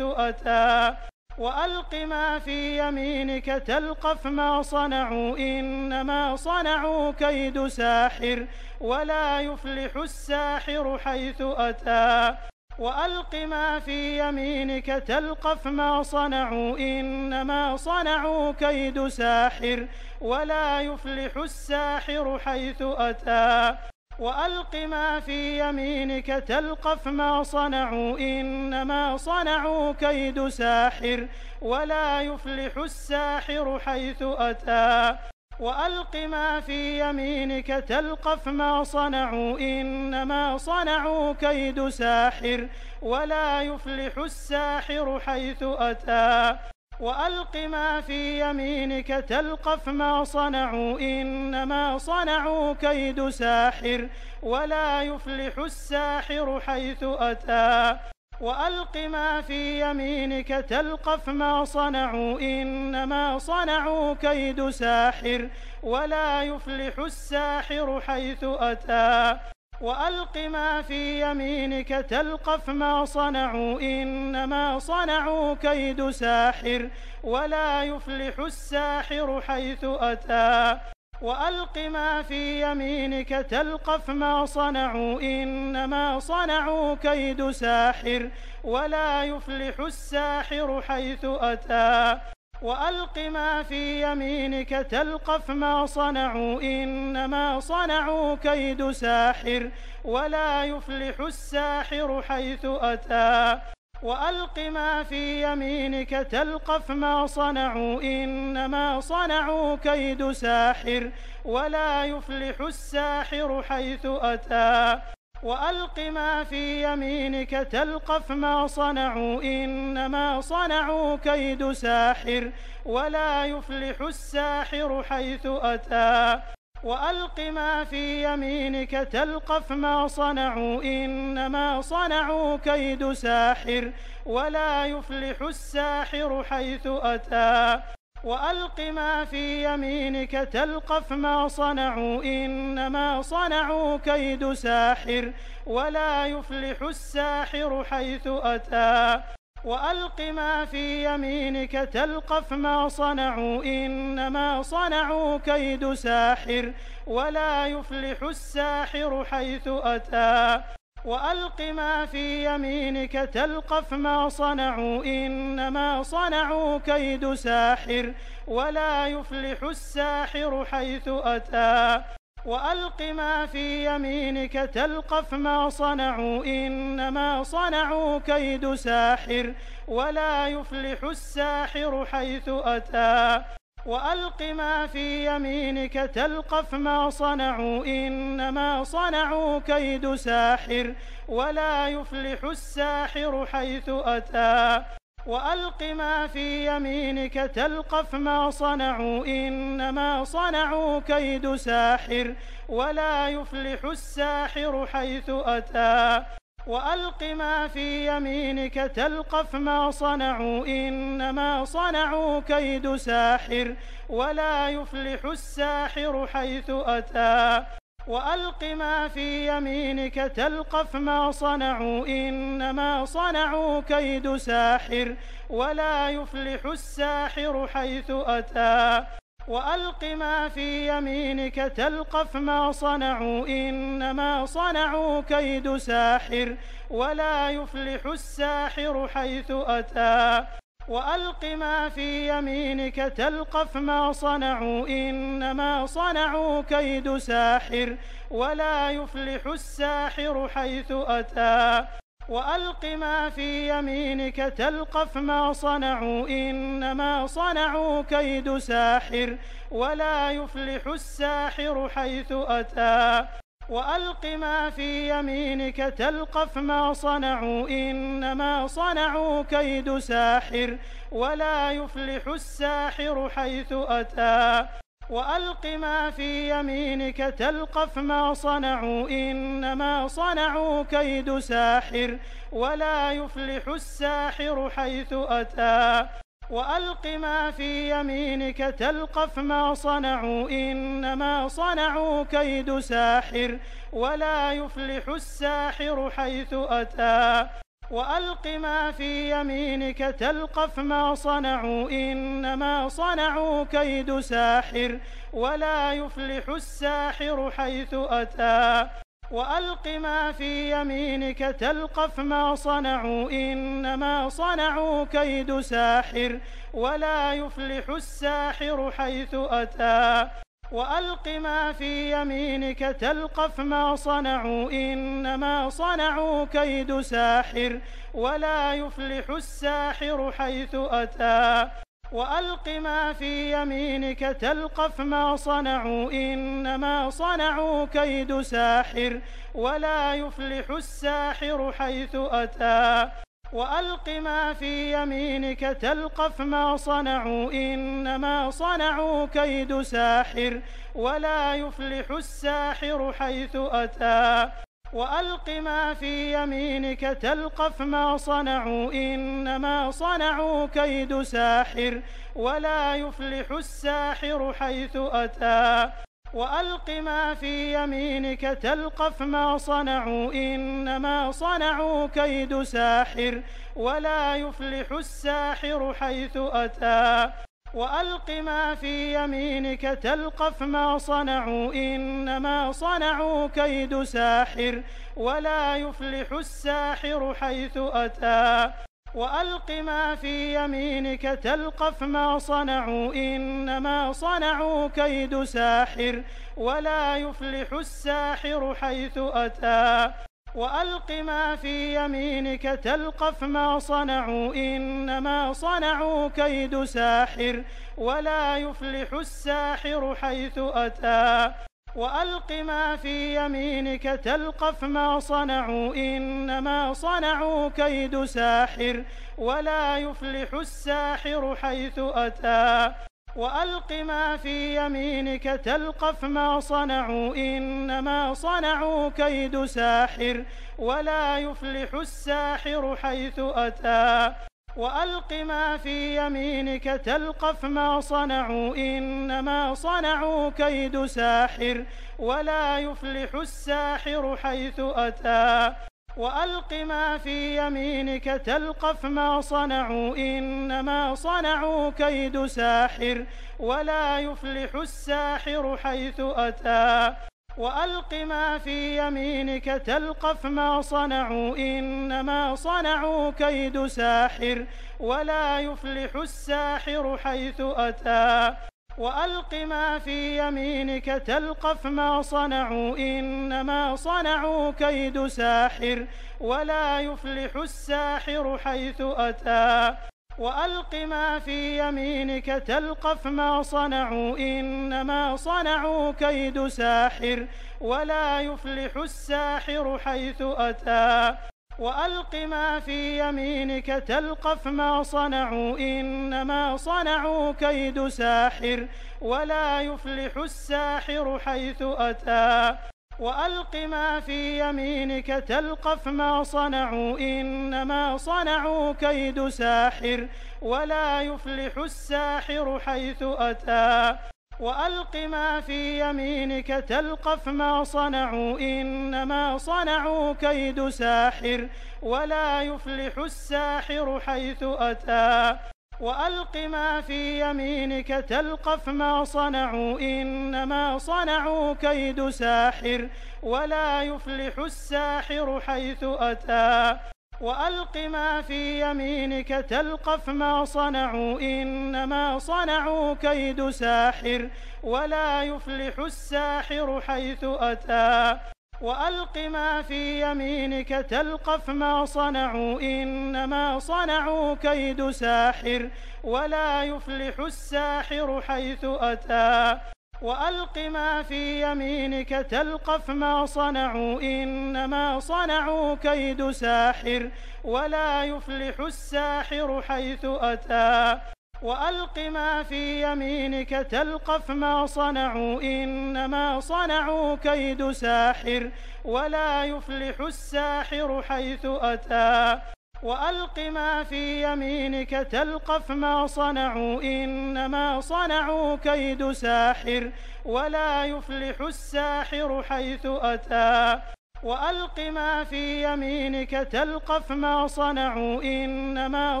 أتى وألق ما في يمينك تلقف ما صنعوا إنما صنعوا كيد ساحر ولا يفلح الساحر حيث أتى وألق ما في يمينك تلقف ما صنعوا إنما صنعوا كيد ساحر ولا يفلح الساحر حيث أتى وألق ما في يمينك تلقف ما صنعوا إنما صنعوا كيد ساحر ولا يفلح الساحر حيث أتى وألق ما في يمينك تلقف ما صنعوا إنما صنعوا كيد ساحر ولا يفلح الساحر حيث أتى وألق ما في يمينك تلقف ما صنعوا إنما صنعوا كيد ساحر ولا يفلح الساحر حيث أتى وألق ما في يمينك تلقف ما صنعوا إنما صنعوا كيد ساحر ولا يفلح الساحر حيث أتى وألق ما في يمينك تلقف ما صنعوا إنما صنعوا كيد ساحر ولا يفلح الساحر حيث أتى وألق ما في يمينك تلقف ما صنعوا إنما صنعوا كيد ساحر ولا يفلح الساحر حيث أتى وألق ما في يمينك تلقف ما صنعوا إنما صنعوا كيد ساحر ولا يفلح الساحر حيث أتى وألق ما في يمينك تلقف ما صنعوا إنما صنعوا كيد ساحر ولا يفلح الساحر حيث أتى وألق ما في يمينك تلقف ما صنعوا إنما صنعوا كيد ساحر ولا يفلح الساحر حيث أتى وألق ما في يمينك تلقف ما صنعوا إنما صنعوا كيد ساحر ولا يفلح الساحر حيث أتى وألق ما في يمينك تلقف ما صنعوا إنما صنعوا كيد ساحر ولا يفلح الساحر حيث أتى وألق ما في يمينك تلقف ما صنعوا إنما صنعوا كيد ساحر ولا يفلح الساحر حيث أتى وألق ما في يمينك تلقف ما صنعوا إنما صنعوا كيد ساحر ولا يفلح الساحر حيث أتى وألق ما في يمينك تلقف ما صنعوا إنما صنعوا كيد ساحر ولا يفلح الساحر حيث أتى وألق ما في يمينك تلقف ما صنعوا إنما صنعوا كيد ساحر ولا يفلح الساحر حيث أتى وألق ما في يمينك تلقف ما صنعوا إنما صنعوا كيد ساحر ولا يفلح الساحر حيث أتى وألق ما في يمينك تلقف ما صنعوا إنما صنعوا كيد ساحر ولا يفلح الساحر حيث أتى وألق ما في يمينك تلقف ما صنعوا إنما صنعوا كيد ساحر ولا يفلح الساحر حيث أتى وألق ما في يمينك تلقف ما صنعوا إنما صنعوا كيد ساحر ولا يفلح الساحر حيث أتى وألق ما في يمينك تلقف ما صنعوا إنما صنعوا كيد ساحر ولا يفلح الساحر حيث أتى وألق ما في يمينك تلقف ما صنعوا إنما صنعوا كيد ساحر ولا يفلح الساحر حيث أتى وألق ما في يمينك تلقف ما صنعوا إنما صنعوا كيد ساحر ولا يفلح الساحر حيث أتى وألق ما في يمينك تلقف ما صنعوا إنما صنعوا كيد ساحر ولا يفلح الساحر حيث أتى وألق ما في يمينك تلقف ما صنعوا إنما صنعوا كيد ساحر ولا يفلح الساحر حيث أتى وألق ما في يمينك تلقف ما صنعوا إنما صنعوا كيد ساحر ولا يفلح الساحر حيث أتى وألق ما في يمينك تلقف ما صنعوا إنما صنعوا كيد ساحر ولا يفلح الساحر حيث أتى وألق ما في يمينك تلقف ما صنعوا إنما صنعوا كيد ساحر ولا يفلح الساحر حيث أتى وألق ما في يمينك تلقف ما صنعوا إنما صنعوا كيد ساحر ولا يفلح الساحر حيث أتى وألق ما في يمينك تلقف ما صنعوا إنما صنعوا كيد ساحر ولا يفلح الساحر حيث أتى وألق ما في يمينك تلقف ما صنعوا إنما صنعوا كيد ساحر ولا يفلح الساحر حيث أتى وألق ما في يمينك تلقف ما صنعوا إنما صنعوا كيد ساحر ولا يفلح الساحر حيث أتى وألق ما في يمينك تلقف ما صنعوا إنما صنعوا كيد ساحر ولا يفلح الساحر حيث أتى وألق ما في يمينك تلقف ما صنعوا إنما صنعوا كيد ساحر ولا يفلح الساحر حيث أتى وألق ما في يمينك تلقف ما صنعوا إنما صنعوا كيد ساحر ولا يفلح الساحر حيث أتى وألق ما في يمينك تلقف ما صنعوا إنما صنعوا كيد ساحر ولا يفلح الساحر حيث أتى وألق ما في يمينك تلقف ما صنعوا إنما صنعوا كيد ساحر ولا يفلح الساحر حيث أتى وألق ما في يمينك تلقف ما صنعوا إنما صنعوا كيد ساحر ولا يفلح الساحر حيث أتى وألق ما في يمينك تلقف ما صنعوا إنما صنعوا كيد ساحر ولا يفلح الساحر حيث أتى وألق ما في يمينك تلقف ما صنعوا إنما صنعوا كيد ساحر ولا يفلح الساحر حيث أتى وألق ما في يمينك تلقف ما صنعوا إنما صنعوا كيد ساحر ولا يفلح الساحر حيث أتى وألق ما في يمينك تلقف ما صنعوا إنما صنعوا كيد ساحر ولا يفلح الساحر حيث أتى وألق ما في يمينك تلقف ما صنعوا إنما صنعوا كيد ساحر ولا يفلح الساحر حيث أتى وألق ما في يمينك تلقف ما صنعوا إنما صنعوا كيد ساحر ولا يفلح الساحر حيث أتى وألق ما في يمينك تلقف ما صنعوا إنما صنعوا كيد ساحر ولا يفلح الساحر حيث أتى وألق ما في يمينك تلقف ما صنعوا إنما صنعوا كيد ساحر ولا يفلح الساحر حيث أتى وألق ما في يمينك تلقف ما صنعوا إنما صنعوا كيد ساحر ولا يفلح الساحر حيث أتى وألق ما في يمينك تلقف ما صنعوا إنما صنعوا كيد ساحر ولا يفلح الساحر حيث أتى وألق ما في يمينك تلقف ما صنعوا إنما صنعوا كيد ساحر ولا يفلح الساحر حيث أتى وألق ما في يمينك تلقف ما صنعوا إنما صنعوا كيد ساحر ولا يفلح الساحر حيث أتى وألق ما في يمينك تلقف ما صنعوا إنما صنعوا كيد ساحر ولا يفلح الساحر حيث أتى وألق ما في يمينك تلقف ما صنعوا إنما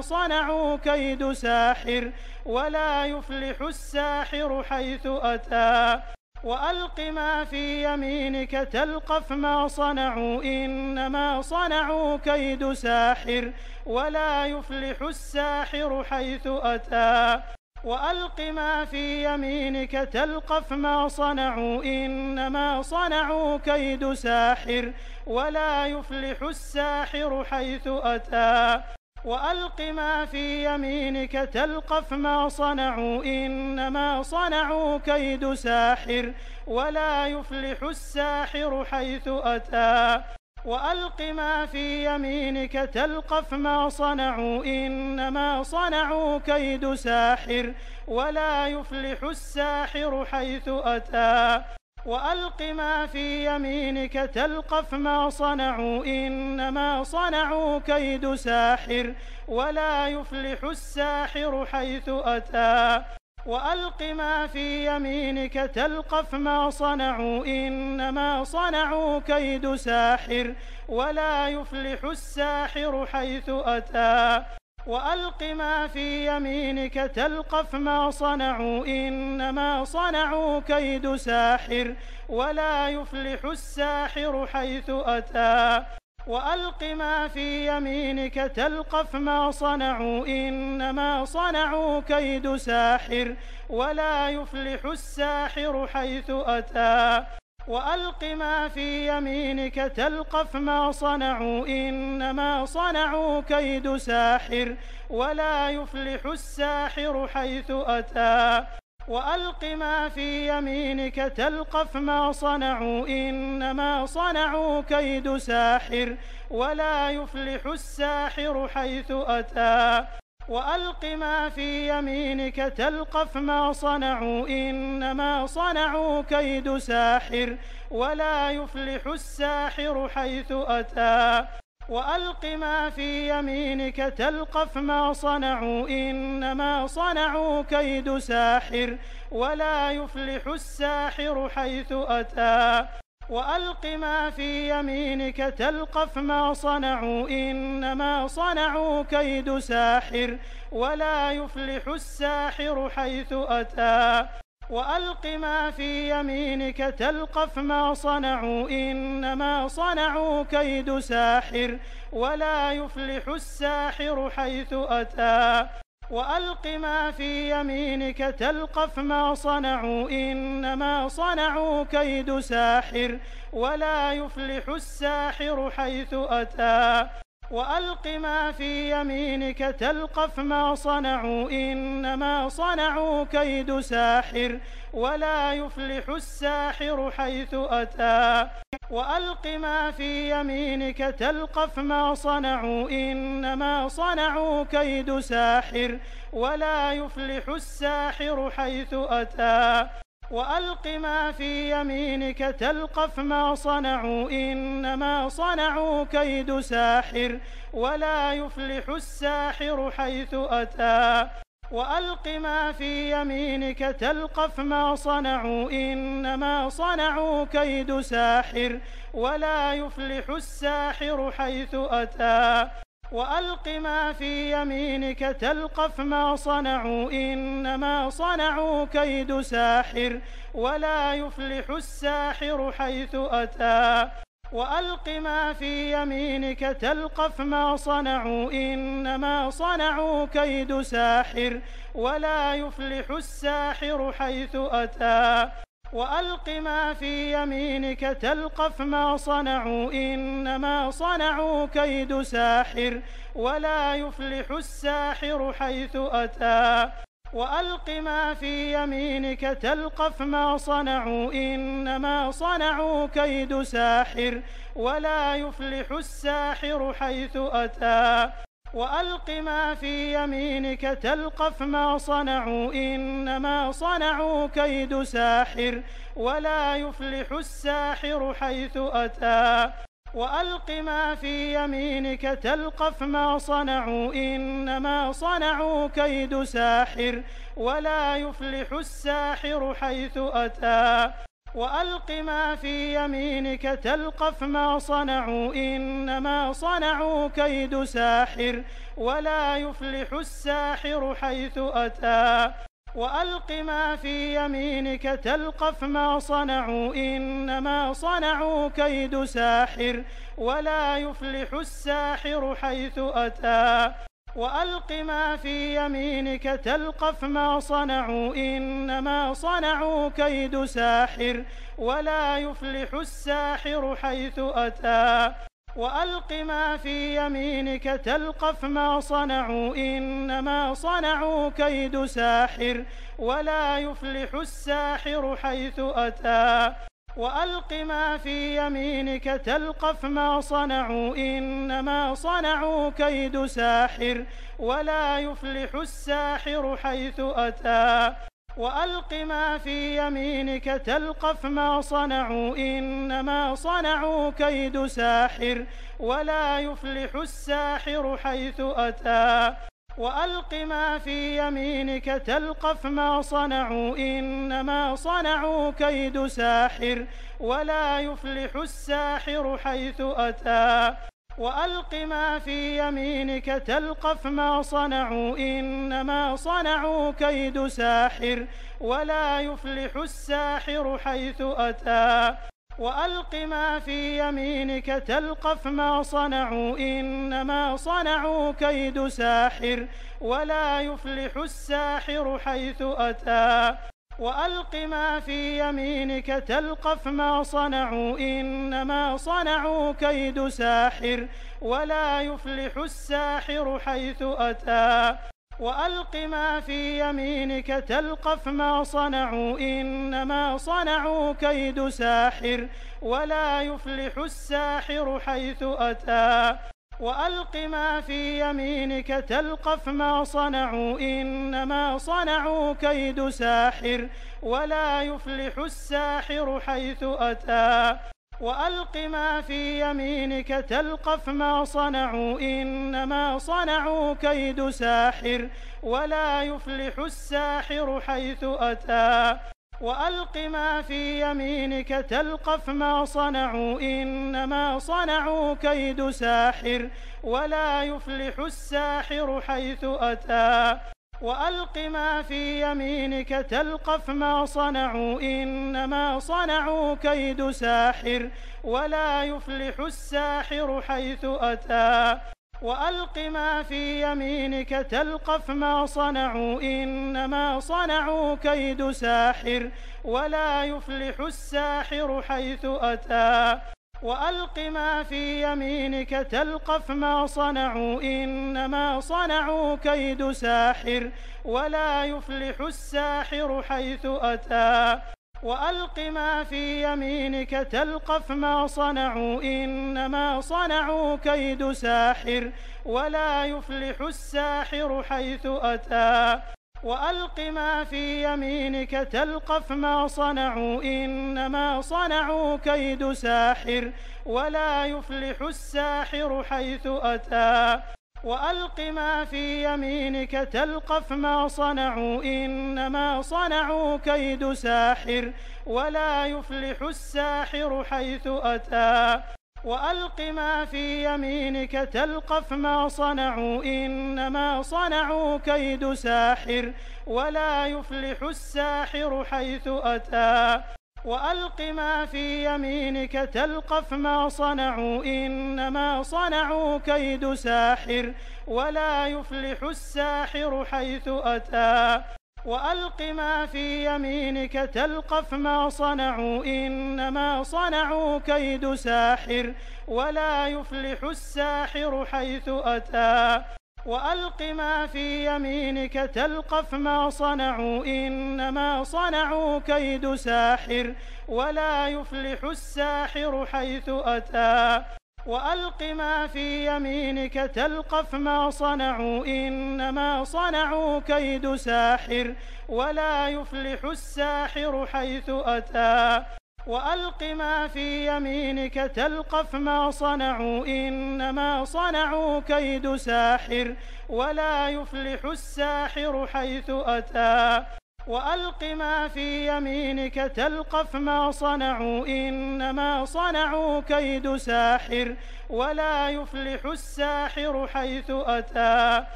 صنعوا كيد ساحر ولا يفلح الساحر حيث أتى وألق ما في يمينك تلقف ما صنعوا إنما صنعوا كيد ساحر ولا يفلح الساحر حيث أتى وألق ما في يمينك تلقف ما صنعوا إنما صنعوا كيد ساحر ولا يفلح الساحر حيث أتى وألق ما في يمينك تلقف ما صنعوا إنما صنعوا كيد ساحر ولا يفلح الساحر حيث أتى وألق ما في يمينك تلقف ما صنعوا إنما صنعوا كيد ساحر ولا يفلح الساحر حيث أتى وألق ما في يمينك تلقف ما صنعوا إنما صنعوا كيد ساحر ولا يفلح الساحر حيث أتى وألق ما في يمينك تلقف ما صنعوا إنما صنعوا كيد ساحر ولا يفلح الساحر حيث أتى وألق ما في يمينك تلقف ما صنعوا إنما صنعوا كيد ساحر ولا يفلح الساحر حيث أتى وألق ما في يمينك تلقف ما صنعوا إنما صنعوا كيد ساحر ولا يفلح الساحر حيث أتى وألق ما في يمينك تلقف ما صنعوا إنما صنعوا كيد ساحر ولا يفلح الساحر حيث أتى وألق ما في يمينك تلقف ما صنعوا إنما صنعوا كيد ساحر ولا يفلح الساحر حيث أتى وألق ما في يمينك تلقف ما صنعوا إنما صنعوا كيد ساحر ولا يفلح الساحر حيث أتى وألق ما في يمينك تلقف ما صنعوا إنما صنعوا كيد ساحر ولا يفلح الساحر حيث أتى وألق ما في يمينك تلقف ما صنعوا إنما صنعوا كيد ساحر ولا يفلح الساحر حيث أتى وألق ما في يمينك تلقف ما صنعوا إنما صنعوا كيد ساحر ولا يفلح الساحر حيث أتى وألق ما في يمينك تلقف ما صنعوا إنما صنعوا كيد ساحر ولا يفلح الساحر حيث أتى وألق ما في يمينك تلقف ما صنعوا إنما صنعوا كيد ساحر ولا يفلح الساحر حيث أتى وألق ما في يمينك تلقف ما صنعوا إنما صنعوا كيد ساحر ولا يفلح الساحر حيث أتى وألق ما في يمينك تلقف ما صنعوا إنما صنعوا كيد ساحر ولا يفلح الساحر حيث أتى وألق ما في يمينك تلقف ما صنعوا إنما صنعوا كيد ساحر ولا يفلح الساحر حيث أتى وألق ما في يمينك تلقف ما صنعوا إنما صنعوا كيد ساحر ولا يفلح الساحر حيث أتى وألق ما في يمينك تلقف ما صنعوا إنما صنعوا كيد ساحر ولا يفلح الساحر حيث أتى وألق ما في يمينك تلقف ما صنعوا إنما صنعوا كيد ساحر ولا يفلح الساحر حيث أتى وألق ما في يمينك تلقف ما صنعوا إنما صنعوا كيد ساحر ولا يفلح الساحر حيث أتى وألق ما في يمينك تلقف ما صنعوا إنما صنعوا كيد ساحر ولا يفلح الساحر حيث أتى وألق ما في يمينك تلقف ما صنعوا إنما صنعوا كيد ساحر ولا يفلح الساحر حيث أتى وألق ما في يمينك تلقف ما صنعوا إنما صنعوا كيد ساحر ولا يفلح الساحر حيث أتى وألق ما في يمينك تلقف ما صنعوا إنما صنعوا كيد ساحر ولا يفلح الساحر حيث أتى وألق ما في يمينك تلقف ما صنعوا إنما صنعوا كيد ساحر ولا يفلح الساحر حيث أتى وألق ما في يمينك تلقف ما صنعوا إنما صنعوا كيد ساحر ولا يفلح الساحر حيث أتى وألق ما في يمينك تلقف ما صنعوا إنما صنعوا كيد ساحر ولا يفلح الساحر حيث أتى وألق ما في يمينك تلقف ما صنعوا إنما صنعوا كيد ساحر ولا يفلح الساحر حيث أتى وألق ما في يمينك تلقف ما صنعوا إنما صنعوا كيد ساحر ولا يفلح الساحر حيث أتى وألق ما في يمينك تلقف ما صنعوا إنما صنعوا كيد ساحر ولا يفلح الساحر حيث أتى وألق ما في يمينك تلقف ما صنعوا إنما صنعوا كيد ساحر ولا يفلح الساحر حيث أتى وألق ما في يمينك تلقف ما صنعوا إنما صنعوا كيد ساحر ولا يفلح الساحر حيث أتى وألق ما في يمينك تلقف ما صنعوا إنما صنعوا كيد ساحر ولا يفلح الساحر حيث أتى وألق ما في يمينك تلقف ما صنعوا إنما صنعوا كيد ساحر ولا يفلح الساحر حيث أتى وألق ما في يمينك تلقف ما صنعوا إنما صنعوا كيد ساحر ولا يفلح الساحر حيث أتى وألق ما في يمينك تلقف ما صنعوا إنما صنعوا كيد ساحر ولا يفلح الساحر حيث أتى وألق ما في يمينك تلقف ما صنعوا إنما صنعوا كيد ساحر ولا يفلح الساحر حيث أتى وألق ما في يمينك تلقف ما صنعوا إنما صنعوا كيد ساحر ولا يفلح الساحر حيث أتى وألق ما في يمينك تلقف ما صنعوا إنما صنعوا كيد ساحر ولا يفلح الساحر حيث أتى وألق ما في يمينك تلقف ما صنعوا إنما صنعوا كيد ساحر ولا يفلح الساحر حيث أتى وألق ما في يمينك تلقف ما صنعوا إنما صنعوا كيد ساحر ولا يفلح الساحر حيث أتى وألق ما في يمينك تلقف ما صنعوا إنما صنعوا كيد ساحر ولا يفلح الساحر حيث أتى وألق ما في يمينك تلقف ما صنعوا إنما صنعوا كيد ساحر ولا يفلح الساحر حيث أتى وألق ما في يمينك تلقف ما صنعوا إنما صنعوا كيد ساحر ولا يفلح الساحر حيث أتى وألق ما في يمينك تلقف ما صنعوا إنما صنعوا كيد ساحر ولا يفلح الساحر حيث أتى وألق ما في يمينك تلقف ما صنعوا إنما صنعوا كيد ساحر ولا يفلح الساحر حيث أتى وألق ما في يمينك تلقف ما صنعوا إنما صنعوا كيد ساحر ولا يفلح الساحر حيث أتى وألق ما في يمينك تلقف ما صنعوا إنما صنعوا كيد ساحر ولا يفلح الساحر حيث أتى وألق ما في يمينك تلقف ما صنعوا إنما صنعوا كيد ساحر ولا يفلح الساحر حيث أتى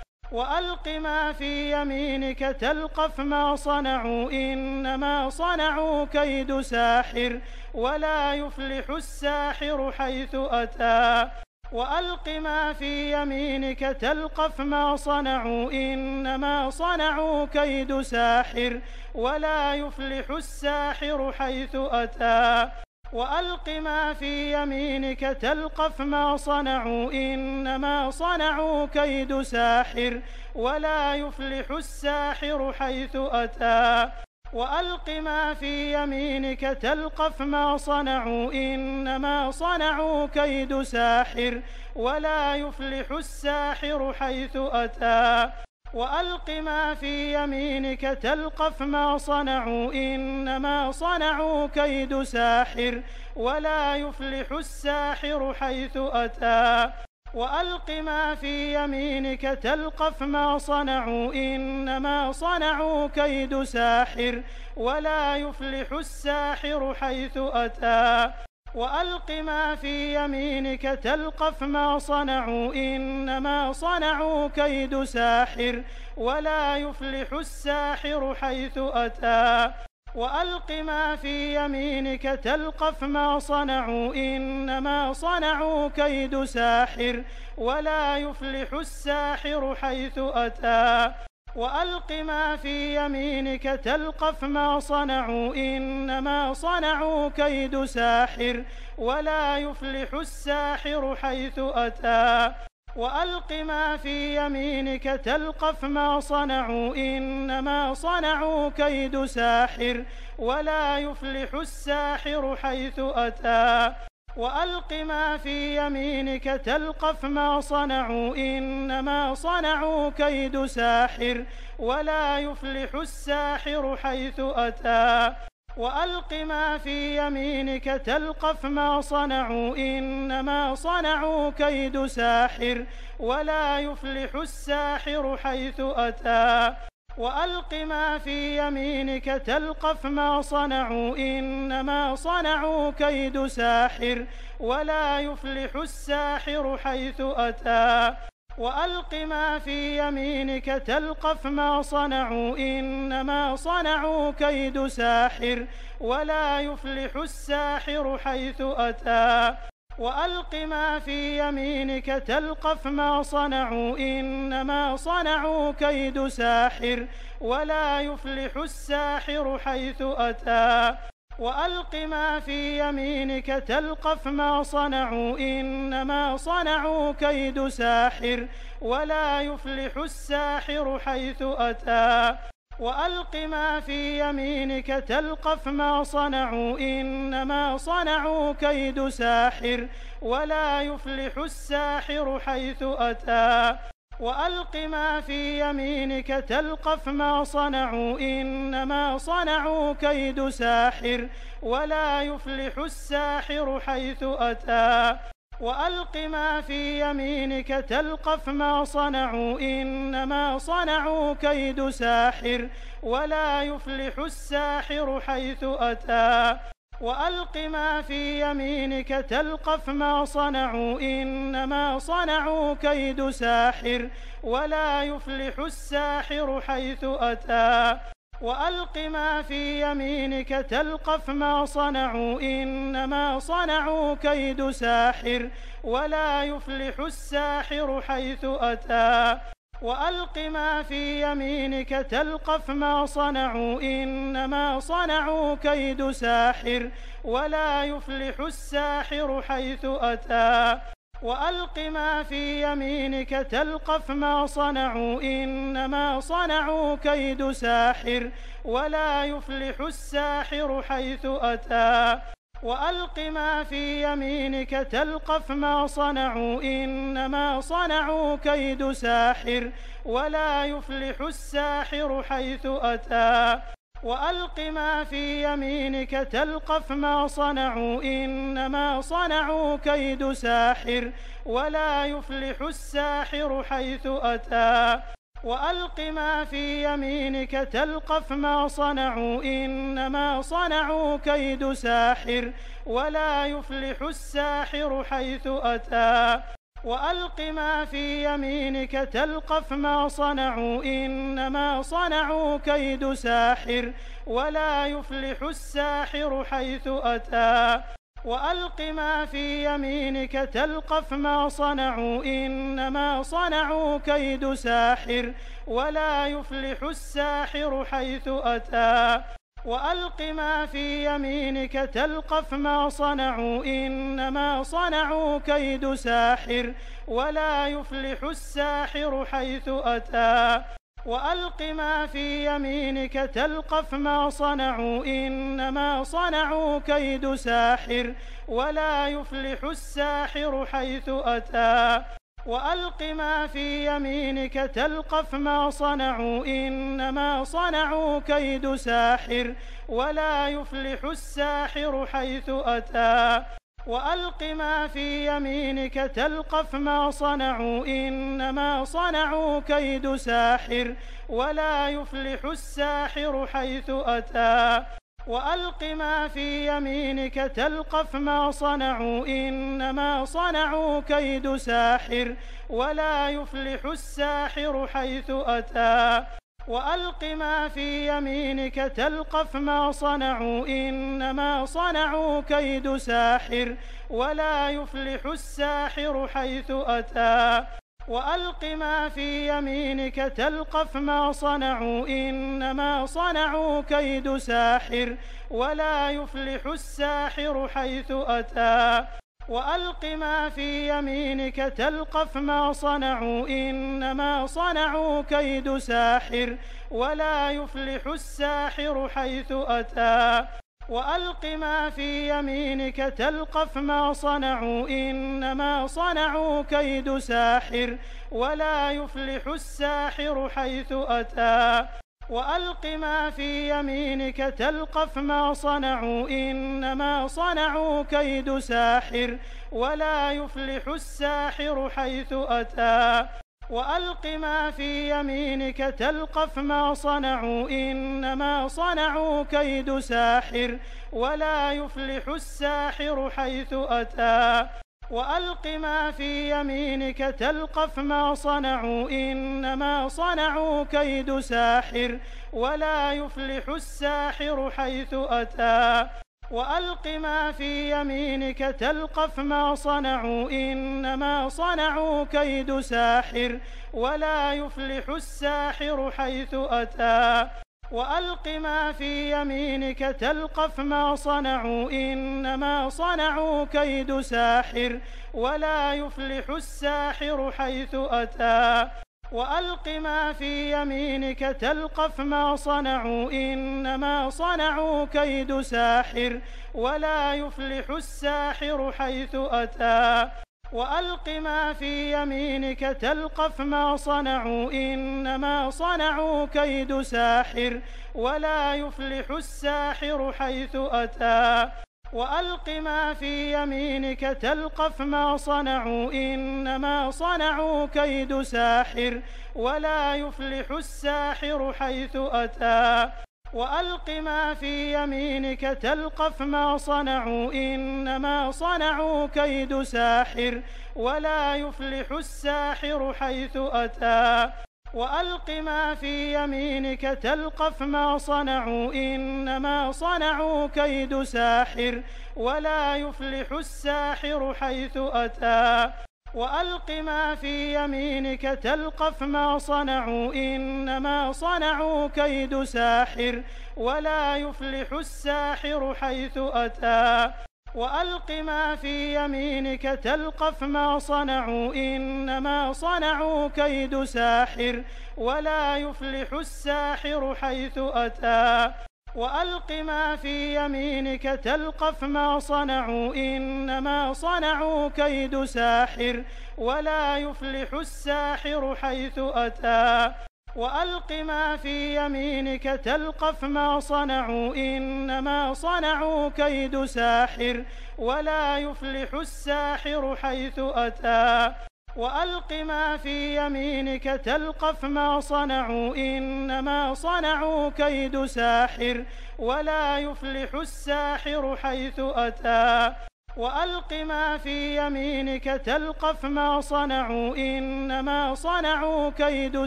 وألق ما في يمينك تلقف ما صنعوا إنما صنعوا كيد ساحر ولا يفلح الساحر حيث أتى وألق ما في يمينك تلقف ما صنعوا إنما صنعوا كيد ساحر ولا يفلح الساحر حيث أتى وألق ما في يمينك تلقف ما صنعوا إنما صنعوا كيد ساحر ولا يفلح الساحر حيث أتى وألق ما في يمينك تلقف ما صنعوا إنما صنعوا كيد ساحر ولا يفلح الساحر حيث أتى وألق ما في يمينك تلقف ما صنعوا إنما صنعوا كيد ساحر ولا يفلح الساحر حيث أتى وألق ما في يمينك تلقف ما صنعوا إنما صنعوا كيد ساحر ولا يفلح الساحر حيث أتى وألق ما في يمينك تلقف ما صنعوا إنما صنعوا كيد ساحر ولا يفلح الساحر حيث أتى وألق ما في يمينك تلقف ما صنعوا إنما صنعوا كيد ساحر ولا يفلح الساحر حيث أتى وألق ما في يمينك تلقف ما صنعوا إنما صنعوا كيد ساحر ولا يفلح الساحر حيث أتى وألق ما في يمينك تلقف ما صنعوا إنما صنعوا كيد ساحر ولا يفلح الساحر حيث أتى وألق ما في يمينك تلقف ما صنعوا إنما صنعوا كيد ساحر ولا يفلح الساحر حيث أتى وألق ما في يمينك تلقف ما صنعوا إنما صنعوا كيد ساحر ولا يفلح الساحر حيث أتى وألق ما في يمينك تلقف ما صنعوا إنما صنعوا كيد ساحر ولا يفلح الساحر حيث أتى وألق ما في يمينك تلقف ما صنعوا إنما صنعوا كيد ساحر ولا يفلح الساحر حيث أتى وألق ما في يمينك تلقف ما صنعوا إنما صنعوا كيد ساحر ولا يفلح الساحر حيث أتى وألق ما في يمينك تلقف ما صنعوا إنما صنعوا كيد ساحر ولا يفلح الساحر حيث أتى وألق ما في يمينك تلقف ما صنعوا إنما صنعوا كيد ساحر ولا يفلح الساحر حيث أتى وألق ما في يمينك تلقف ما صنعوا إنما صنعوا كيد ساحر ولا يفلح الساحر حيث أتى وألق ما في يمينك تلقف ما صنعوا إنما صنعوا كيد ساحر ولا يفلح الساحر حيث أتى وألق ما في يمينك تلقف ما صنعوا إنما صنعوا كيد ساحر ولا يفلح الساحر حيث أتى وألق ما في يمينك تلقف ما صنعوا إنما صنعوا كيد ساحر ولا يفلح الساحر حيث أتى وألق ما في يمينك تلقف ما صنعوا إنما صنعوا كيد ساحر ولا يفلح الساحر حيث أتى وألق ما في يمينك تلقف ما صنعوا إنما صنعوا كيد ساحر ولا يفلح الساحر حيث أتى وألق ما في يمينك تلقف ما صنعوا إنما صنعوا كيد ساحر ولا يفلح الساحر حيث أتى وألق ما في يمينك تلقف ما صنعوا إنما صنعوا كيد ساحر ولا يفلح الساحر حيث أتى وألق ما في يمينك تلقف ما صنعوا إنما صنعوا كيد ساحر ولا يفلح الساحر حيث أتى وألق ما في يمينك تلقف ما صنعوا إنما صنعوا كيد ساحر ولا يفلح الساحر حيث أتى وألق ما في يمينك تلقف ما صنعوا إنما صنعوا كيد ساحر ولا يفلح الساحر حيث أتى وألق ما في يمينك تلقف ما صنعوا إنما صنعوا كيد ساحر ولا يفلح الساحر حيث أتى وألق ما في يمينك تلقف ما صنعوا إنما صنعوا كيد ساحر ولا يفلح الساحر حيث أتى وألق ما في يمينك تلقف ما صنعوا إنما صنعوا كيد ساحر ولا يفلح الساحر حيث أتى وألق ما في يمينك تلقف ما صنعوا إنما صنعوا كيد ساحر ولا يفلح الساحر حيث أتى وألق ما في يمينك تلقف ما صنعوا إنما صنعوا كيد ساحر ولا يفلح الساحر حيث أتى وألق ما في يمينك تلقف ما صنعوا إنما صنعوا كيد ساحر ولا يفلح الساحر حيث أتى وألق ما في يمينك تلقف ما صنعوا إنما صنعوا كيد ساحر ولا يفلح الساحر حيث أتى وألق ما في يمينك تلقف ما صنعوا إنما صنعوا كيد ساحر ولا يفلح الساحر حيث أتى وألق ما في يمينك تلقف ما صنعوا إنما صنعوا كيد ساحر ولا يفلح الساحر حيث أتى وألق ما في يمينك تلقف ما صنعوا إنما صنعوا كيد ساحر ولا يفلح الساحر حيث أتى وألق ما في يمينك تلقف ما صنعوا إنما صنعوا كيد ساحر ولا يفلح الساحر حيث أتى وألق ما في يمينك تلقف ما صنعوا إنما صنعوا كيد ساحر ولا يفلح الساحر حيث أتى وألق ما في يمينك تلقف ما صنعوا إنما صنعوا كيد ساحر ولا يفلح الساحر حيث أتى وألق ما في يمينك تلقف ما صنعوا إنما صنعوا كيد ساحر ولا يفلح الساحر حيث أتى وألق ما في يمينك تلقف ما صنعوا إنما صنعوا كيد ساحر ولا يفلح الساحر حيث أتى وألق ما في يمينك تلقف ما صنعوا إنما صنعوا كيد ساحر ولا يفلح الساحر حيث أتى وألق ما في يمينك تلقف ما صنعوا إنما صنعوا كيد ساحر ولا يفلح الساحر حيث أتى وألق ما في يمينك تلقف ما صنعوا إنما صنعوا كيد ساحر ولا يفلح الساحر حيث أتى وألق ما في يمينك تلقف ما صنعوا إنما صنعوا كيد ساحر ولا يفلح الساحر حيث أتى وألق ما في يمينك تلقف ما صنعوا إنما صنعوا كيد ساحر ولا يفلح الساحر حيث أتى وألق ما في يمينك تلقف ما صنعوا إنما صنعوا كيد ساحر ولا يفلح الساحر حيث أتى وألق ما في يمينك تلقف ما صنعوا إنما صنعوا كيد ساحر ولا يفلح الساحر حيث أتى وألق ما في يمينك تلقف ما صنعوا إنما صنعوا كيد ساحر ولا يفلح الساحر حيث أتى وألق ما في يمينك تلقف ما صنعوا إنما صنعوا كيد ساحر ولا يفلح الساحر حيث أتى وألق ما في يمينك تلقف ما صنعوا إنما صنعوا كيد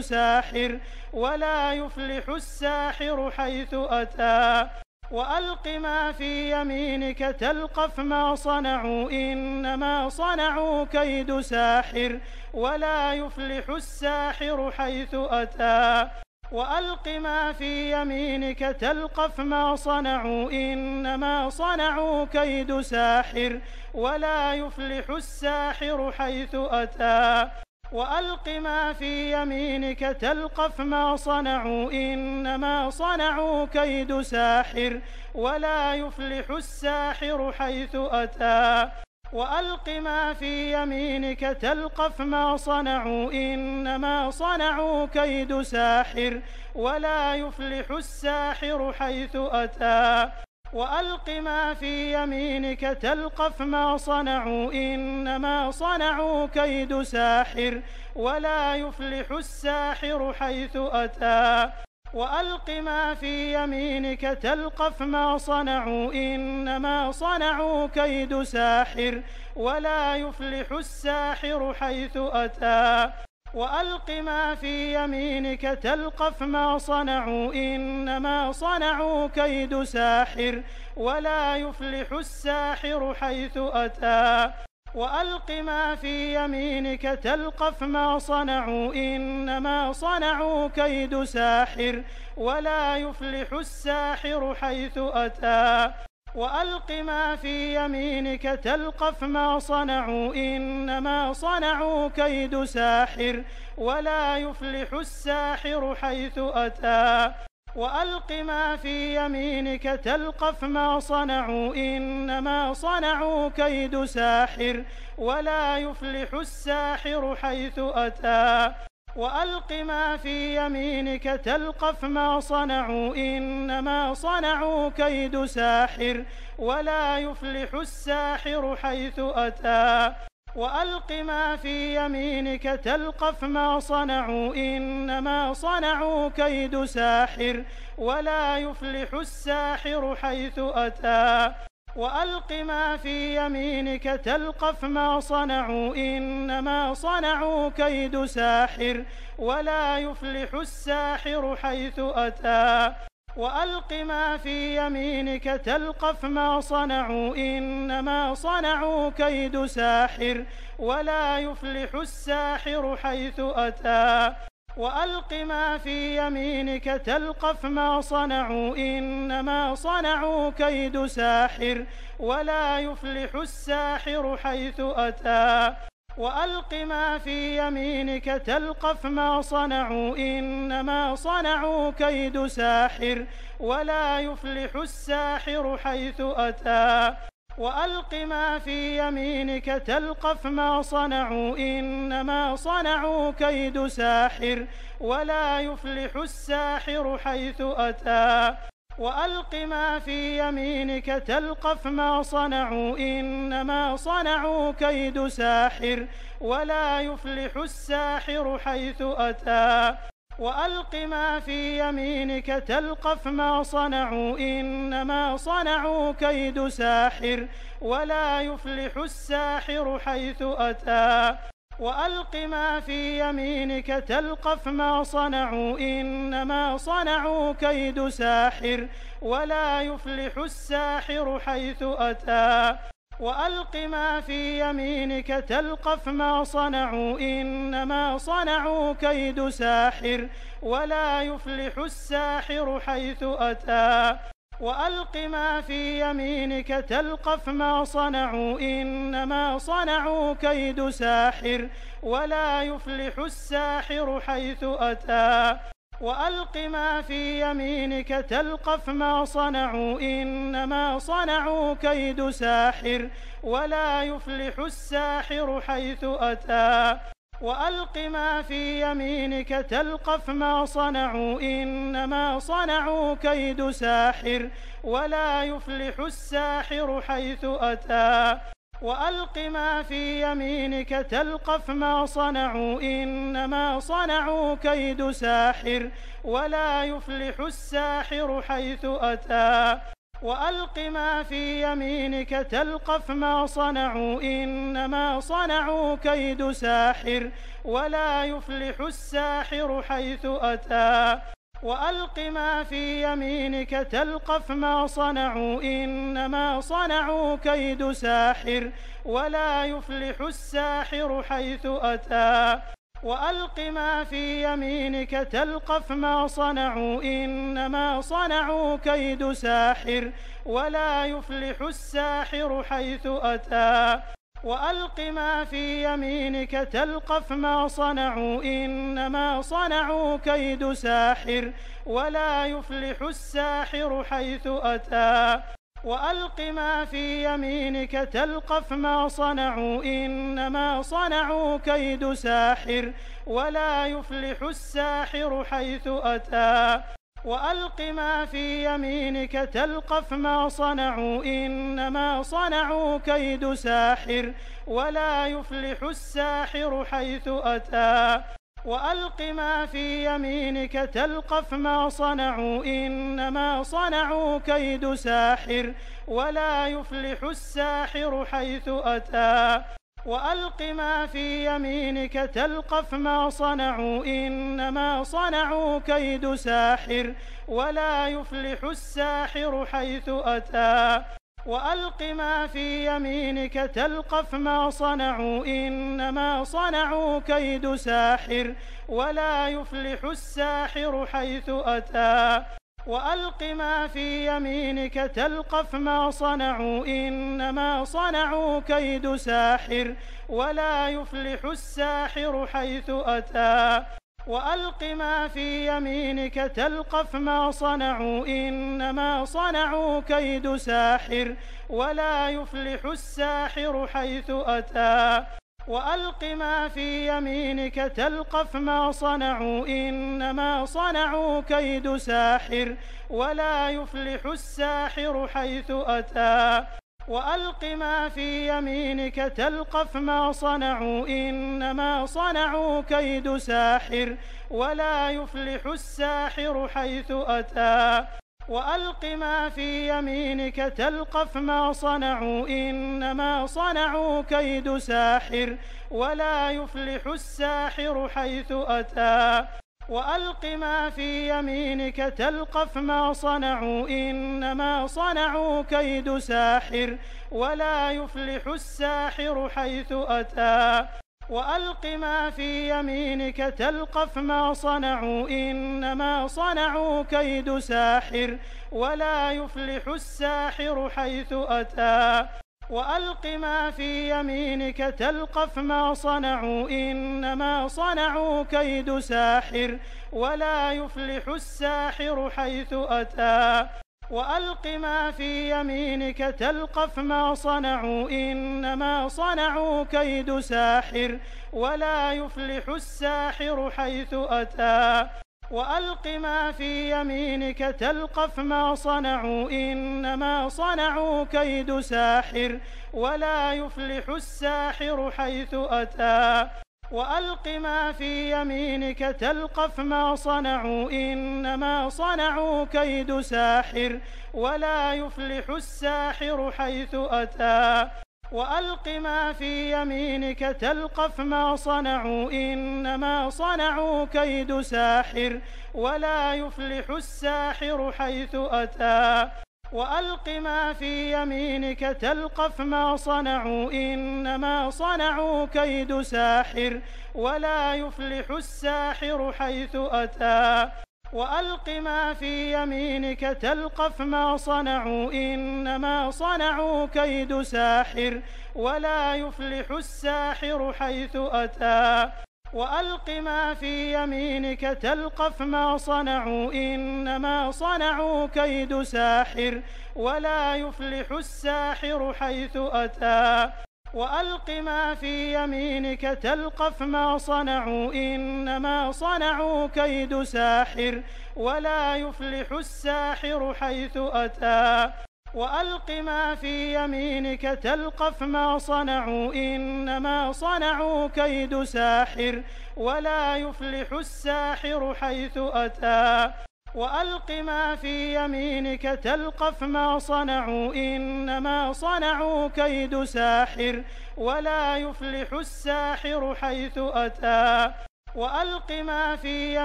ساحر ولا يفلح الساحر حيث أتى وألق ما في يمينك تلقف ما صنعوا إنما صنعوا كيد ساحر ولا يفلح الساحر حيث أتى وألق ما في يمينك تلقف ما صنعوا إنما صنعوا كيد ساحر ولا يفلح الساحر حيث أتى وألق ما في يمينك تلقف ما صنعوا إنما صنعوا كيد ساحر ولا يفلح الساحر حيث أتى وألق ما في يمينك تلقف ما صنعوا إنما صنعوا كيد ساحر ولا يفلح الساحر حيث أتى وألق ما في يمينك تلقف ما صنعوا إنما صنعوا كيد ساحر ولا يفلح الساحر حيث أتى وألق ما في يمينك تلقف ما صنعوا إنما صنعوا كيد ساحر ولا يفلح الساحر حيث أتى وألق ما في يمينك تلقف ما صنعوا إنما صنعوا كيد ساحر ولا يفلح الساحر حيث أتى وألق ما في يمينك تلقف ما صنعوا إنما صنعوا كيد ساحر ولا يفلح الساحر حيث أتى وألق ما في يمينك تلقف ما صنعوا إنما صنعوا كيد ساحر ولا يفلح الساحر حيث أتى وألق ما في يمينك تلقف ما صنعوا إنما صنعوا كيد ساحر ولا يفلح الساحر حيث أتى وألق ما في يمينك تلقف ما صنعوا إنما صنعوا كيد ساحر ولا يفلح الساحر حيث أتى وألق ما في يمينك تلقف ما صنعوا إنما صنعوا كيد ساحر ولا يفلح الساحر حيث أتى وألق ما في يمينك تلقف ما صنعوا إنما صنعوا كيد ساحر ولا يفلح الساحر حيث أتى وألق ما في يمينك تلقف ما صنعوا إنما صنعوا كيد ساحر ولا يفلح الساحر حيث أتى وألق ما في يمينك تلقف ما صنعوا إنما صنعوا كيد ساحر ولا يفلح الساحر حيث أتى وألق ما في يمينك تلقف ما صنعوا إنما صنعوا كيد ساحر ولا يفلح الساحر حيث أتى وألق ما في يمينك تلقف ما صنعوا إنما صنعوا كيد ساحر ولا يفلح الساحر حيث أتى وألق ما في يمينك تلقف ما صنعوا إنما صنعوا كيد ساحر ولا يفلح الساحر حيث أتى وألق ما في يمينك تلقف ما صنعوا إنما صنعوا كيد ساحر ولا يفلح الساحر حيث أتى وألق ما في يمينك تلقف ما صنعوا إنما صنعوا كيد ساحر ولا يفلح الساحر حيث أتى وألق ما في يمينك تلقف ما صنعوا إنما صنعوا كيد ساحر ولا يفلح الساحر حيث أتى وألق ما في يمينك تلقف ما صنعوا إنما صنعوا كيد ساحر ولا يفلح الساحر حيث أتى وألق ما في يمينك تلقف ما صنعوا إنما صنعوا كيد ساحر ولا يفلح الساحر حيث أتى وألق ما في يمينك تلقف ما صنعوا إنما صنعوا كيد ساحر ولا يفلح الساحر حيث أتى وألق ما في يمينك تلقف ما صنعوا إنما صنعوا كيد ساحر ولا يفلح الساحر حيث أتى وألق ما في يمينك تلقف ما صنعوا إنما صنعوا كيد ساحر ولا يفلح الساحر حيث أتى وألق ما في يمينك تلقف ما صنعوا إنما صنعوا كيد ساحر ولا يفلح الساحر حيث أتى وألق ما في يمينك تلقف ما صنعوا إنما صنعوا كيد ساحر ولا يفلح الساحر حيث أتى وألق ما في يمينك تلقف ما صنعوا إنما صنعوا كيد ساحر ولا يفلح الساحر حيث أتى وألق ما في يمينك تلقف ما صنعوا إنما صنعوا كيد ساحر ولا يفلح الساحر حيث أتى وألق ما في يمينك تلقف ما صنعوا إنما صنعوا كيد ساحر ولا يفلح الساحر حيث أتى وألق ما في يمينك تلقف ما صنعوا إنما صنعوا كيد ساحر ولا يفلح الساحر حيث أتى وألق ما في يمينك تلقف ما صنعوا إنما صنعوا كيد ساحر ولا يفلح الساحر حيث أتى وألق ما في يمينك تلقف ما صنعوا إنما صنعوا كيد ساحر ولا يفلح الساحر حيث أتى وألق ما في يمينك تلقف ما صنعوا إنما صنعوا كيد ساحر ولا يفلح الساحر حيث أتى وألق ما في يمينك تلقف ما صنعوا إنما صنعوا كيد ساحر ولا يفلح الساحر حيث أتى وألق ما في يمينك تلقف ما صنعوا إنما صنعوا كيد ساحر ولا يفلح الساحر حيث أتى وألق ما في يمينك تلقف ما صنعوا إنما صنعوا كيد ساحر ولا يفلح الساحر حيث أتى وألق ما في يمينك تلقف ما صنعوا إنما صنعوا كيد ساحر ولا يفلح الساحر حيث أتى وألق ما في يمينك تلقف ما صنعوا إنما صنعوا كيد ساحر ولا يفلح الساحر حيث أتى وألق ما في يمينك تلقف ما صنعوا إنما صنعوا كيد ساحر ولا يفلح الساحر حيث أتى وألق ما في يمينك تلقف ما صنعوا إنما صنعوا كيد ساحر ولا يفلح الساحر حيث أتى وألق ما في يمينك تلقف ما صنعوا إنما صنعوا كيد ساحر ولا يفلح الساحر حيث أتى وألق ما في يمينك تلقف ما صنعوا إنما صنعوا كيد ساحر ولا يفلح الساحر حيث أتى وألق ما في يمينك تلقف ما صنعوا إنما صنعوا كيد ساحر ولا يفلح الساحر حيث أتى وألق ما في يمينك تلقف ما صنعوا إنما صنعوا كيد ساحر ولا يفلح الساحر حيث أتى وألق ما في يمينك تلقف ما صنعوا إنما صنعوا كيد ساحر ولا يفلح الساحر حيث أتى وألق ما في يمينك تلقف ما صنعوا إنما صنعوا كيد ساحر ولا يفلح الساحر حيث أتى وألق ما في يمينك تلقف ما صنعوا إنما صنعوا كيد ساحر ولا يفلح الساحر حيث أتى وألق ما في يمينك تلقف ما صنعوا إنما صنعوا كيد ساحر ولا يفلح الساحر حيث أتى وألق ما في يمينك تلقف ما صنعوا إنما صنعوا كيد ساحر ولا يفلح الساحر حيث أتى وألق ما في يمينك تلقف ما صنعوا إنما صنعوا كيد ساحر ولا يفلح الساحر حيث أتى وألق ما في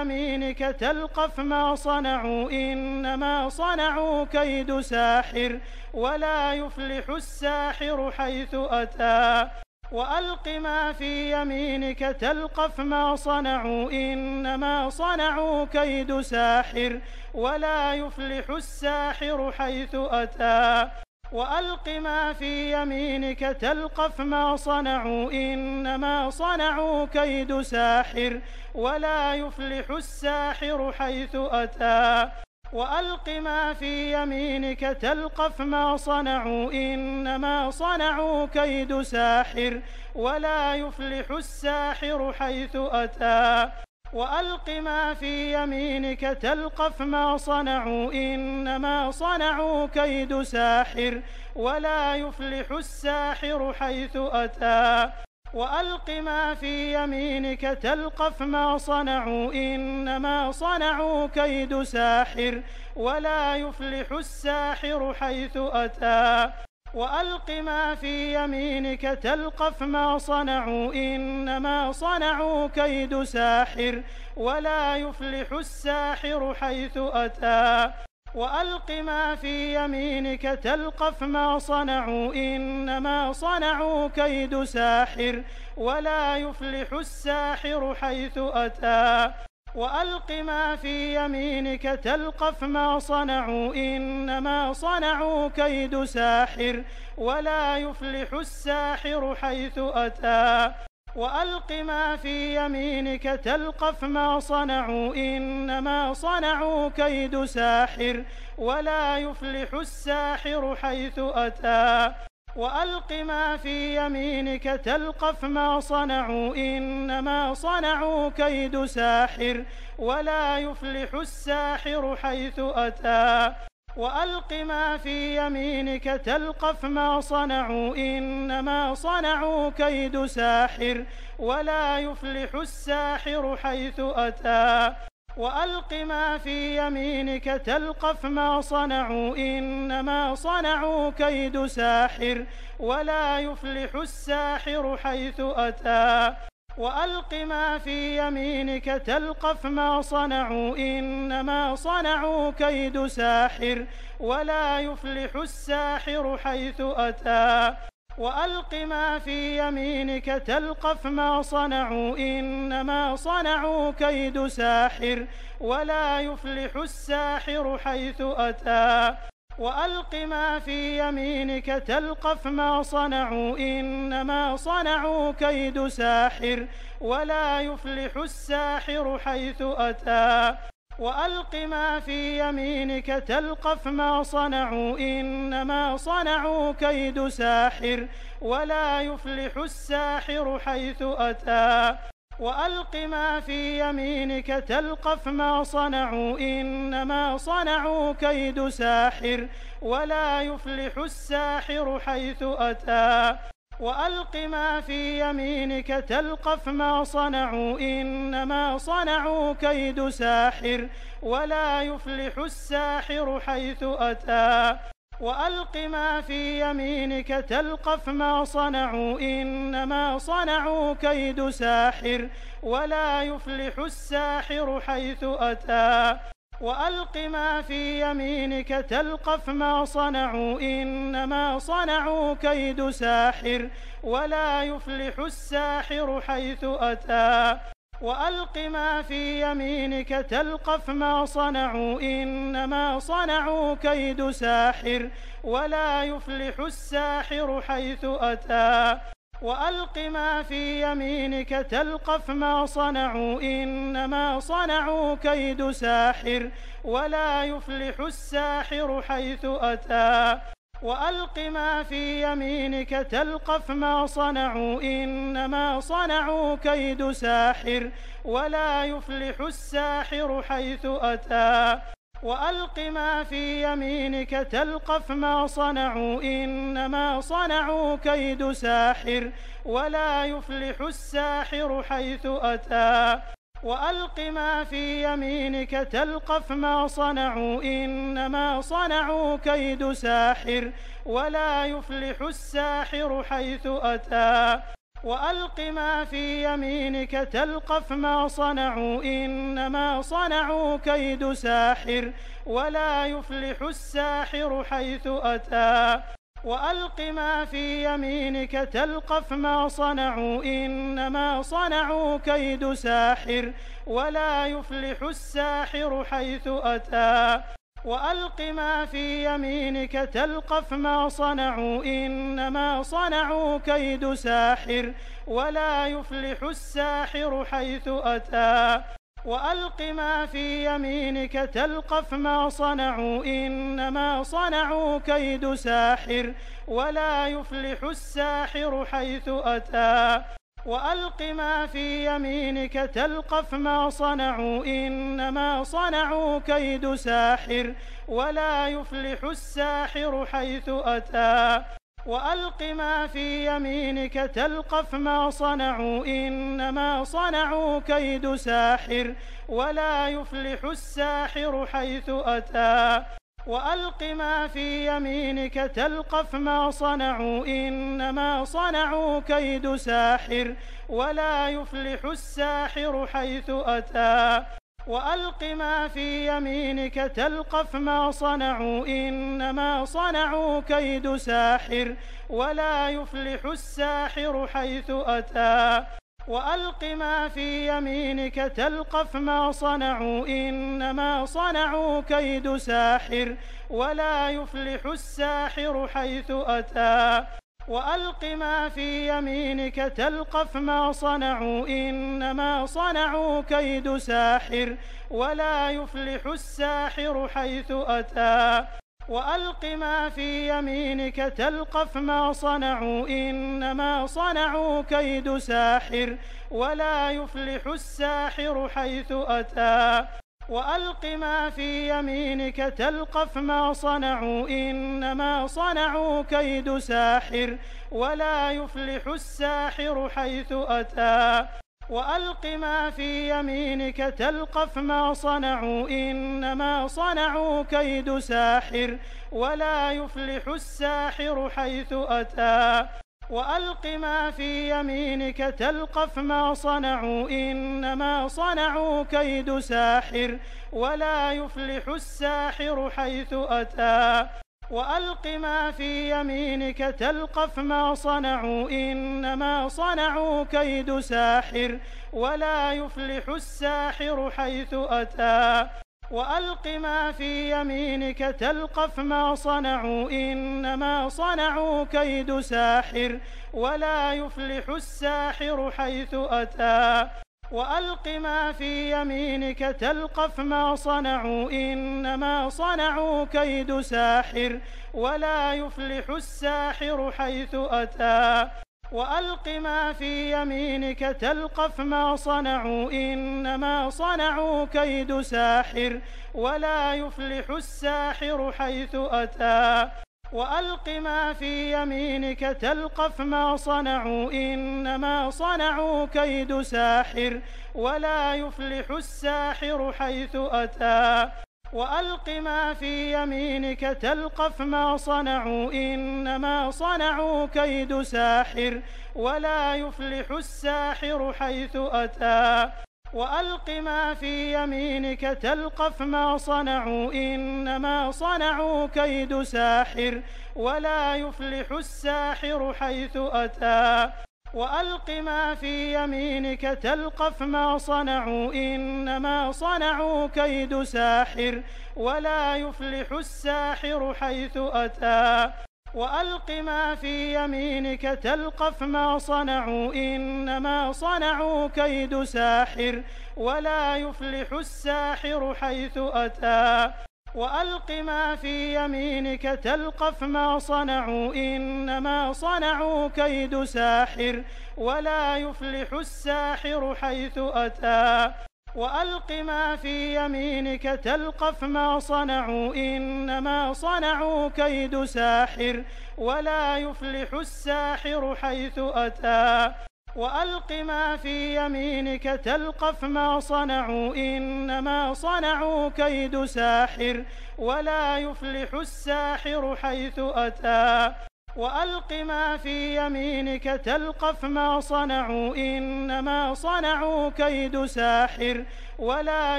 يمينك تلقف ما صنعوا إنما صنعوا كيد ساحر ولا يفلح الساحر حيث أتى وألق ما في يمينك تلقف ما صنعوا إنما صنعوا كيد ساحر ولا يفلح الساحر حيث أتى وألق ما في يمينك تلقف ما صنعوا إنما صنعوا كيد ساحر ولا يفلح الساحر حيث أتى وألق ما في يمينك تلقف ما صنعوا إنما صنعوا كيد ساحر ولا يفلح الساحر حيث أتى وألق ما في يمينك تلقف ما صنعوا إنما صنعوا كيد ساحر ولا يفلح الساحر حيث أتى وألق ما في يمينك تلقف ما صنعوا إنما صنعوا كيد ساحر ولا يفلح الساحر حيث أتى وألق ما في يمينك تلقف ما صنعوا إنما صنعوا كيد ساحر ولا يفلح الساحر حيث أتى وألق ما في يمينك تلقف ما صنعوا إنما صنعوا كيد ساحر ولا يفلح الساحر حيث أتى وألق ما في يمينك تلقف ما صنعوا إنما صنعوا كيد ساحر ولا يفلح الساحر حيث أتى وألق ما في يمينك تلقف ما صنعوا إنما صنعوا كيد ساحر ولا يفلح الساحر حيث أتى وألق ما في يمينك تلقف ما صنعوا إنما صنعوا كيد ساحر ولا يفلح الساحر حيث أتى وألق ما في يمينك تلقف ما صنعوا إنما صنعوا كيد ساحر ولا يفلح الساحر حيث أتى وألق ما في يمينك تلقف ما صنعوا إنما صنعوا كيد ساحر ولا يفلح الساحر حيث أتى وألق ما في يمينك تلقف ما صنعوا إنما صنعوا كيد ساحر ولا يفلح الساحر حيث أتى وألق ما في يمينك تلقف ما صنعوا إنما صنعوا كيد ساحر ولا يفلح الساحر حيث أتى وألق ما في يمينك تلقف ما صنعوا إنما صنعوا كيد ساحر ولا يفلح الساحر حيث أتى وألق ما في يمينك تلقف ما صنعوا إنما صنعوا كيد ساحر ولا يفلح الساحر حيث أتى وألق ما في يمينك تلقف ما صنعوا إنما صنعوا كيد ساحر ولا يفلح الساحر حيث أتى وألق ما في يمينك تلقف ما صنعوا إنما صنعوا كيد ساحر ولا يفلح الساحر حيث أتى وألق ما في يمينك تلقف ما صنعوا إنما صنعوا كيد ساحر ولا يفلح الساحر حيث أتى وألق ما في يمينك تلقف ما صنعوا إنما صنعوا كيد ساحر ولا يفلح الساحر حيث أتى وألق ما في يمينك تلقف ما صنعوا إنما صنعوا كيد ساحر ولا يفلح الساحر حيث أتى وألق ما في يمينك تلقف ما صنعوا إنما صنعوا كيد ساحر ولا يفلح الساحر حيث أتى وألق ما في يمينك تلقف ما صنعوا إنما صنعوا كيد ساحر ولا يفلح الساحر حيث أتى وألق ما في يمينك تلقف ما صنعوا إنما صنعوا كيد ساحر ولا يفلح الساحر حيث أتى وألق ما في يمينك تلقف ما صنعوا إنما صنعوا كيد ساحر ولا يفلح الساحر حيث أتى وألق ما في يمينك تلقف ما صنعوا إنما صنعوا كيد ساحر ولا يفلح الساحر حيث أتى وألق ما في يمينك تلقف ما صنعوا إنما صنعوا كيد ساحر ولا يفلح الساحر حيث أتى وألق ما في يمينك تلقف ما صنعوا إنما صنعوا كيد ساحر ولا يفلح الساحر حيث أتى وألق ما في يمينك تلقف ما صنعوا إنما صنعوا كيد ساحر ولا يفلح الساحر حيث أتى وألق ما في يمينك تلقف ما صنعوا إنما صنعوا كيد ساحر ولا يفلح الساحر حيث أتى وألق ما في يمينك تلقف ما صنعوا إنما صنعوا كيد ساحر ولا يفلح الساحر حيث أتى وألق ما في يمينك تلقف ما صنعوا إنما صنعوا كيد ساحر ولا يفلح الساحر حيث أتى وألق ما في يمينك تلقف ما صنعوا إنما صنعوا كيد ساحر ولا يفلح الساحر حيث أتى وألق ما في يمينك تلقف ما صنعوا إنما صنعوا كيد ساحر ولا يفلح الساحر حيث أتى وألق ما في يمينك تلقف ما صنعوا إنما صنعوا كيد ساحر ولا يفلح الساحر حيث أتى وألق ما في يمينك تلقف ما صنعوا إنما صنعوا كيد ساحر ولا يفلح الساحر حيث أتى وألق ما في يمينك تلقف ما صنعوا إنما صنعوا كيد ساحر ولا يفلح الساحر حيث أتى وألق ما في يمينك تلقف ما صنعوا إنما صنعوا كيد ساحر ولا يفلح الساحر حيث أتى وألق ما في يمينك تلقف ما صنعوا إنما صنعوا كيد ساحر ولا يفلح الساحر حيث أتى وألق ما في يمينك تلقف ما صنعوا إنما صنعوا كيد ساحر ولا يفلح الساحر حيث أتى وألق ما في يمينك تلقف ما صنعوا إنما صنعوا كيد ساحر ولا يفلح الساحر حيث أتى وألق ما في يمينك تلقف ما صنعوا إنما صنعوا كيد ساحر ولا يفلح الساحر حيث أتى وألق ما في يمينك تلقف ما صنعوا إنما صنعوا كيد ساحر ولا يفلح الساحر حيث أتى وألق ما في يمينك تلقف ما صنعوا إنما صنعوا كيد ساحر ولا يفلح الساحر حيث أتى وألق ما في يمينك تلقف ما صنعوا إنما صنعوا كيد ساحر ولا يفلح الساحر حيث أتى وألق ما في يمينك تلقف ما صنعوا إنما صنعوا كيد ساحر ولا يفلح الساحر حيث أتى وألق ما في يمينك تلقف ما صنعوا إنما صنعوا كيد ساحر ولا يفلح الساحر حيث أتى وألق ما في يمينك تلقف ما صنعوا إنما صنعوا كيد ساحر ولا يفلح الساحر حيث أتى وألق ما في يمينك تلقف ما صنعوا إنما صنعوا كيد ساحر ولا يفلح الساحر حيث أتى وألق ما في يمينك تلقف ما صنعوا إنما صنعوا كيد ساحر ولا يفلح الساحر حيث أتى وألق ما في يمينك تلقف ما صنعوا إنما صنعوا كيد ساحر ولا يفلح الساحر حيث أتى وألق ما في يمينك تلقف ما صنعوا إنما صنعوا كيد ساحر ولا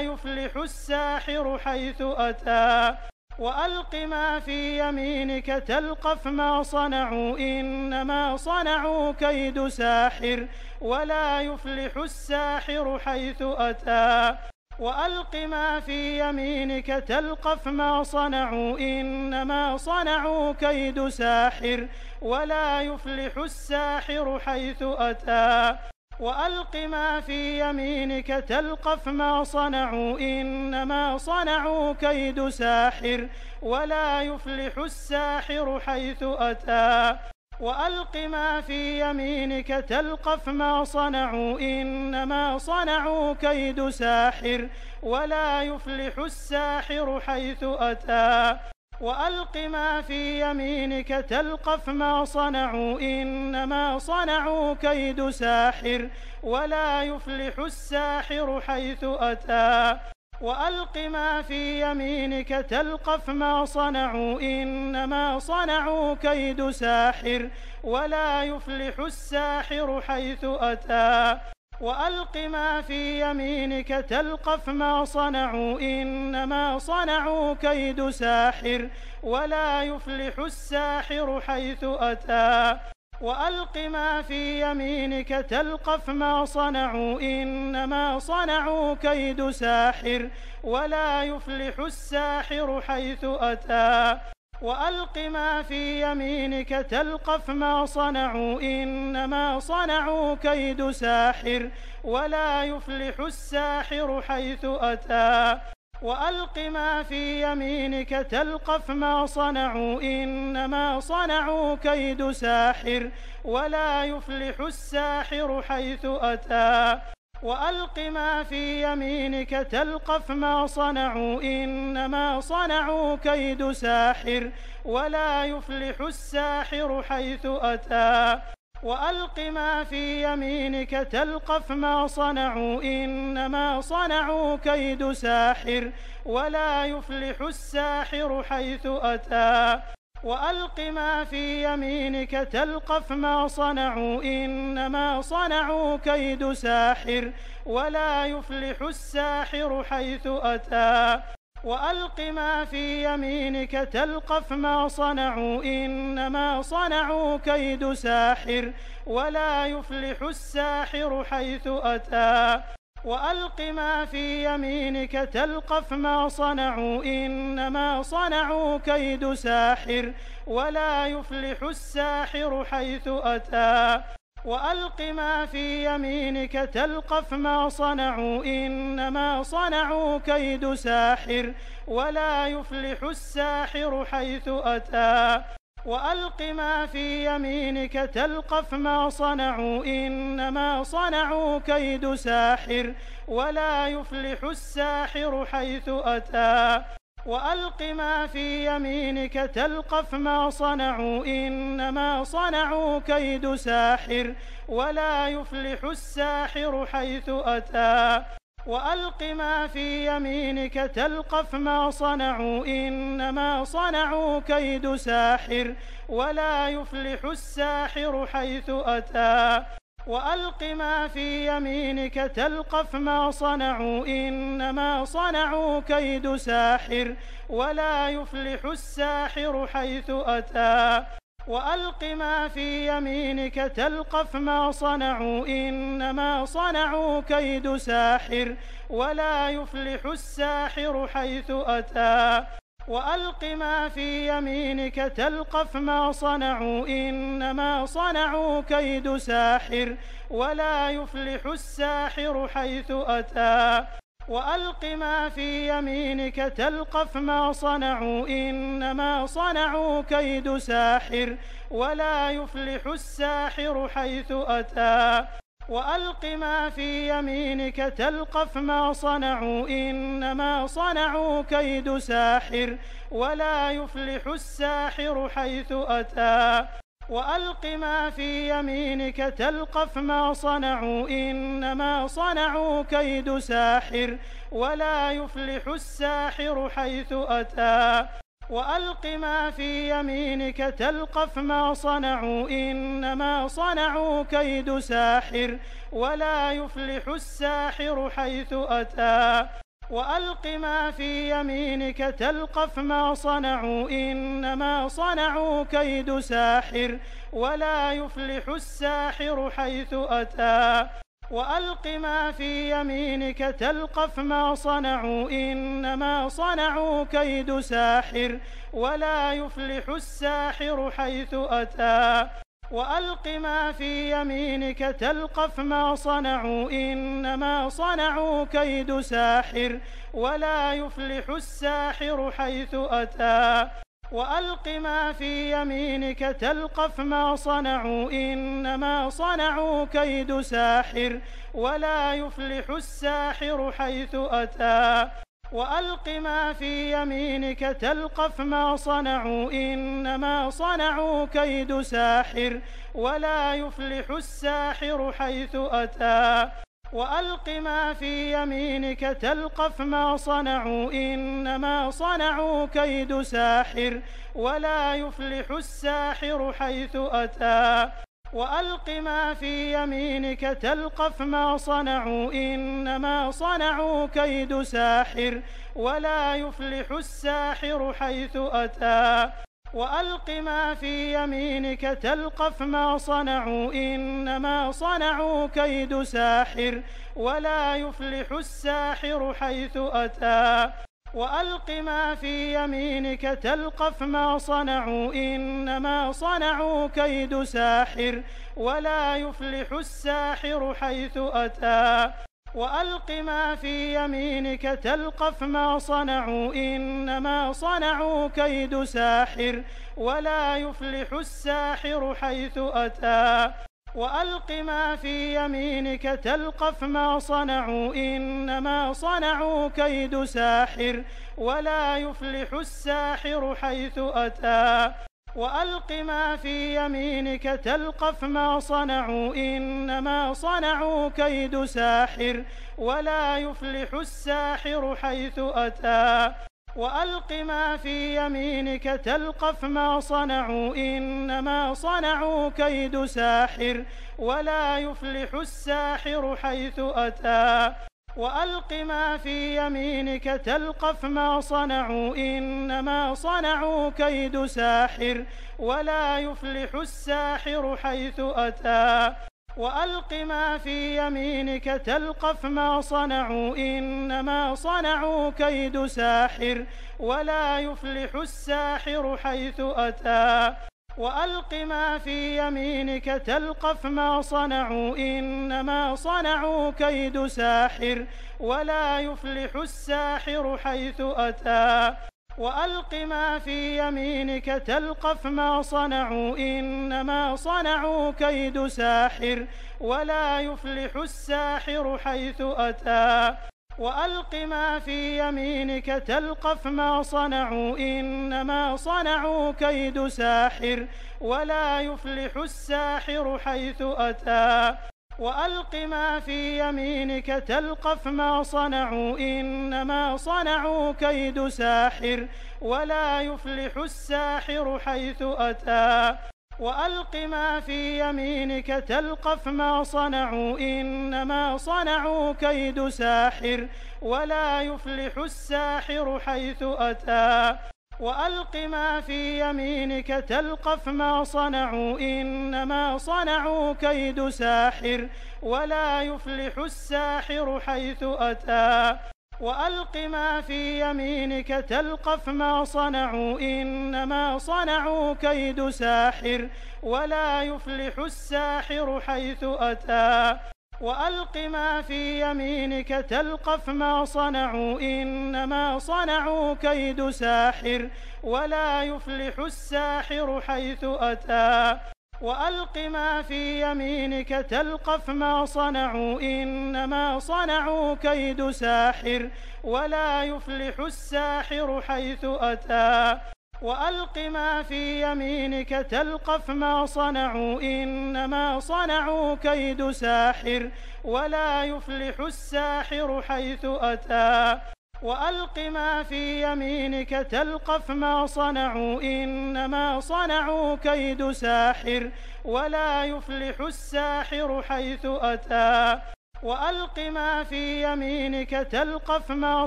يفلح الساحر حيث أتى وألق ما في يمينك تلقف ما صنعوا إنما صنعوا كيد ساحر ولا يفلح الساحر حيث أتى وألق ما في يمينك تلقف ما صنعوا إنما صنعوا كيد ساحر ولا يفلح الساحر حيث أتى وألق ما في يمينك تلقف ما صنعوا إنما صنعوا كيد ساحر ولا يفلح الساحر حيث أتى وألق ما في يمينك تلقف ما صنعوا إنما صنعوا كيد ساحر ولا يفلح الساحر حيث أتى وألق ما في يمينك تلقف ما صنعوا إنما صنعوا كيد ساحر ولا يفلح الساحر حيث أتى وألق ما في يمينك تلقف ما صنعوا إنما صنعوا كيد ساحر ولا يفلح الساحر حيث أتى وألق ما في يمينك تلقف ما صنعوا إنما صنعوا كيد ساحر ولا يفلح الساحر حيث أتى وألق ما في يمينك تلقف ما صنعوا إنما صنعوا كيد ساحر ولا يفلح الساحر حيث أتى وألق ما في يمينك تلقف ما صنعوا إنما صنعوا كيد ساحر ولا يفلح الساحر حيث أتى وألق ما في يمينك تلقف ما صنعوا إنما صنعوا كيد ساحر ولا يفلح الساحر حيث أتى وألق ما في يمينك تلقف ما صنعوا إنما صنعوا كيد ساحر ولا يفلح الساحر حيث أتى وألق ما في يمينك تلقف ما صنعوا إنما صنعوا كيد ساحر ولا يفلح الساحر حيث أتى وألق ما في يمينك تلقف ما صنعوا إنما صنعوا كيد ساحر ولا يفلح الساحر حيث أتى وألق ما في يمينك تلقف ما صنعوا إنما صنعوا كيد ساحر ولا يفلح الساحر حيث أتى وألق ما في يمينك تلقف ما صنعوا إنما صنعوا كيد ساحر ولا يفلح الساحر حيث أتى وألق ما في يمينك تلقف ما صنعوا إنما صنعوا كيد ساحر ولا يفلح الساحر حيث أتى وألق ما في يمينك تلقف ما صنعوا إنما صنعوا كيد ساحر ولا يفلح الساحر حيث أتى وألق ما في يمينك تلقف ما صنعوا إنما صنعوا كيد ساحر ولا يفلح الساحر حيث أتى وألق ما في يمينك تلقف ما صنعوا إنما صنعوا كيد ساحر ولا يفلح الساحر حيث أتى وألق ما في يمينك تلقف ما صنعوا إنما صنعوا كيد ساحر ولا يفلح الساحر حيث أتى وألق ما في يمينك تلقف ما صنعوا إنما صنعوا كيد ساحر ولا يفلح الساحر حيث أتى وألق ما في يمينك تلقف ما صنعوا إنما صنعوا كيد ساحر ولا يفلح الساحر حيث أتى وألق ما في يمينك تلقف ما صنعوا إنما صنعوا كيد ساحر ولا يفلح الساحر حيث أتى وألق ما في يمينك تلقف ما صنعوا إنما صنعوا كيد ساحر ولا يفلح الساحر حيث أتى وألق ما في يمينك تلقف ما صنعوا إنما صنعوا كيد ساحر ولا يفلح الساحر حيث أتى وألق ما في يمينك تلقف ما صنعوا إنما صنعوا كيد ساحر ولا يفلح الساحر حيث أتى وألق ما في يمينك تلقف ما صنعوا إنما صنعوا كيد ساحر ولا يفلح الساحر حيث أتى وألق ما في يمينك تلقف ما صنعوا إنما صنعوا كيد ساحر ولا يفلح الساحر حيث أتى وألق ما في يمينك تلقف ما صنعوا إنما صنعوا كيد ساحر ولا يفلح الساحر حيث أتى وألق ما في يمينك تلقف ما صنعوا إنما صنعوا كيد ساحر ولا يفلح الساحر حيث أتى وألق ما في يمينك تلقف ما صنعوا إنما صنعوا كيد ساحر ولا يفلح الساحر حيث أتى وألق ما في يمينك تلقف ما صنعوا إنما صنعوا كيد ساحر ولا يفلح الساحر حيث أتى وألق ما في يمينك تلقف ما صنعوا إنما صنعوا كيد ساحر ولا يفلح الساحر حيث أتى وألق ما في يمينك تلقف ما صنعوا إنما صنعوا كيد ساحر ولا يفلح الساحر حيث أتى وألق ما في يمينك تلقف ما صنعوا إنما صنعوا كيد ساحر ولا يفلح الساحر حيث أتى وألق ما في يمينك تلقف ما صنعوا إنما صنعوا كيد ساحر ولا يفلح الساحر حيث أتى وألق ما في يمينك تلقف ما صنعوا إنما صنعوا كيد ساحر ولا يفلح الساحر حيث أتى وألق ما في يمينك تلقف ما صنعوا إنما صنعوا كيد ساحر ولا يفلح الساحر حيث أتى وألق ما في يمينك تلقف ما صنعوا إنما صنعوا كيد ساحر ولا يفلح الساحر حيث أتى وألق ما في يمينك تلقف ما صنعوا إنما صنعوا كيد ساحر ولا يفلح الساحر حيث أتى وألق ما في يمينك تلقف ما صنعوا إنما صنعوا كيد ساحر ولا يفلح الساحر حيث أتى وألق ما في يمينك تلقف ما صنعوا إنما صنعوا كيد ساحر ولا يفلح الساحر حيث أتى وألق ما في يمينك تلقف ما صنعوا إنما صنعوا كيد ساحر ولا يفلح الساحر حيث أتى وألق ما في يمينك تلقف ما صنعوا إنما صنعوا كيد ساحر ولا يفلح الساحر حيث أتى وألق ما في يمينك تلقف ما صنعوا إنما صنعوا كيد ساحر ولا يفلح الساحر حيث أتى وألق ما في يمينك تلقف ما صنعوا إنما صنعوا كيد ساحر ولا يفلح الساحر حيث أتى وألق ما في يمينك تلقف ما صنعوا إنما صنعوا كيد ساحر ولا يفلح الساحر حيث أتى وألق ما في يمينك تلقف ما صنعوا إنما صنعوا كيد ساحر ولا يفلح الساحر حيث أتى وألق ما في يمينك تلقف ما صنعوا إنما صنعوا كيد ساحر ولا يفلح الساحر حيث أتى وألق ما في يمينك تلقف ما صنعوا إنما صنعوا كيد ساحر ولا يفلح الساحر حيث أتى وألق ما في يمينك تلقف ما صنعوا إنما صنعوا كيد ساحر ولا يفلح الساحر حيث أتى وألق ما في يمينك تلقف ما صنعوا إنما صنعوا كيد ساحر ولا يفلح الساحر حيث أتى وألق ما في يمينك تلقف ما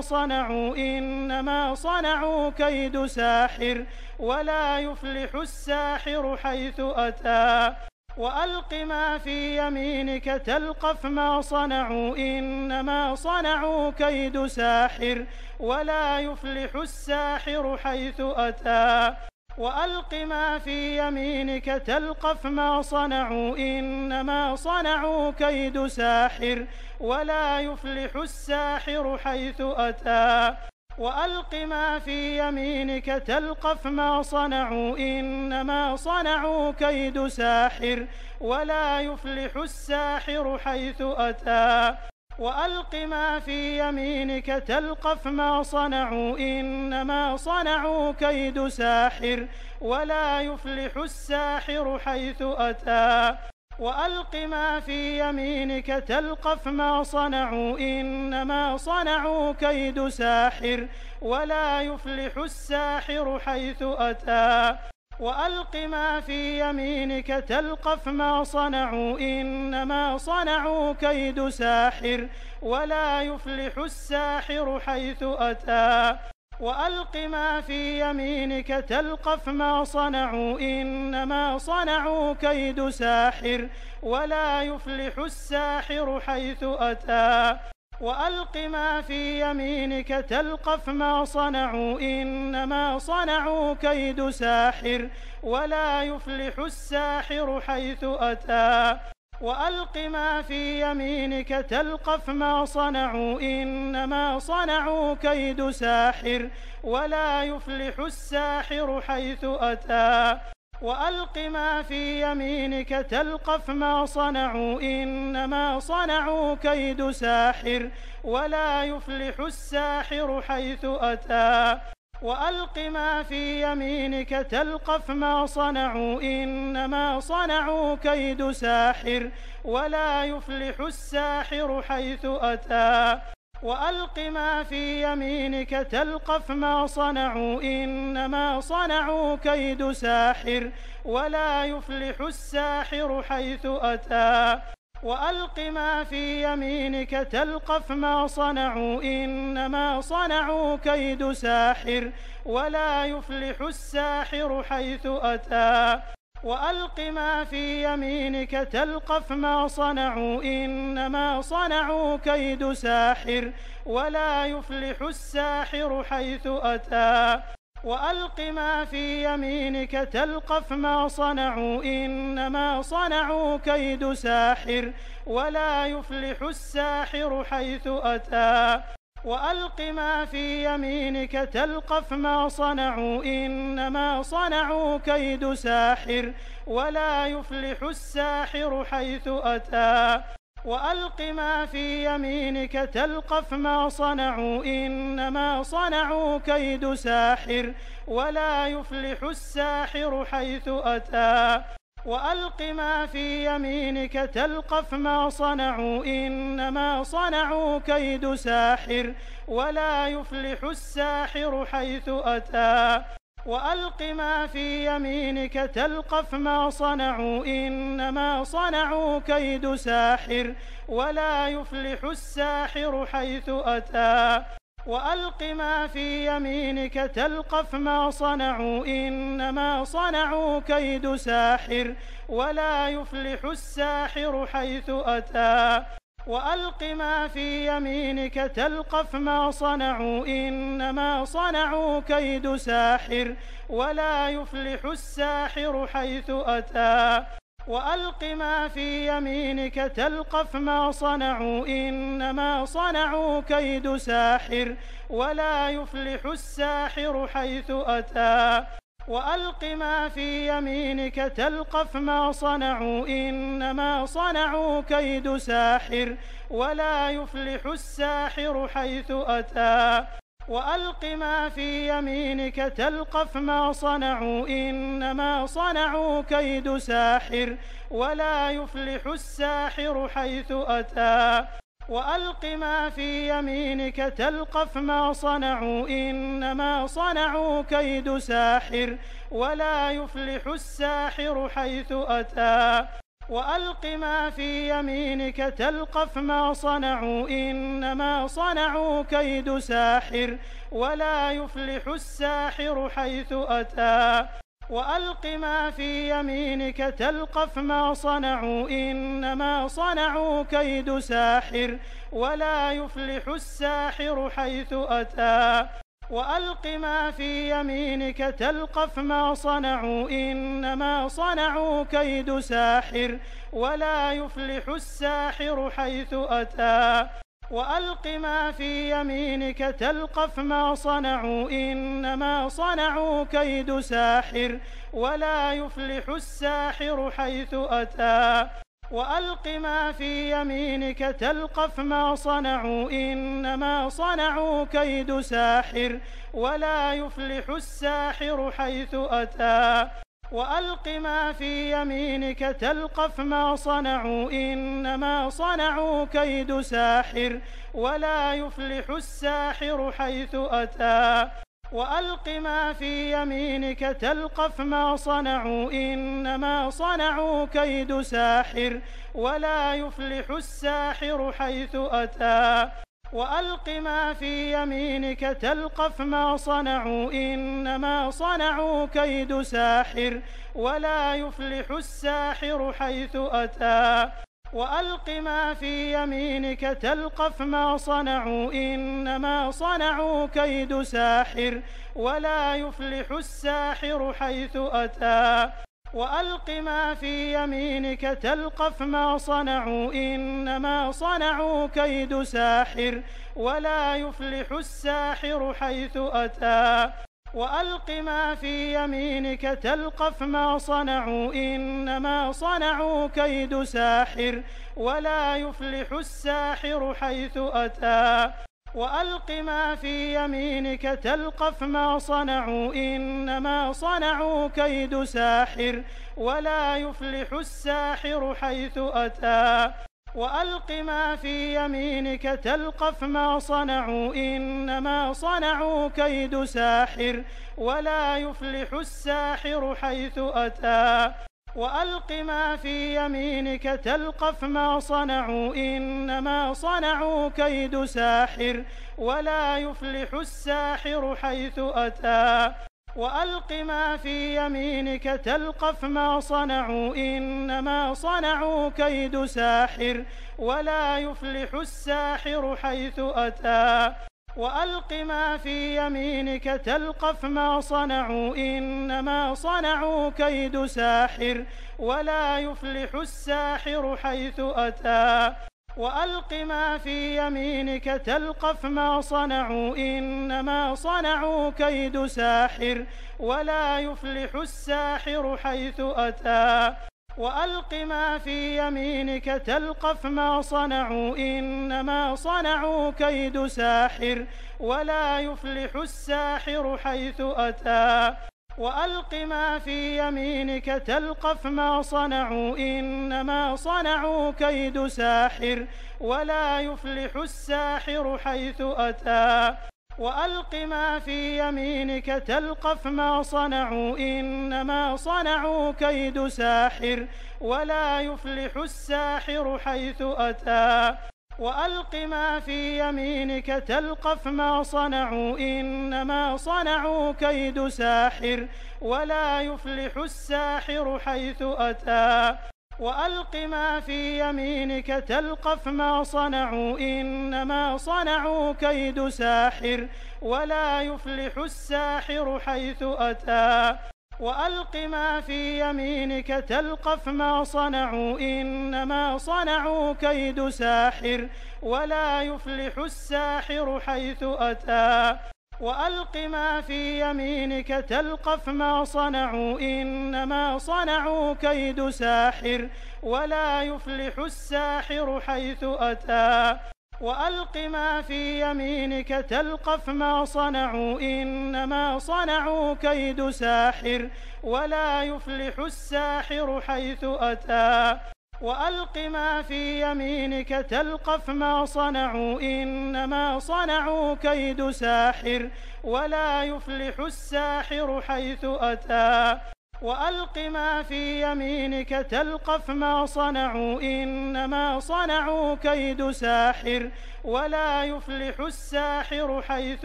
صنعوا إنما صنعوا كيد ساحر ولا يفلح الساحر حيث أتى وألق ما في يمينك تلقف ما صنعوا إنما صنعوا كيد ساحر ولا يفلح الساحر حيث أتى وألق ما في يمينك تلقف ما صنعوا إنما صنعوا كيد ساحر ولا يفلح الساحر حيث أتى وألق ما في يمينك تلقف ما صنعوا إنما صنعوا كيد ساحر ولا يفلح الساحر حيث أتى وألق ما في يمينك تلقف ما صنعوا إنما صنعوا كيد ساحر ولا يفلح الساحر حيث أتى وألق ما في يمينك تلقف ما صنعوا إنما صنعوا كيد ساحر ولا يفلح الساحر حيث أتى وألق ما في يمينك تلقف ما صنعوا إنما صنعوا كيد ساحر ولا يفلح الساحر حيث أتى وألق ما في يمينك تلقف ما صنعوا إنما صنعوا كيد ساحر ولا يفلح الساحر حيث أتى وألق ما في يمينك تلقف ما صنعوا إنما صنعوا كيد ساحر ولا يفلح الساحر حيث أتى وألق ما في يمينك تلقف ما صنعوا إنما صنعوا كيد ساحر ولا يفلح الساحر حيث أتى وألق ما في يمينك تلقف ما صنعوا إنما صنعوا كيد ساحر ولا يفلح الساحر حيث أتى وألق ما في يمينك تلقف ما صنعوا إنما صنعوا كيد ساحر ولا يفلح الساحر حيث أتى وألق ما في يمينك تلقف ما صنعوا إنما صنعوا كيد ساحر ولا يفلح الساحر حيث أتى وألق ما في يمينك تلقف ما صنعوا إنما صنعوا كيد ساحر ولا يفلح الساحر حيث أتى وألق ما في يمينك تلقف ما صنعوا إنما صنعوا كيد ساحر ولا يفلح الساحر حيث أتى وألق ما في يمينك تلقف ما صنعوا إنما صنعوا كيد ساحر ولا يفلح الساحر حيث أتى وألق ما في يمينك تلقف ما صنعوا إنما صنعوا كيد ساحر ولا يفلح الساحر حيث أتى وألق ما في يمينك تلقف ما صنعوا إنما صنعوا كيد ساحر ولا يفلح الساحر حيث أتى وألق ما في يمينك تلقف ما صنعوا إنما صنعوا كيد ساحر ولا يفلح الساحر حيث أتى وألق ما في يمينك تلقف ما صنعوا إنما صنعوا كيد ساحر ولا يفلح الساحر حيث أتى وألق ما في يمينك تلقف ما صنعوا إنما صنعوا كيد ساحر ولا يفلح الساحر حيث أتى وألق ما في يمينك تلقف ما صنعوا إنما صنعوا كيد ساحر ولا يفلح الساحر حيث أتى وألق ما في يمينك تلقف ما صنعوا إنما صنعوا كيد ساحر ولا يفلح الساحر حيث أتى وألق ما في يمينك تلقف ما صنعوا إنما صنعوا كيد ساحر ولا يفلح الساحر حيث أتى وألق ما في يمينك تلقف ما صنعوا إنما صنعوا كيد ساحر ولا يفلح الساحر حيث أتى وألق ما في يمينك تلقف ما صنعوا إنما صنعوا كيد ساحر ولا يفلح الساحر حيث أتى وألق ما في يمينك تلقف ما صنعوا إنما صنعوا كيد ساحر ولا يفلح الساحر حيث أتى وألق ما في يمينك تلقف ما صنعوا إنما صنعوا كيد ساحر ولا يفلح الساحر حيث أتى وألق ما في يمينك تلقف ما صنعوا إنما صنعوا كيد ساحر ولا يفلح الساحر حيث أتى وألق ما في يمينك تلقف ما صنعوا إنما صنعوا كيد ساحر ولا يفلح الساحر حيث أتى وألق ما في يمينك تلقف ما صنعوا إنما صنعوا كيد ساحر ولا يفلح الساحر حيث أتى وألق ما في يمينك تلقف ما صنعوا إنما صنعوا كيد ساحر ولا يفلح الساحر حيث أتى وألق ما في يمينك تلقف ما صنعوا إنما صنعوا كيد ساحر ولا يفلح الساحر حيث أتى وألق ما في يمينك تلقف ما صنعوا إنما صنعوا كيد ساحر ولا يفلح الساحر حيث أتى وألق ما في يمينك تلقف ما صنعوا إنما صنعوا كيد ساحر ولا يفلح الساحر حيث أتى وألق ما في يمينك تلقف ما صنعوا إنما صنعوا كيد ساحر ولا يفلح الساحر حيث أتى وألق ما في يمينك تلقف ما صنعوا إنما صنعوا كيد ساحر ولا يفلح الساحر حيث أتى وألق ما في يمينك تلقف ما صنعوا إنما صنعوا كيد ساحر ولا يفلح الساحر حيث أتى وألق ما في يمينك تلقف ما صنعوا إنما صنعوا كيد ساحر ولا يفلح الساحر حيث أتى وألق ما في يمينك تلقف ما صنعوا إنما صنعوا كيد ساحر ولا يفلح الساحر حيث أتى وألق ما في يمينك تلقف ما صنعوا إنما صنعوا كيد ساحر ولا يفلح الساحر حيث أتى وألق ما في يمينك تلقف ما صنعوا إنما صنعوا كيد ساحر ولا يفلح الساحر حيث أتى وألق ما في يمينك تلقف ما صنعوا إنما صنعوا كيد ساحر ولا يفلح الساحر حيث أتى وألق ما في يمينك تلقف ما صنعوا إنما صنعوا كيد ساحر ولا يفلح الساحر حيث أتى وألق ما في يمينك تلقف ما صنعوا إنما صنعوا كيد ساحر ولا يفلح الساحر حيث أتى وألق ما في يمينك تلقف ما صنعوا إنما صنعوا كيد ساحر ولا يفلح الساحر حيث أتى وألق ما في يمينك تلقف ما صنعوا إنما صنعوا كيد ساحر ولا يفلح الساحر حيث أتى وألق ما في يمينك تلقف ما صنعوا إنما صنعوا كيد ساحر ولا يفلح الساحر حيث أتى وألق ما في يمينك تلقف ما صنعوا إنما صنعوا كيد ساحر ولا يفلح الساحر حيث أتى وألق ما في يمينك تلقف ما صنعوا إنما صنعوا كيد ساحر ولا يفلح الساحر حيث أتى وألق ما في يمينك تلقف ما صنعوا إنما صنعوا كيد ساحر ولا يفلح الساحر حيث أتى وألق ما في يمينك تلقف ما صنعوا إنما صنعوا كيد ساحر ولا يفلح الساحر حيث أتى وألق ما في يمينك تلقف ما صنعوا إنما صنعوا كيد ساحر ولا يفلح الساحر حيث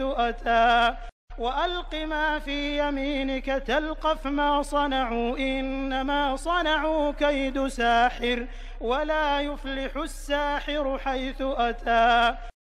أتى وألق ما في يمينك تلقف ما صنعوا إنما صنعوا كيد ساحر ولا يفلح الساحر حيث أتى